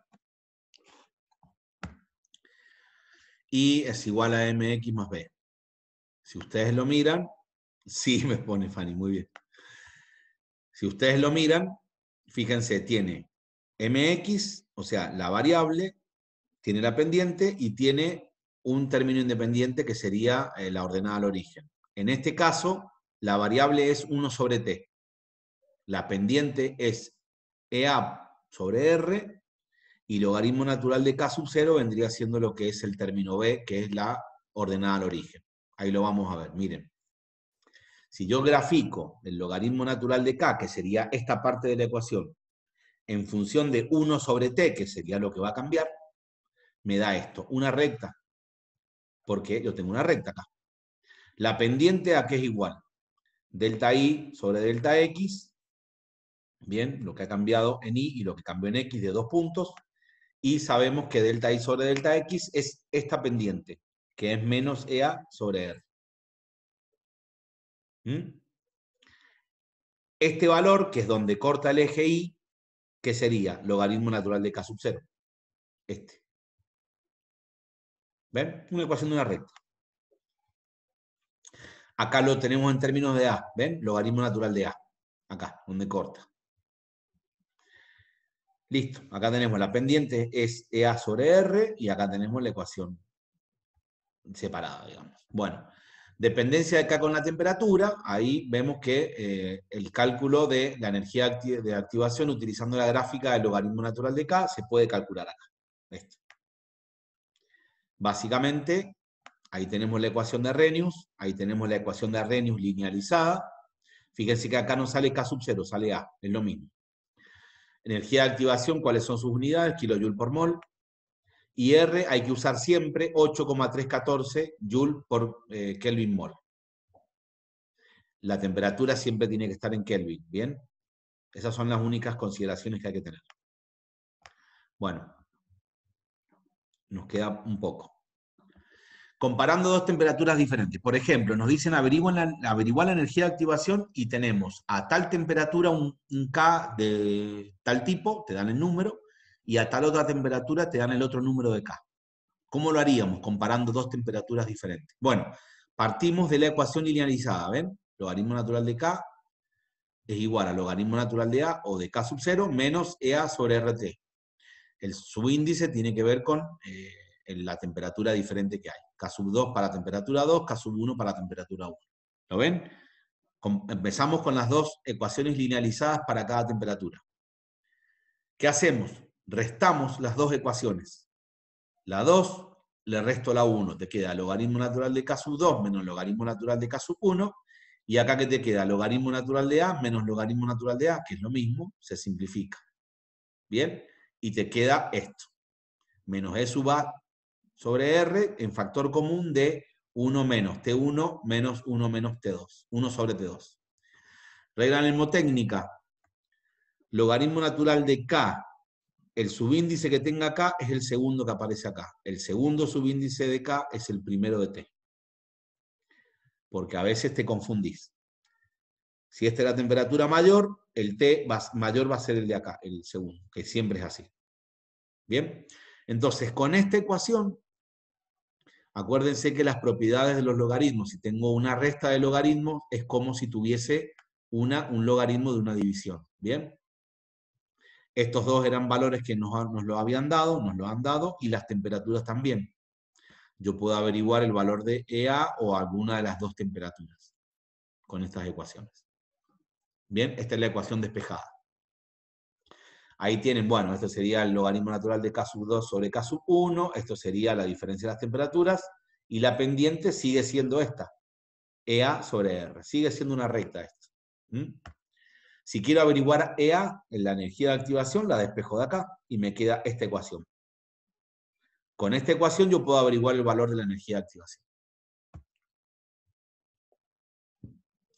y es igual a mx más b. Si ustedes lo miran, [laughs] sí me pone Fanny, muy bien. Si ustedes lo miran, fíjense, tiene mx, o sea, la variable, tiene la pendiente y tiene un término independiente que sería eh, la ordenada al origen. En este caso, la variable es 1 sobre t. La pendiente es EA sobre R y logaritmo natural de k sub 0 vendría siendo lo que es el término b, que es la ordenada al origen. Ahí lo vamos a ver, miren. Si yo grafico el logaritmo natural de k, que sería esta parte de la ecuación, en función de 1 sobre t, que sería lo que va a cambiar, me da esto, una recta, porque yo tengo una recta acá. La pendiente a que es igual, delta i sobre delta x, bien, lo que ha cambiado en i y lo que cambió en x de dos puntos, y sabemos que delta y sobre delta x es esta pendiente, que es menos EA sobre R. ¿Mm? Este valor, que es donde corta el eje Y, que sería logaritmo natural de K sub 0. Este. ¿Ven? Una ecuación de una recta. Acá lo tenemos en términos de A, ¿ven? Logaritmo natural de A, acá, donde corta. Listo, acá tenemos la pendiente, es EA sobre R, y acá tenemos la ecuación separada, digamos. Bueno, dependencia de K con la temperatura, ahí vemos que eh, el cálculo de la energía de activación utilizando la gráfica del logaritmo natural de K se puede calcular acá. Básicamente, ahí tenemos la ecuación de Arrhenius, ahí tenemos la ecuación de Arrhenius linealizada. Fíjense que acá no sale K sub 0, sale A, es lo mismo. Energía de activación, ¿cuáles son sus unidades? Kilojoule por mol. Y R hay que usar siempre 8,314 joule por eh, Kelvin mol. La temperatura siempre tiene que estar en Kelvin, ¿bien? Esas son las únicas consideraciones que hay que tener. Bueno, nos queda un poco comparando dos temperaturas diferentes. Por ejemplo, nos dicen averiguar la, energía de activación y tenemos a tal temperatura un, K de tal tipo, te dan el número, y a tal otra temperatura te dan el otro número de K. ¿Cómo lo haríamos comparando dos temperaturas diferentes? Bueno, partimos de la ecuación linealizada ¿ven? Logaritmo natural de K es igual al logaritmo natural de A o de K sub 0 menos EA sobre RT. El subíndice tiene que ver con eh, la temperatura diferente que hay. K sub 2 para temperatura 2, K sub 1 para temperatura 1. ¿Lo ven? Empezamos con las dos ecuaciones linealizadas para cada temperatura. ¿Qué hacemos? Restamos las dos ecuaciones. La 2 le resto la 1, te queda logaritmo natural de K sub 2 menos logaritmo natural de K sub 1, y acá que te queda logaritmo natural de A menos logaritmo natural de A, que es lo mismo, se simplifica. ¿Bien? Y te queda esto. Menos E sub A sobre R en factor común de 1 menos T1 menos 1 menos T2, 1 sobre T2. Regla mnemotécnica. Logaritmo natural de K, el subíndice que tenga K es el segundo que aparece acá. El segundo subíndice de K es el primero de T. Porque a veces te confundís. Si esta es la temperatura mayor, el T mayor va a ser el de acá, el segundo, que siempre es así. ¿Bien? Entonces, con esta ecuación Acuérdense que las propiedades de los logaritmos, si tengo una resta de logaritmos, es como si tuviese una, un logaritmo de una división. ¿Bien? Estos dos eran valores que nos, nos lo habían dado, nos lo han dado, y las temperaturas también. Yo puedo averiguar el valor de EA o alguna de las dos temperaturas con estas ecuaciones. Bien, esta es la ecuación despejada. Ahí tienen, bueno, esto sería el logaritmo natural de K2 sobre K1, esto sería la diferencia de las temperaturas, y la pendiente sigue siendo esta, EA sobre R. Sigue siendo una recta esto. Si quiero averiguar EA, en la energía de activación, la despejo de acá y me queda esta ecuación. Con esta ecuación yo puedo averiguar el valor de la energía de activación.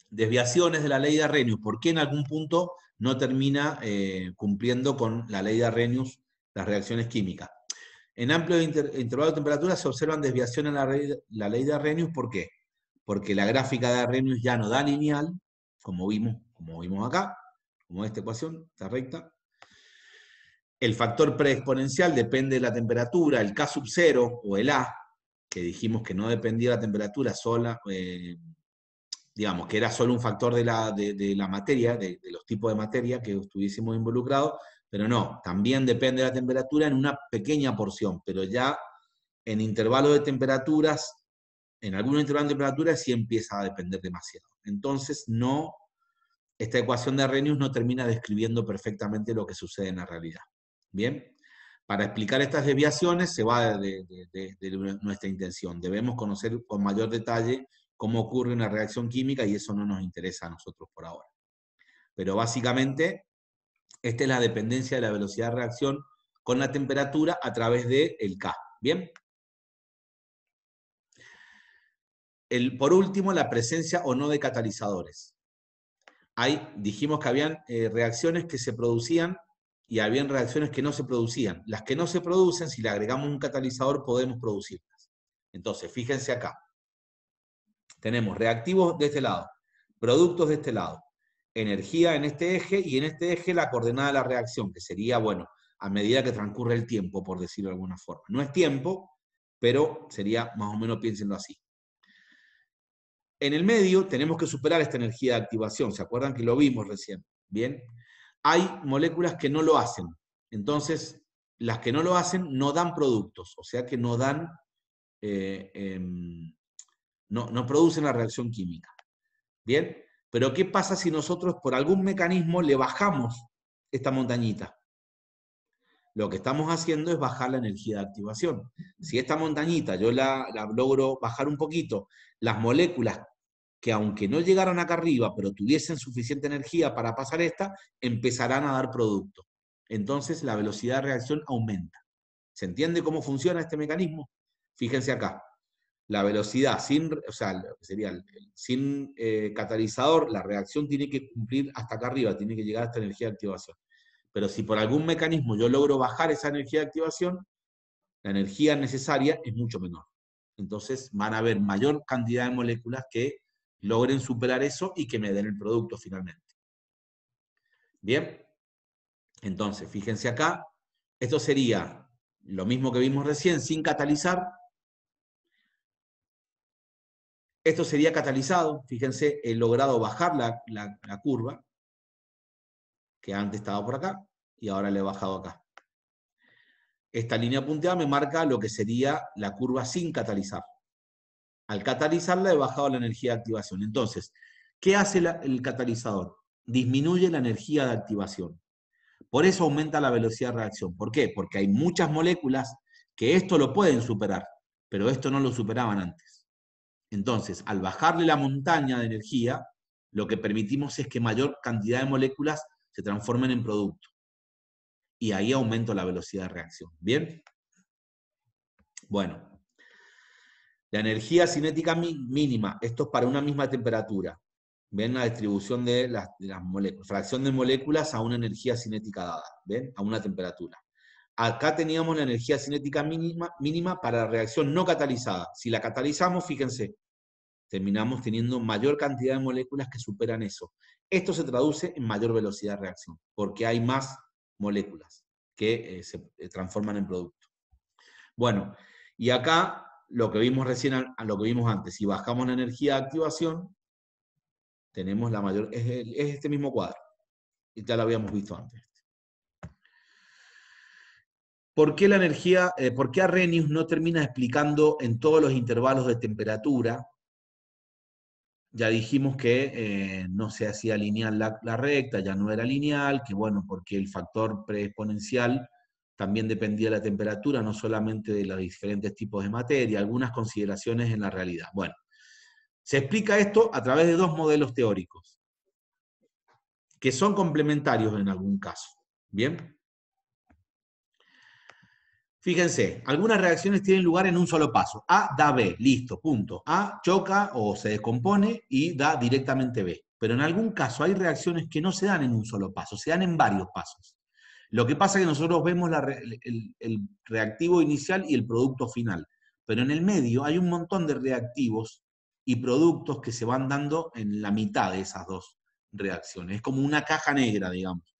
Desviaciones de la ley de Arrhenius. ¿Por qué en algún punto no termina eh, cumpliendo con la ley de Arrhenius, las reacciones químicas. En amplio intervalo de temperatura se observan desviaciones en la, ley de Arrhenius, ¿por qué? Porque la gráfica de Arrhenius ya no da lineal, como vimos, como vimos acá, como esta ecuación, está recta. El factor preexponencial depende de la temperatura, el K sub 0 o el A, que dijimos que no dependía de la temperatura sola, eh, digamos, que era solo un factor de la, materia, de, los tipos de materia que estuviésemos involucrados, pero no, también depende de la temperatura en una pequeña porción, pero ya en intervalos de temperaturas, en algunos intervalos de temperaturas, sí empieza a depender demasiado. Entonces, no, esta ecuación de Arrhenius no termina describiendo perfectamente lo que sucede en la realidad. Bien, para explicar estas desviaciones se va de nuestra intención. Debemos conocer con mayor detalle cómo ocurre una reacción química y eso no nos interesa a nosotros por ahora. Pero básicamente, esta es la dependencia de la velocidad de reacción con la temperatura a través del el K. ¿Bien? El, por último, la presencia o no de catalizadores. ahí dijimos que habían eh, reacciones que se producían y habían reacciones que no se producían. Las que no se producen, si le agregamos un catalizador, podemos producirlas. Entonces, fíjense acá. Tenemos reactivos de este lado, productos de este lado, energía en este eje y en este eje la coordenada de la reacción, que sería, bueno, a medida que transcurre el tiempo, por decirlo de alguna forma. No es tiempo, pero sería más o menos piénsenlo así. En el medio tenemos que superar esta energía de activación, ¿se acuerdan que lo vimos recién? Bien. Hay moléculas que no lo hacen, entonces las que no lo hacen no dan productos, o sea que no dan eh, em, no, producen la reacción química. ¿Bien? Pero ¿qué pasa si nosotros por algún mecanismo le bajamos esta montañita? Lo que estamos haciendo es bajar la energía de activación. Si esta montañita yo la, la logro bajar un poquito, las moléculas que aunque no llegaran acá arriba, pero tuviesen suficiente energía para pasar esta, empezarán a dar producto. Entonces la velocidad de reacción aumenta. ¿Se entiende cómo funciona este mecanismo? Fíjense acá la velocidad sin, o sea, sería sin eh, catalizador, la reacción tiene que cumplir hasta acá arriba, tiene que llegar hasta energía de activación. Pero si por algún mecanismo yo logro bajar esa energía de activación, la energía necesaria es mucho menor. Entonces van a haber mayor cantidad de moléculas que logren superar eso y que me den el producto finalmente. Bien, entonces fíjense acá, esto sería lo mismo que vimos recién, sin catalizar, esto sería catalizado, fíjense, he logrado bajar la, curva, que antes estaba por acá, y ahora le he bajado acá. Esta línea punteada me marca lo que sería la curva sin catalizar. Al catalizarla he bajado la energía de activación. Entonces, ¿qué hace el catalizador? Disminuye la energía de activación. Por eso aumenta la velocidad de reacción. ¿Por qué? Porque hay muchas moléculas que esto lo pueden superar, pero esto no lo superaban antes. Entonces, al bajarle la montaña de energía, lo que permitimos es que mayor cantidad de moléculas se transformen en producto. Y ahí aumento la velocidad de reacción. ¿Bien? Bueno, la energía cinética mínima, esto es para una misma temperatura. ¿Ven la distribución de las, moléculas? Fracción de moléculas a una energía cinética dada, ¿ven? A una temperatura. Acá teníamos la energía cinética mínima, mínima para la reacción no catalizada. Si la catalizamos, fíjense, terminamos teniendo mayor cantidad de moléculas que superan eso. Esto se traduce en mayor velocidad de reacción, porque hay más moléculas que eh, se eh, transforman en producto. Bueno, y acá lo que vimos recién, lo que vimos antes, si bajamos la energía de activación, tenemos la mayor, es, es este mismo cuadro, y ya lo habíamos visto antes. ¿Por qué la energía, eh, por qué Arrhenius no termina explicando en todos los intervalos de temperatura? Ya dijimos que eh, no se hacía lineal la, la, recta, ya no era lineal, que bueno, porque el factor preexponencial también dependía de la temperatura, no solamente de los diferentes tipos de materia, algunas consideraciones en la realidad. Bueno, se explica esto a través de dos modelos teóricos, que son complementarios en algún caso. ¿Bien? Fíjense, algunas reacciones tienen lugar en un solo paso. A da B, listo, punto. A choca o se descompone y da directamente B. Pero en algún caso hay reacciones que no se dan en un solo paso, se dan en varios pasos. Lo que pasa es que nosotros vemos el, reactivo inicial y el producto final. Pero en el medio hay un montón de reactivos y productos que se van dando en la mitad de esas dos reacciones. Es como una caja negra, digamos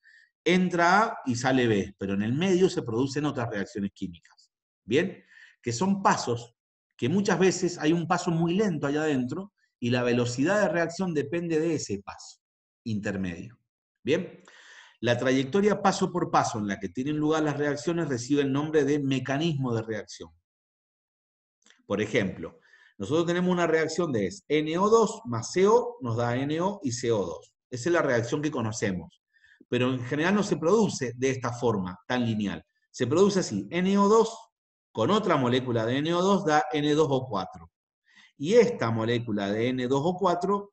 entra A y sale B, pero en el medio se producen otras reacciones químicas, ¿bien? Que son pasos, que muchas veces hay un paso muy lento allá adentro y la velocidad de reacción depende de ese paso intermedio, ¿bien? La trayectoria paso por paso en la que tienen lugar las reacciones recibe el nombre de mecanismo de reacción. Por ejemplo, nosotros tenemos una reacción de NO2 más CO nos da NO y CO2. Esa es la reacción que conocemos pero en general no se produce de esta forma tan lineal. Se produce así, NO2 con otra molécula de NO2 da N2O4. Y esta molécula de N2O4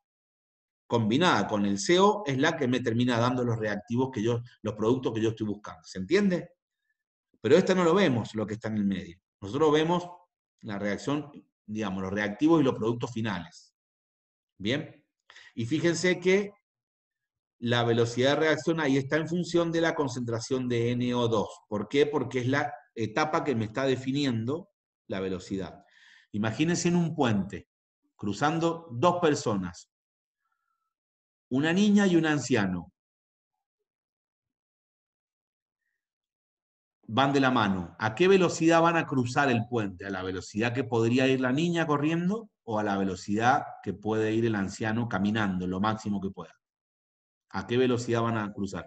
combinada con el CO es la que me termina dando los reactivos que yo, los productos que yo estoy buscando. ¿Se entiende? Pero esta no lo vemos, lo que está en el medio. Nosotros vemos la reacción, digamos, los reactivos y los productos finales. ¿Bien? Y fíjense que la velocidad de reacción ahí está en función de la concentración de NO2. ¿Por qué? Porque es la etapa que me está definiendo la velocidad. Imagínense en un puente, cruzando dos personas, una niña y un anciano. Van de la mano. ¿A qué velocidad van a cruzar el puente? ¿A la velocidad que podría ir la niña corriendo o a la velocidad que puede ir el anciano caminando, lo máximo que pueda? ¿A qué velocidad van a cruzar?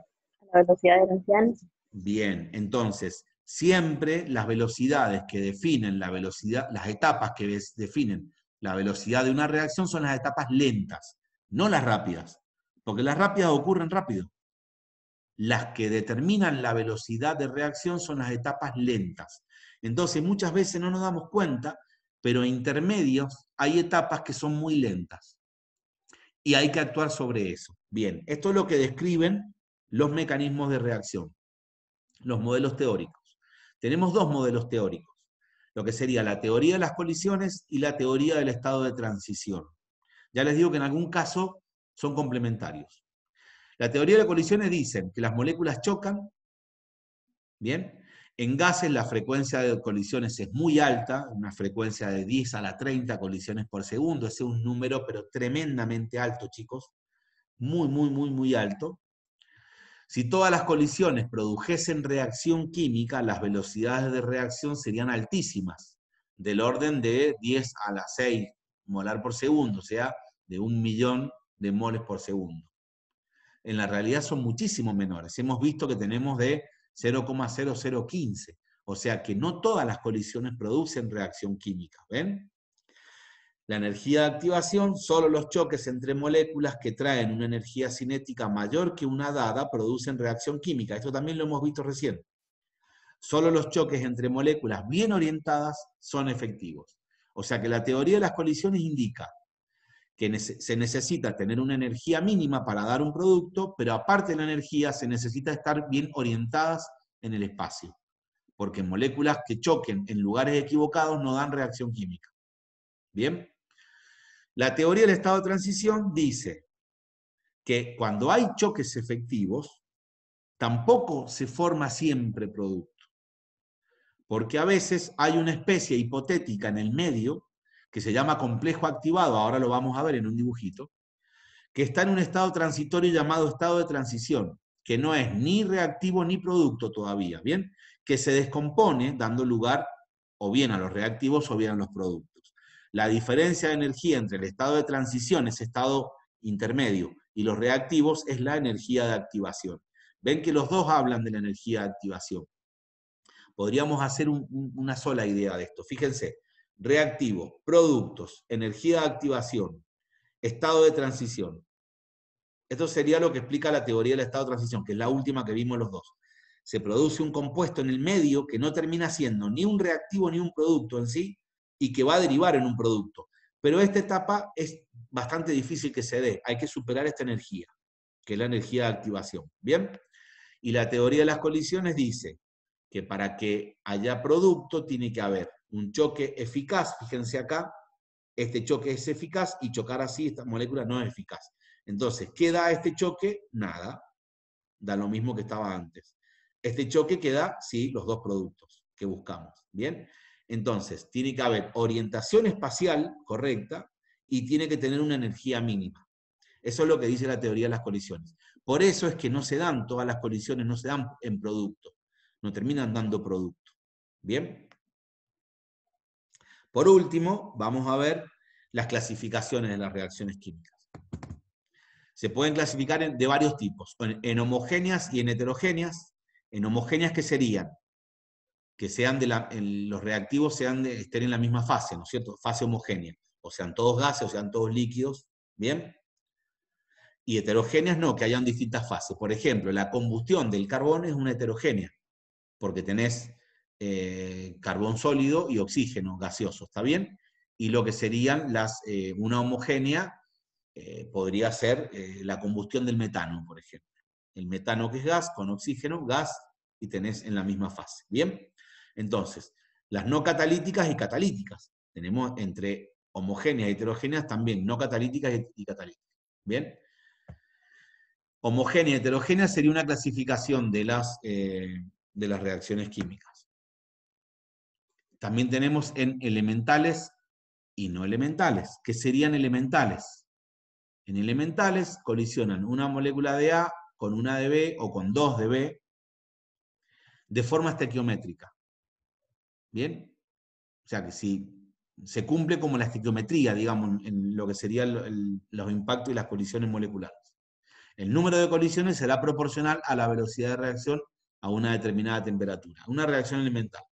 A la velocidad de reacción. Bien, entonces, siempre las velocidades que definen la velocidad, las etapas que definen la velocidad de una reacción son las etapas lentas, no las rápidas, porque las rápidas ocurren rápido. Las que determinan la velocidad de reacción son las etapas lentas. Entonces, muchas veces no nos damos cuenta, pero en intermedios hay etapas que son muy lentas y hay que actuar sobre eso. Bien, esto es lo que describen los mecanismos de reacción, los modelos teóricos. Tenemos dos modelos teóricos, lo que sería la teoría de las colisiones y la teoría del estado de transición. Ya les digo que en algún caso son complementarios. La teoría de las colisiones dicen que las moléculas chocan, ¿bien? En gases la frecuencia de colisiones es muy alta, una frecuencia de 10 a la 30 colisiones por segundo, ese es un número pero tremendamente alto, chicos, muy, muy, muy, muy alto. Si todas las colisiones produjesen reacción química, las velocidades de reacción serían altísimas, del orden de 10 a la 6 molar por segundo, o sea, de un millón de moles por segundo. En la realidad son muchísimo menores. Hemos visto que tenemos de 0,0015. O sea que no todas las colisiones producen reacción química, ¿ven? La energía de activación, solo los choques entre moléculas que traen una energía cinética mayor que una dada producen reacción química. Esto también lo hemos visto recién. Solo los choques entre moléculas bien orientadas son efectivos. O sea que la teoría de las colisiones indica que se necesita tener una energía mínima para dar un producto, pero aparte de la energía se necesita estar bien orientadas en el espacio, porque moléculas que choquen en lugares equivocados no dan reacción química. ¿Bien? La teoría del estado de transición dice que cuando hay choques efectivos, tampoco se forma siempre producto, porque a veces hay una especie hipotética en el medio que se llama complejo activado, ahora lo vamos a ver en un dibujito, que está en un estado transitorio llamado estado de transición, que no es ni reactivo ni producto todavía, ¿bien? Que se descompone dando lugar o bien a los reactivos o bien a los productos. La diferencia de energía entre el estado de transición, ese estado intermedio, y los reactivos es la energía de activación. Ven que los dos hablan de la energía de activación. Podríamos hacer una sola idea de esto. Fíjense, reactivos, productos, energía de activación, estado de transición. Esto sería lo que explica la teoría del estado de transición, que es la última que vimos los dos. Se produce un compuesto en el medio que no termina siendo ni un reactivo ni un producto en sí y que va a derivar en un producto. Pero esta etapa es bastante difícil que se dé. Hay que superar esta energía, que es la energía de activación. ¿Bien? Y la teoría de las colisiones dice que para que haya producto tiene que haber un choque eficaz, fíjense acá, este choque es eficaz y chocar así esta molécula no es eficaz. Entonces, ¿qué da este choque? Nada, da lo mismo que estaba antes. Este choque queda, sí, los dos productos que buscamos, ¿bien? Entonces, tiene que haber orientación espacial correcta y tiene que tener una energía mínima. Eso es lo que dice la teoría de las colisiones. Por eso es que no se dan todas las colisiones, no se dan en producto, no terminan dando producto. ¿Bien? Por último, vamos a ver las clasificaciones de las reacciones químicas. Se pueden clasificar de varios tipos, en, homogéneas y en heterogéneas. En homogéneas, que serían? Que sean de los reactivos sean estén en la misma fase, ¿no es cierto? Fase homogénea. O sean todos gases, o sean todos líquidos, ¿bien? Y heterogéneas no, que hayan distintas fases. Por ejemplo, la combustión del carbón es una heterogénea, porque tenés eh, carbón sólido y oxígeno gaseoso, ¿está bien? Y lo que serían las, eh, una homogénea eh, podría ser la combustión del metano, por ejemplo. El metano que es gas con oxígeno, gas, y tenés en la misma fase, ¿bien? Entonces, las no catalíticas y catalíticas. Tenemos entre homogéneas y heterogéneas también, no catalíticas y catalíticas, ¿bien? Homogénea y heterogénea sería una clasificación de las, de las reacciones químicas. También tenemos en elementales y no elementales. que serían elementales? En elementales colisionan una molécula de A con una de B o con dos de B de forma estequiométrica. ¿Bien? O sea que si se cumple como la estequiometría, digamos, en lo que serían los impactos y las colisiones moleculares. El número de colisiones será proporcional a la velocidad de reacción a una determinada temperatura. Una reacción elemental.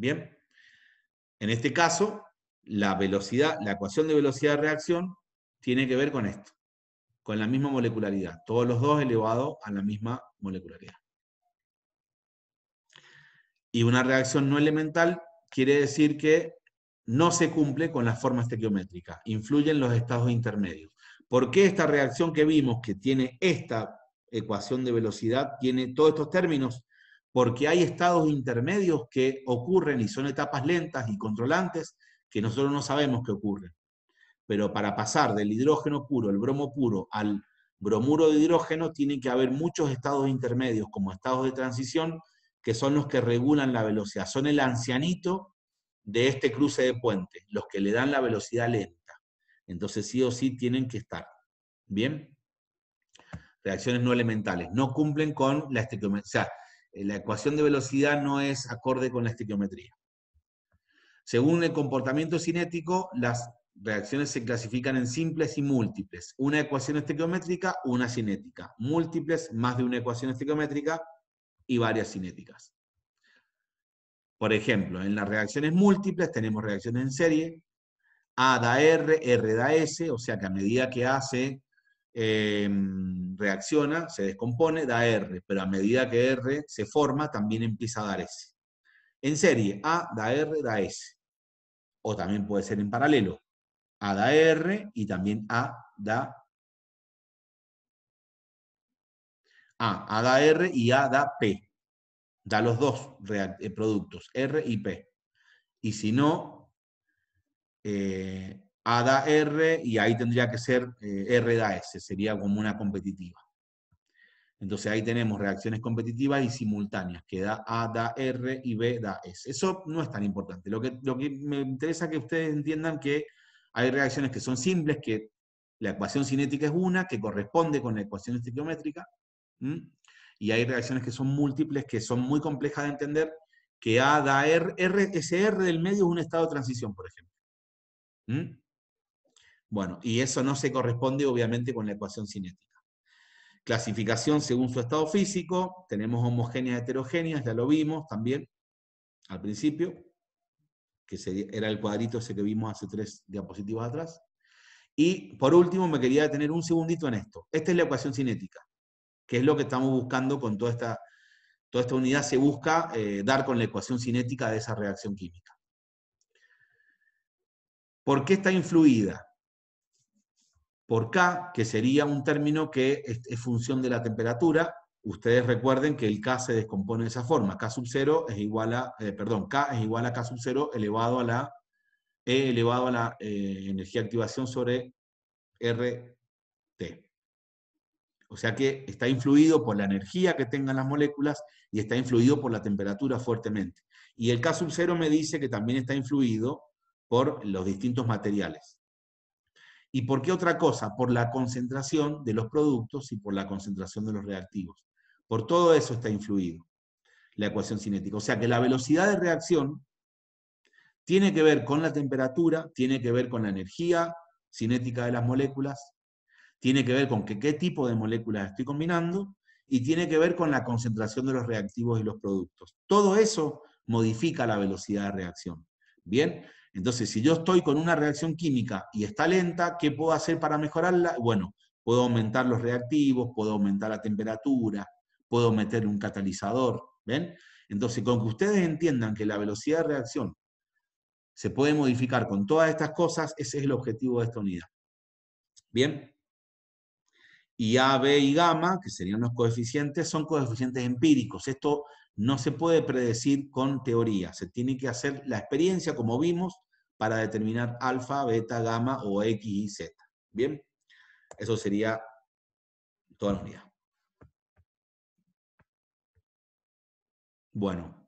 Bien, en este caso, la velocidad, la ecuación de velocidad de reacción tiene que ver con esto, con la misma molecularidad, todos los dos elevados a la misma molecularidad. Y una reacción no elemental quiere decir que no se cumple con la forma estequiométrica, influyen los estados intermedios. ¿Por qué esta reacción que vimos, que tiene esta ecuación de velocidad, tiene todos estos términos? porque hay estados intermedios que ocurren y son etapas lentas y controlantes que nosotros no sabemos que ocurren. Pero para pasar del hidrógeno puro, el bromo puro, al bromuro de hidrógeno, tiene que haber muchos estados intermedios como estados de transición que son los que regulan la velocidad. Son el ancianito de este cruce de puente los que le dan la velocidad lenta. Entonces sí o sí tienen que estar. ¿Bien? Reacciones no elementales. No cumplen con la estequiometría. Eh, la ecuación de velocidad no es acorde con la estequiometría. Según el comportamiento cinético, las reacciones se clasifican en simples y múltiples. Una ecuación estequiométrica, una cinética. Múltiples, más de una ecuación estequiométrica y varias cinéticas. Por ejemplo, en las reacciones múltiples tenemos reacciones en serie, A da R, R da S, o sea que a medida que A Em, reacciona, se descompone, da R, pero a medida que R se forma, también empieza a dar S. En serie, A da R, da S. O también puede ser en paralelo. A da R y también A da A, da R y A da P. Da los dos eh, productos, R y P. Y si no, eh, a da R y ahí tendría que ser eh, R da S, sería como una competitiva. Entonces ahí tenemos reacciones competitivas y simultáneas, que da A da R y B da S. Eso no es tan importante. Lo que, lo que me interesa que ustedes entiendan que hay reacciones que son simples, que la ecuación cinética es una, que corresponde con la ecuación estequiométrica, y hay reacciones que son múltiples, que son muy complejas de entender, que A da R, R, ese R del medio es un estado de transición, por ejemplo. Bueno, y eso no se corresponde obviamente con la ecuación cinética. Clasificación según su estado físico, tenemos homogéneas, heterogéneas, ya lo vimos también al principio, que era el cuadrito ese que vimos hace tres diapositivas atrás. Y por último, me quería detener un segundito en esto. Esta es la ecuación cinética, que es lo que estamos buscando con toda esta, toda esta unidad, se busca eh, dar con la ecuación cinética de esa reacción química. ¿Por qué está influida? por K, que sería un término que es, función de la temperatura. Ustedes recuerden que el K se descompone de esa forma. K sub 0 es igual a, eh, perdón, K es igual a K sub 0 elevado a la E elevado a la eh, energía de activación sobre RT. O sea que está influido por la energía que tengan las moléculas y está influido por la temperatura fuertemente. Y el K sub 0 me dice que también está influido por los distintos materiales. ¿Y por qué otra cosa? Por la concentración de los productos y por la concentración de los reactivos. Por todo eso está influido la ecuación cinética. O sea que la velocidad de reacción tiene que ver con la temperatura, tiene que ver con la energía cinética de las moléculas, tiene que ver con qué tipo de moléculas estoy combinando y tiene que ver con la concentración de los reactivos y los productos. Todo eso modifica la velocidad de reacción. Bien, entonces, si yo estoy con una reacción química y está lenta, ¿qué puedo hacer para mejorarla? Bueno, puedo aumentar los reactivos, puedo aumentar la temperatura, puedo meter un catalizador, ¿ven? Entonces, con que ustedes entiendan que la velocidad de reacción se puede modificar con todas estas cosas, ese es el objetivo de esta unidad. ¿Bien? Y A, B y gamma, que serían los coeficientes, son coeficientes empíricos. Esto no se puede predecir con teoría, se tiene que hacer la experiencia, como vimos, para determinar alfa, beta, gamma o X y Z. Bien, eso sería toda la unidad. Bueno,